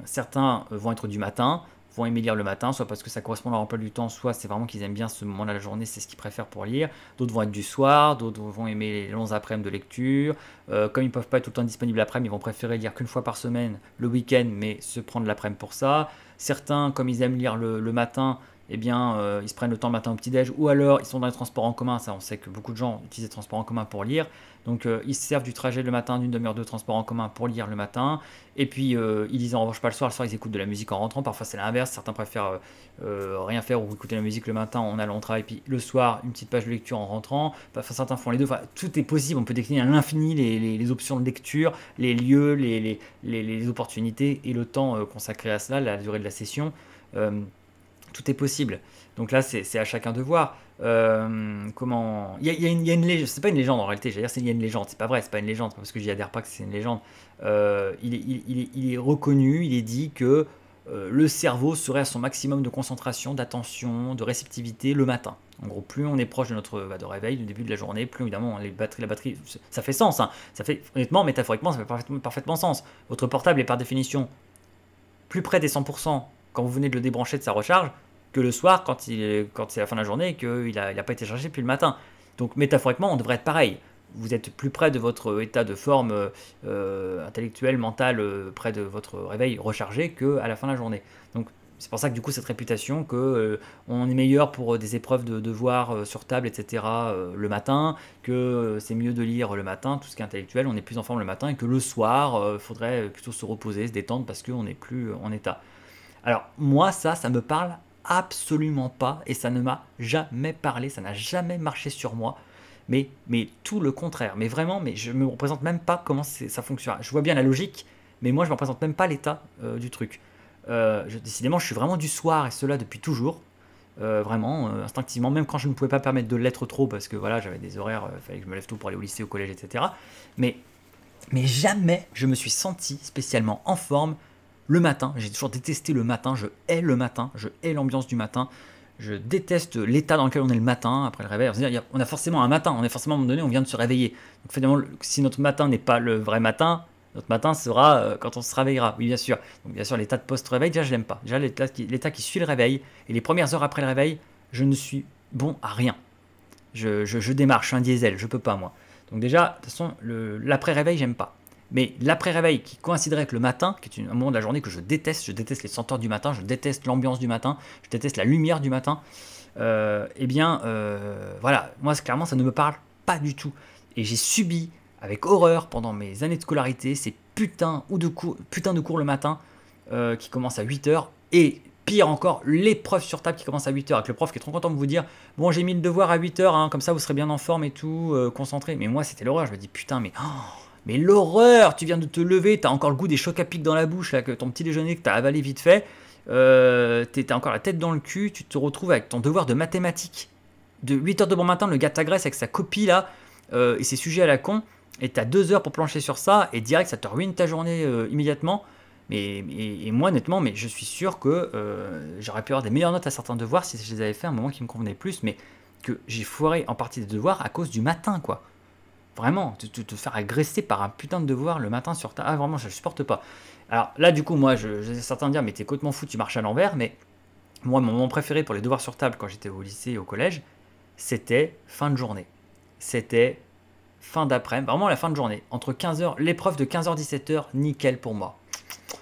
certains vont être du matin, vont aimer lire le matin, soit parce que ça correspond à leur emploi du temps, soit c'est vraiment qu'ils aiment bien ce moment de la journée, c'est ce qu'ils préfèrent pour lire. D'autres vont être du soir, d'autres vont aimer les longs après-midi de lecture. comme ils ne peuvent pas être tout le temps disponibles après, midi ils vont préférer lire qu'une fois par semaine le week-end, mais se prendre l'après-midi pour ça. Certains, comme ils aiment lire le matin, eh bien, euh, ils se prennent le temps le matin au petit-déj, ou alors ils sont dans les transports en commun. Ça, on sait que beaucoup de gens utilisent les transports en commun pour lire. Donc, euh, ils se servent du trajet le matin, d'une demi-heure de transport en commun pour lire le matin. Et puis, euh, ils lisent en revanche pas le soir. Le soir, ils écoutent de la musique en rentrant. Parfois, c'est l'inverse. Certains préfèrent rien faire ou écouter la musique le matin en allant au travail, puis le soir, une petite page de lecture en rentrant. Enfin, certains font les deux. Enfin, tout est possible. On peut décliner à l'infini les, options de lecture, les lieux, les, les opportunités et le temps consacré à cela, la durée de la session tout est possible. Donc là, c'est à chacun de voir. Euh, comment Il y a, une légende. C'est pas une légende en réalité. J'allais dire il y a une légende. C'est pas vrai. C'est pas une légende. parce que j'y adhère pas que c'est une légende. Euh, il, est, reconnu. Il est dit que euh, le cerveau serait à son maximum de concentration, d'attention, de réceptivité le matin. En gros, plus on est proche de notre bah, de réveil, du début de la journée, plus évidemment les batteries, la batterie, ça fait sens. Hein. Ça fait honnêtement, métaphoriquement, ça fait parfaitement, parfaitement sens. Votre portable est par définition plus près des 100% quand vous venez de le débrancher de sa recharge que le soir quand, il, quand c'est la fin de la journée et qu'il n'a pas été chargé depuis le matin. Donc métaphoriquement, on devrait être pareil. Vous êtes plus près de votre état de forme euh, euh, intellectuelle, mentale, euh, près de votre réveil rechargé qu'à la fin de la journée. Donc c'est pour ça que du coup cette réputation que on est meilleur pour des épreuves de devoir sur table, etc. le matin, que c'est mieux de lire le matin, tout ce qui est intellectuel, on est plus en forme le matin, et que le soir, il faudrait plutôt se reposer, se détendre parce qu'on n'est plus en état. Alors moi ça, ça me parle absolument pas et ça ne m'a jamais parlé, ça n'a jamais marché sur moi. Mais, mais tout le contraire. Mais vraiment, mais je me représente même pas comment ça fonctionne. Je vois bien la logique, mais moi je me représente même pas l'état euh, du truc. Euh, décidément, je suis vraiment du soir et cela depuis toujours. Euh, vraiment, instinctivement, même quand je ne pouvais pas permettre de l'être trop parce que voilà, j'avais des horaires, il fallait que je me lève tôt pour aller au lycée, au collège, etc. Mais, mais jamais je me suis senti spécialement en forme, le matin, j'ai toujours détesté le matin, je hais le matin, je hais l'ambiance du matin. Je déteste l'état dans lequel on est le matin après le réveil. On a forcément un matin, on est forcément à un moment donné, on vient de se réveiller. Donc finalement, si notre matin n'est pas le vrai matin, notre matin sera euh, quand on se réveillera, oui bien sûr. Donc bien sûr, l'état de post-réveil, déjà je l'aime pas. Déjà l'état qui, suit le réveil, et les premières heures après le réveil, je ne suis bon à rien. Je, je, démarre, je suis un diesel, je peux pas moi. Donc déjà, de toute façon, l'après-réveil, j'aime pas. Mais l'après-réveil qui coïnciderait avec le matin, qui est un moment de la journée que je déteste, je déteste les senteurs du matin, je déteste l'ambiance du matin, je déteste la lumière du matin, euh, eh bien, euh, voilà, moi clairement, ça ne me parle pas du tout. Et j'ai subi avec horreur pendant mes années de scolarité ces putains, ou de, cours, de cours le matin euh, qui commencent à 8h et pire encore, l'épreuve sur table qui commence à 8h avec le prof qui est trop content de vous dire Bon, j'ai mis le devoir à 8h, hein, comme ça vous serez bien en forme et tout, concentré. Mais moi, c'était l'horreur, je me dis Putain, mais. Oh mais l'horreur, tu viens de te lever, t'as encore le goût des chocs à pic dans la bouche, là, ton petit déjeuner que t'as avalé vite fait, euh, t'as encore la tête dans le cul, tu te retrouves avec ton devoir de mathématiques. De 8h de bon matin, le gars t'agresse avec sa copie là, euh, et ses sujets à la con, et t'as 2 heures pour plancher sur ça, et direct ça te ruine ta journée euh, immédiatement. Mais, et, moi, honnêtement, mais je suis sûr que euh, j'aurais pu avoir des meilleures notes à certains devoirs si je les avais fait à un moment qui me convenait plus, mais que j'ai foiré en partie des devoirs à cause du matin, quoi. Vraiment, te, te, faire agresser par un putain de devoir le matin sur ta. Ah, vraiment, je ne supporte pas. Alors là, du coup, moi, je, certains dire, mais t'es complètement fou, tu marches à l'envers, mais moi, mon moment préféré pour les devoirs sur table quand j'étais au lycée et au collège, c'était fin de journée. C'était fin d'après-midi, vraiment la fin de journée. Entre 15h, l'épreuve de 15h-17h, nickel pour moi.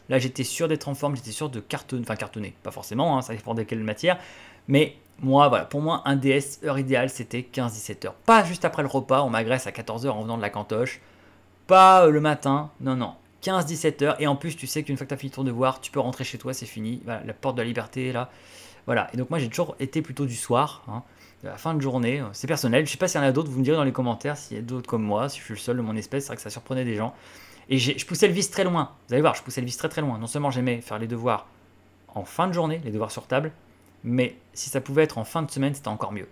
Là, j'étais sûr d'être en forme, j'étais sûr de cartonner, enfin cartonner, pas forcément, hein, ça dépendait de quelle matière, mais moi, voilà, pour moi, un DS, heure idéale, c'était 15-17 heures. Pas juste après le repas, on m'agresse à 14 heures en venant de la cantoche. Pas euh, le matin, non, non. 15-17 heures. Et en plus, tu sais qu'une fois que tu as fini ton devoir, tu peux rentrer chez toi, c'est fini. Voilà, la porte de la liberté, est là. Voilà. Et donc, moi, j'ai toujours été plutôt du soir, hein, de la fin de journée. Euh, c'est personnel. Je sais pas s'il y en a d'autres, vous me direz dans les commentaires s'il y a d'autres comme moi, si je suis le seul de mon espèce. C'est vrai que ça surprenait des gens. Et je poussais le vice très loin. Vous allez voir, je poussais le vice très très loin. Non seulement j'aimais faire les devoirs en fin de journée, les devoirs sur table, mais si ça pouvait être en fin de semaine, c'était encore mieux.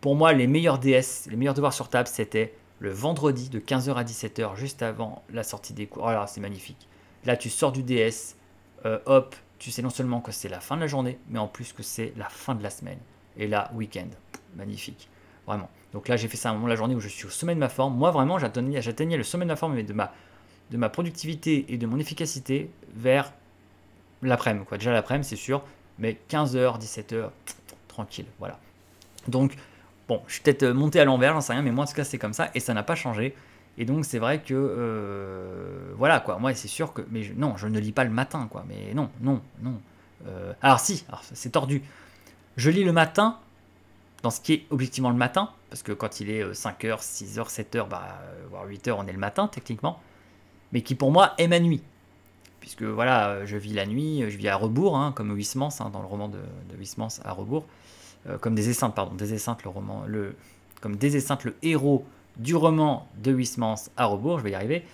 Pour moi, les meilleurs DS, les meilleurs devoirs sur table, c'était le vendredi de 15h à 17h, juste avant la sortie des cours. Voilà, ah c'est magnifique. Là, tu sors du DS, euh, hop, tu sais non seulement que c'est la fin de la journée, mais en plus que c'est la fin de la semaine. Et là, week-end, magnifique, vraiment. Donc là, j'ai fait ça à un moment de la journée où je suis au sommet de ma forme. Moi, vraiment, j'atteignais le sommet de ma forme, mais de ma, de ma productivité et de mon efficacité vers l'après-midi. Déjà l'après-midi, c'est sûr, mais 15h, 17h, tranquille, voilà. Donc, bon, je suis peut-être euh, monté à l'envers, j'en sais rien, mais moi en tout cas c'est comme ça, et ça n'a pas changé. Et donc c'est vrai que, euh, voilà quoi, moi c'est sûr que, mais non, je ne lis pas le matin, quoi, mais non, non, non. Euh, alors si, c'est tordu. Je lis le matin, dans ce qui est objectivement le matin, parce que quand il est 5h, 6h, 7h, bah, voire 8h, on est le matin techniquement, mais qui pour moi est ma nuit puisque voilà, euh, je vis la nuit, euh, je vis à rebours, hein, comme Huysmans, hein, dans le roman de, de Huysmans, à rebours, euh, comme des Esseintes, pardon, des Esseintes, le roman, le, comme des Esseintes, le héros du roman de Huysmans à rebours, je vais y arriver.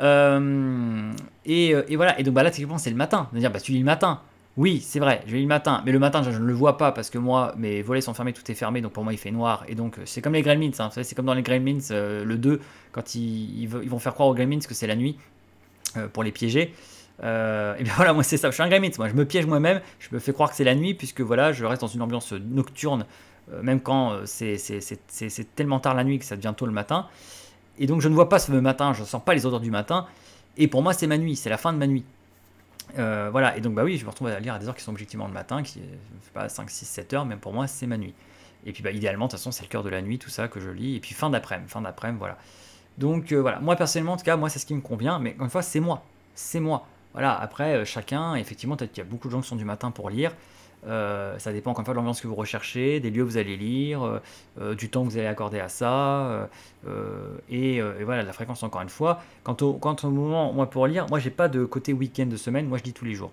et, voilà, et donc bah, là, c'est le matin, de dire, bah, tu lis le matin. Oui, c'est vrai, je lis le matin, mais le matin, je, ne le vois pas parce que moi, mes volets sont fermés, tout est fermé, donc pour moi, il fait noir. Et donc, c'est comme les Gremlins, hein, c'est comme dans les Gremlins, le 2, quand ils, ils, ils vont faire croire aux Gremlins que c'est la nuit, euh, pour les piéger. Euh, et bien voilà, moi c'est ça, je suis un gremlin, moi je me piège moi-même, je me fais croire que c'est la nuit, puisque voilà, je reste dans une ambiance nocturne, euh, même quand c'est tellement tard la nuit que ça devient tôt le matin. Et donc je ne vois pas ce matin, je ne sens pas les odeurs du matin, et pour moi c'est ma nuit, c'est la fin de ma nuit. voilà, et donc bah oui, je me retrouve à lire à des heures qui sont objectivement le matin, qui ne pas 5, 6, 7 heures, mais pour moi c'est ma nuit. Et puis bah idéalement, de toute façon, c'est le cœur de la nuit, tout ça que je lis, et puis fin daprès fin d'après-midi, voilà. Donc euh, voilà, moi personnellement, en tout cas, moi c'est ce qui me convient, mais encore une fois, c'est moi. C'est moi. Voilà, après, euh, chacun, effectivement, peut-être qu'il y a beaucoup de gens qui sont du matin pour lire. Euh, ça dépend encore une fois de l'ambiance que vous recherchez, des lieux que vous allez lire, du temps que vous allez accorder à ça, et, voilà, la fréquence encore une fois. Quant au, moment, moi pour lire, moi j'ai pas de côté week-end de semaine, moi je lis tous les jours.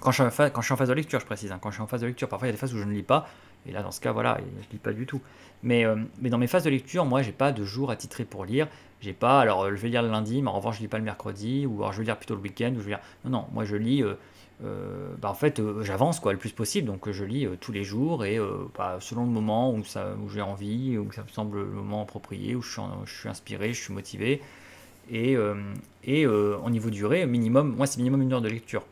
Quand je, suis en phase, de lecture, je précise, hein. quand je suis en phase de lecture, parfois il y a des phases où je ne lis pas, et là, dans ce cas, voilà, je lis pas du tout. Mais, euh, mais dans mes phases de lecture, moi, j'ai pas de jour attitré pour lire. J'ai pas, alors euh, je vais lire le lundi, mais en revanche, je lis pas le mercredi, ou alors je vais lire plutôt le week-end, ou je vais Non, non, moi, je lis. Euh, bah, en fait, j'avance quoi le plus possible, donc je lis tous les jours et bah, selon le moment où, ça, où j'ai envie, où ça me semble le moment approprié, où je suis, je suis inspiré, je suis motivé. Et, et au niveau durée, minimum, moi c'est minimum une heure de lecture.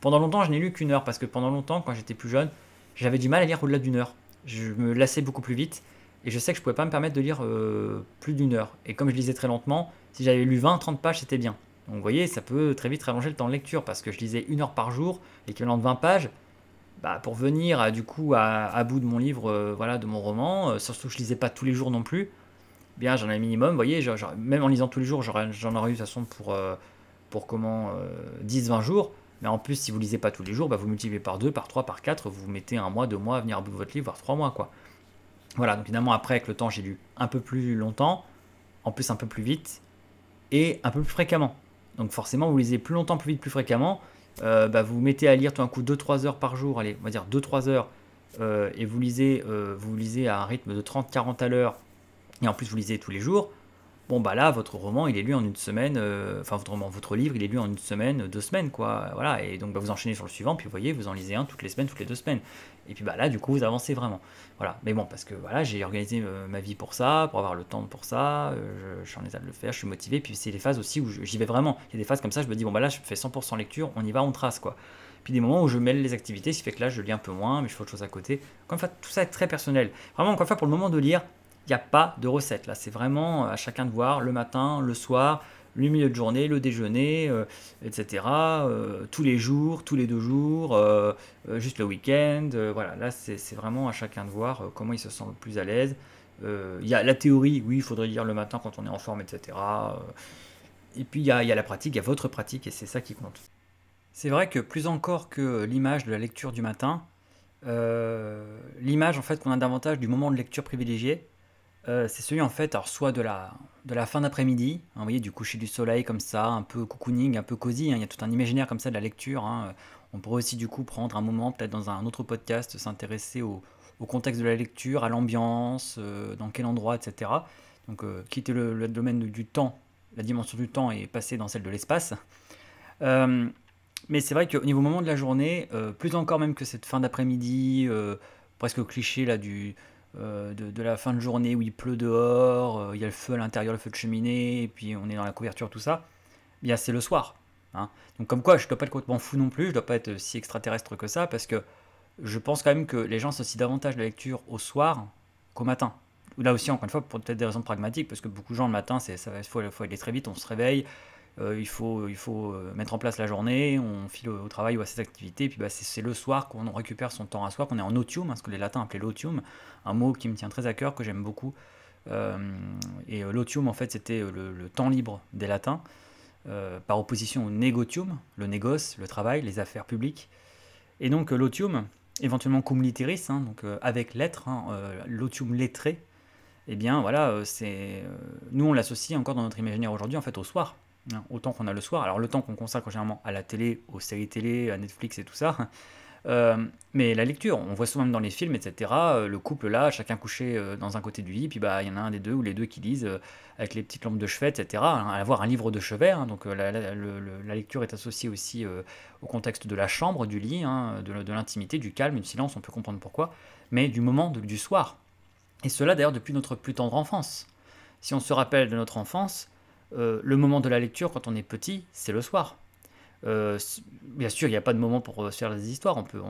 Pendant longtemps, je n'ai lu qu'une heure parce que pendant longtemps, quand j'étais plus jeune, j'avais du mal à lire au-delà d'une heure. Je me lassais beaucoup plus vite et je sais que je pouvais pas me permettre de lire euh, plus d'une heure. Et comme je lisais très lentement, si j'avais lu 20-30 pages, c'était bien. Donc vous voyez, ça peut très vite rallonger le temps de lecture parce que je lisais une heure par jour, l'équivalent de 20 pages. Bah, pour venir euh, du coup à, bout de mon livre, euh, voilà, de mon roman, surtout que je lisais pas tous les jours non plus, eh bien j'en ai minimum, vous voyez, même en lisant tous les jours, j'en aurais eu de toute façon pour, pour comment 10-20 jours. Mais en plus, si vous lisez pas tous les jours, bah, vous multipliez par 2, par 3, par 4, vous mettez un mois, deux mois à venir à bout de votre livre, voire trois mois. quoi. Voilà, donc finalement, après, avec le temps, j'ai lu un peu plus longtemps, en plus un peu plus vite, et un peu plus fréquemment. Donc forcément, vous lisez plus longtemps, plus vite, plus fréquemment. Euh, bah vous vous mettez à lire tout un coup 2-3 heures par jour, allez, on va dire 2-3 heures, euh, et vous lisez, euh, vous lisez à un rythme de 30-40 à l'heure, et en plus vous lisez tous les jours, Bon, bah là, votre roman, il est lu en une semaine, euh, enfin, votre roman, votre livre, il est lu en une semaine, deux semaines, quoi. Voilà, et donc bah, vous enchaînez sur le suivant, puis vous voyez, vous en lisez un toutes les semaines, toutes les deux semaines. Et puis bah là, du coup, vous avancez vraiment. Voilà, mais bon, parce que voilà, j'ai organisé euh, ma vie pour ça, pour avoir le temps pour ça, euh, je, suis en état de le faire, je suis motivé, puis c'est des phases aussi où j'y vais vraiment. Il y a des phases comme ça, je me dis, bon, bah là, je fais 100% lecture, on y va, on trace, quoi. Puis des moments où je mêle les activités, ce qui fait que là, je lis un peu moins, mais je fais autre chose à côté. comme une tout ça est très personnel. Vraiment, encore une pour le moment de lire, n'y a pas de recette. Là, c'est vraiment euh, à chacun de voir le matin, le soir, le milieu de journée, le déjeuner, euh, etc. Euh, tous les jours, tous les deux jours, juste le week-end. voilà, là, c'est vraiment à chacun de voir comment il se sent le plus à l'aise. Il y a la théorie, oui, il faudrait dire le matin quand on est en forme, etc. Et puis, il y a, y a la pratique, il y a votre pratique, et c'est ça qui compte. C'est vrai que plus encore que l'image de la lecture du matin, l'image en fait qu'on a davantage du moment de lecture privilégié, euh, c'est celui en fait, alors soit de la, de la fin d'après-midi, hein, vous voyez, du coucher du soleil comme ça, un peu cocooning, un peu cosy, hein, il y a tout un imaginaire comme ça de la lecture. Hein. On pourrait aussi du coup prendre un moment, peut-être dans un autre podcast, s'intéresser au, contexte de la lecture, à l'ambiance, euh, dans quel endroit, etc. Donc euh, quitter le, domaine du, temps, la dimension du temps et passer dans celle de l'espace. mais c'est vrai qu'au niveau moment de la journée, plus encore même que cette fin d'après-midi, presque cliché là du euh, de, la fin de journée où il pleut dehors, euh, il y a le feu à l'intérieur, le feu de cheminée, et puis on est dans la couverture, tout ça, eh bien c'est le soir. Hein. Donc comme quoi, je ne dois pas être complètement fou non plus, je ne dois pas être si extraterrestre que ça, parce que je pense quand même que les gens s'associent davantage la lecture au soir qu'au matin. Là aussi, encore une fois, pour peut-être des raisons pragmatiques, parce que beaucoup de gens le matin, il faut, faut aller très vite, on se réveille, euh, il, faut, euh, mettre en place la journée, on file au, travail ou à ses activités, puis bah, c'est le soir qu'on récupère son temps à soir, qu'on est en otium, hein, ce que les latins appelaient l'otium, un mot qui me tient très à cœur, que j'aime beaucoup. Euh, et l'otium, en fait, c'était le, temps libre des latins, par opposition au negotium, le négoce, le travail, les affaires publiques. Et donc l'otium, éventuellement cum literis, hein, donc avec l'être, hein, l'otium lettré, eh bien voilà, c'est nous on l'associe encore dans notre imaginaire aujourd'hui en fait au soir autant qu'on a le soir. Alors le temps qu'on consacre généralement à la télé, aux séries télé, à Netflix et tout ça. Euh, mais la lecture, on voit souvent même dans les films, etc. Euh, le couple là, chacun couché euh, dans un côté du lit, puis bah il y en a un des deux ou les deux qui lisent avec les petites lampes de chevet, etc. Hein, à avoir un livre de chevet, hein. donc la, lecture est associée aussi au contexte de la chambre, du lit, hein, de, l'intimité, du calme, du silence, on peut comprendre pourquoi, mais du moment du soir. Et cela d'ailleurs depuis notre plus tendre enfance. Si on se rappelle de notre enfance, euh, le moment de la lecture quand on est petit, c'est le soir. Euh, bien sûr, il n'y a pas de moment pour euh, se faire des histoires, on peut,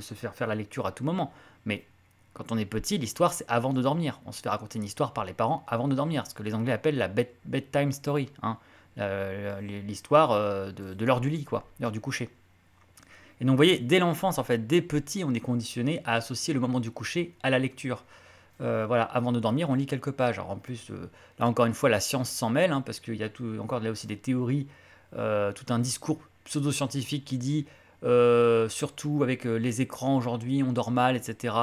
se faire faire la lecture à tout moment, mais quand on est petit, l'histoire, c'est avant de dormir. On se fait raconter une histoire par les parents avant de dormir, ce que les Anglais appellent la bedtime story, hein. l'histoire de, l'heure du lit, quoi, l'heure du coucher. Et donc, vous voyez, dès l'enfance, en fait, dès petit, on est conditionné à associer le moment du coucher à la lecture. Euh, voilà, avant de dormir, on lit quelques pages. Alors en plus, euh, là encore une fois, la science s'en mêle, hein, parce qu'il y a tout, encore là aussi des théories, euh, tout un discours pseudo-scientifique qui dit, surtout avec les écrans aujourd'hui, on dort mal, etc.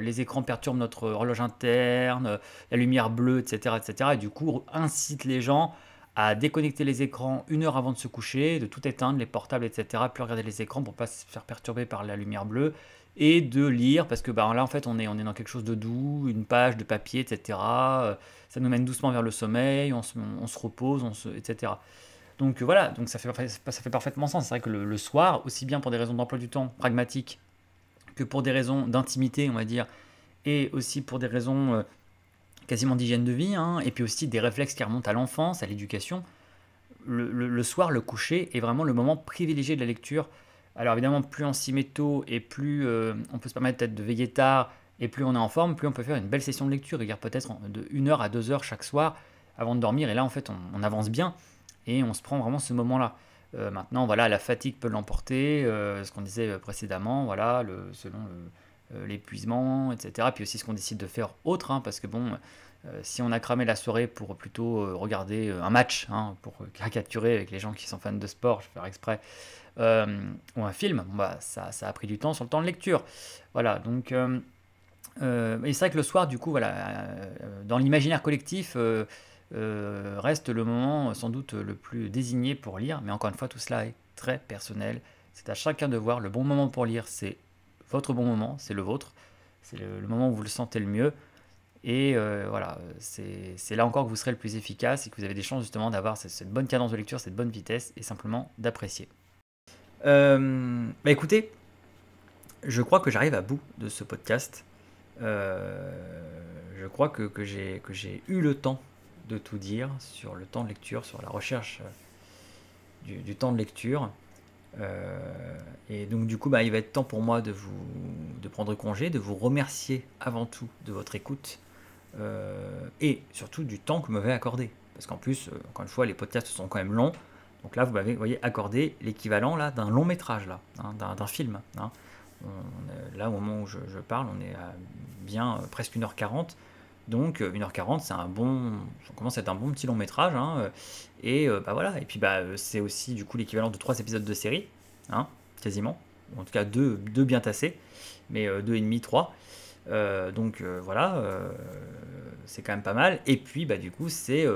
les écrans perturbent notre horloge interne, la lumière bleue, etc., etc. Et du coup, incite les gens à déconnecter les écrans une heure avant de se coucher, de tout éteindre, les portables, etc., plus regarder les écrans pour ne pas se faire perturber par la lumière bleue, et de lire, parce que bah, là, en fait, on est, on est dans quelque chose de doux, une page de papier, etc. Euh, ça nous mène doucement vers le sommeil, on se, repose, on se, etc. Donc euh, voilà, donc ça fait, ça fait parfaitement sens. C'est vrai que le, soir, aussi bien pour des raisons d'emploi du temps pragmatique que pour des raisons d'intimité, on va dire, et aussi pour des raisons euh, quasiment d'hygiène de vie, hein, et puis aussi des réflexes qui remontent à l'enfance, à l'éducation, le, soir, le coucher est vraiment le moment privilégié de la lecture alors évidemment, plus on s'y met tôt et plus euh, on peut se permettre peut-être de veiller tard et plus on est en forme, plus on peut faire une belle session de lecture, il y peut-être de 1 heure à 2 heures chaque soir avant de dormir. Et là, en fait, on, avance bien et on se prend vraiment ce moment-là. Euh, maintenant, voilà, la fatigue peut l'emporter, euh, ce qu'on disait précédemment, voilà, le, selon l'épuisement, etc. Puis aussi ce qu'on décide de faire autre, hein, parce que bon, euh, si on a cramé la soirée pour plutôt euh, regarder euh, un match, hein, pour caricaturer avec les gens qui sont fans de sport, je vais faire exprès, ou un film, bah, ça, a pris du temps sur le temps de lecture. Voilà, donc... Euh, et c'est vrai que le soir, du coup, voilà, dans l'imaginaire collectif, reste le moment sans doute le plus désigné pour lire. Mais encore une fois, tout cela est très personnel. C'est à chacun de voir le bon moment pour lire. C'est votre bon moment, c'est le vôtre. C'est le, moment où vous le sentez le mieux. Et euh, voilà, c'est là encore que vous serez le plus efficace et que vous avez des chances justement d'avoir cette, bonne cadence de lecture, cette bonne vitesse et simplement d'apprécier. Euh, bah écoutez, je crois que j'arrive à bout de ce podcast. Euh, je crois que, que j'ai eu le temps de tout dire sur le temps de lecture, sur la recherche du, temps de lecture. et donc du coup, bah, il va être temps pour moi de vous de prendre congé, de vous remercier avant tout de votre écoute euh, et surtout du temps que vous m'avez accordé. Parce qu'en plus, euh, encore une fois, les podcasts sont quand même longs. Donc là, vous m'avez voyez, accordé l'équivalent là d'un long métrage, là, hein, d'un, film. Hein. là, au moment où je, parle, on est à bien euh, presque 1h40. Donc 1h40, c'est un bon, ça commence à être un bon petit long métrage. Hein, et bah voilà. Et puis bah c'est aussi du coup l'équivalent de 3 épisodes de série, quasiment. En tout cas deux, deux bien tassés, mais 2 et demi, 3. Euh, donc euh, voilà, euh, c'est quand même pas mal. Et puis, bah, du coup, c'est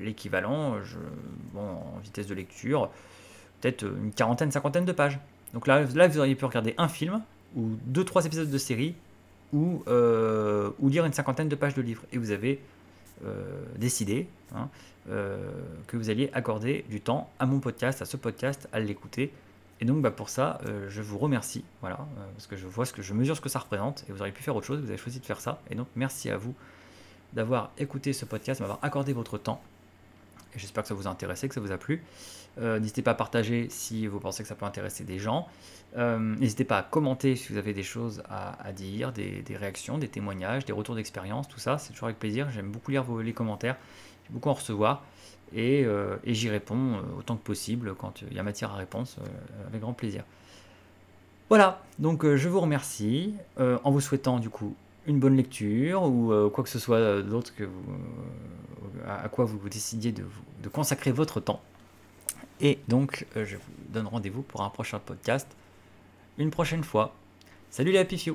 l'équivalent bon, en vitesse de lecture, peut-être une quarantaine, cinquantaine de pages. Donc là, là, vous auriez pu regarder un film ou deux, trois épisodes de série ou, ou lire une cinquantaine de pages de livres. Et vous avez décidé hein, que vous alliez accorder du temps à mon podcast, à ce podcast, à l'écouter. Et donc bah, pour ça, euh, je vous remercie, voilà, euh, parce que je vois ce que je mesure ce que ça représente, et vous auriez pu faire autre chose, vous avez choisi de faire ça. Et donc merci à vous d'avoir écouté ce podcast, m'avoir accordé votre temps. Et j'espère que ça vous a intéressé, que ça vous a plu. Euh, n'hésitez pas à partager si vous pensez que ça peut intéresser des gens. n'hésitez pas à commenter si vous avez des choses à, dire, des, réactions, des témoignages, des retours d'expérience, tout ça, c'est toujours avec plaisir. J'aime beaucoup lire vos, les commentaires, j'ai beaucoup en recevoir. Euh, et, j'y réponds euh, autant que possible quand il y a matière à réponse, euh, avec grand plaisir. Voilà, donc je vous remercie en vous souhaitant du coup une bonne lecture ou quoi que ce soit d'autre que à, quoi vous décidiez de, de, consacrer votre temps. Et donc je vous donne rendez-vous pour un prochain podcast une prochaine fois. Salut les Happy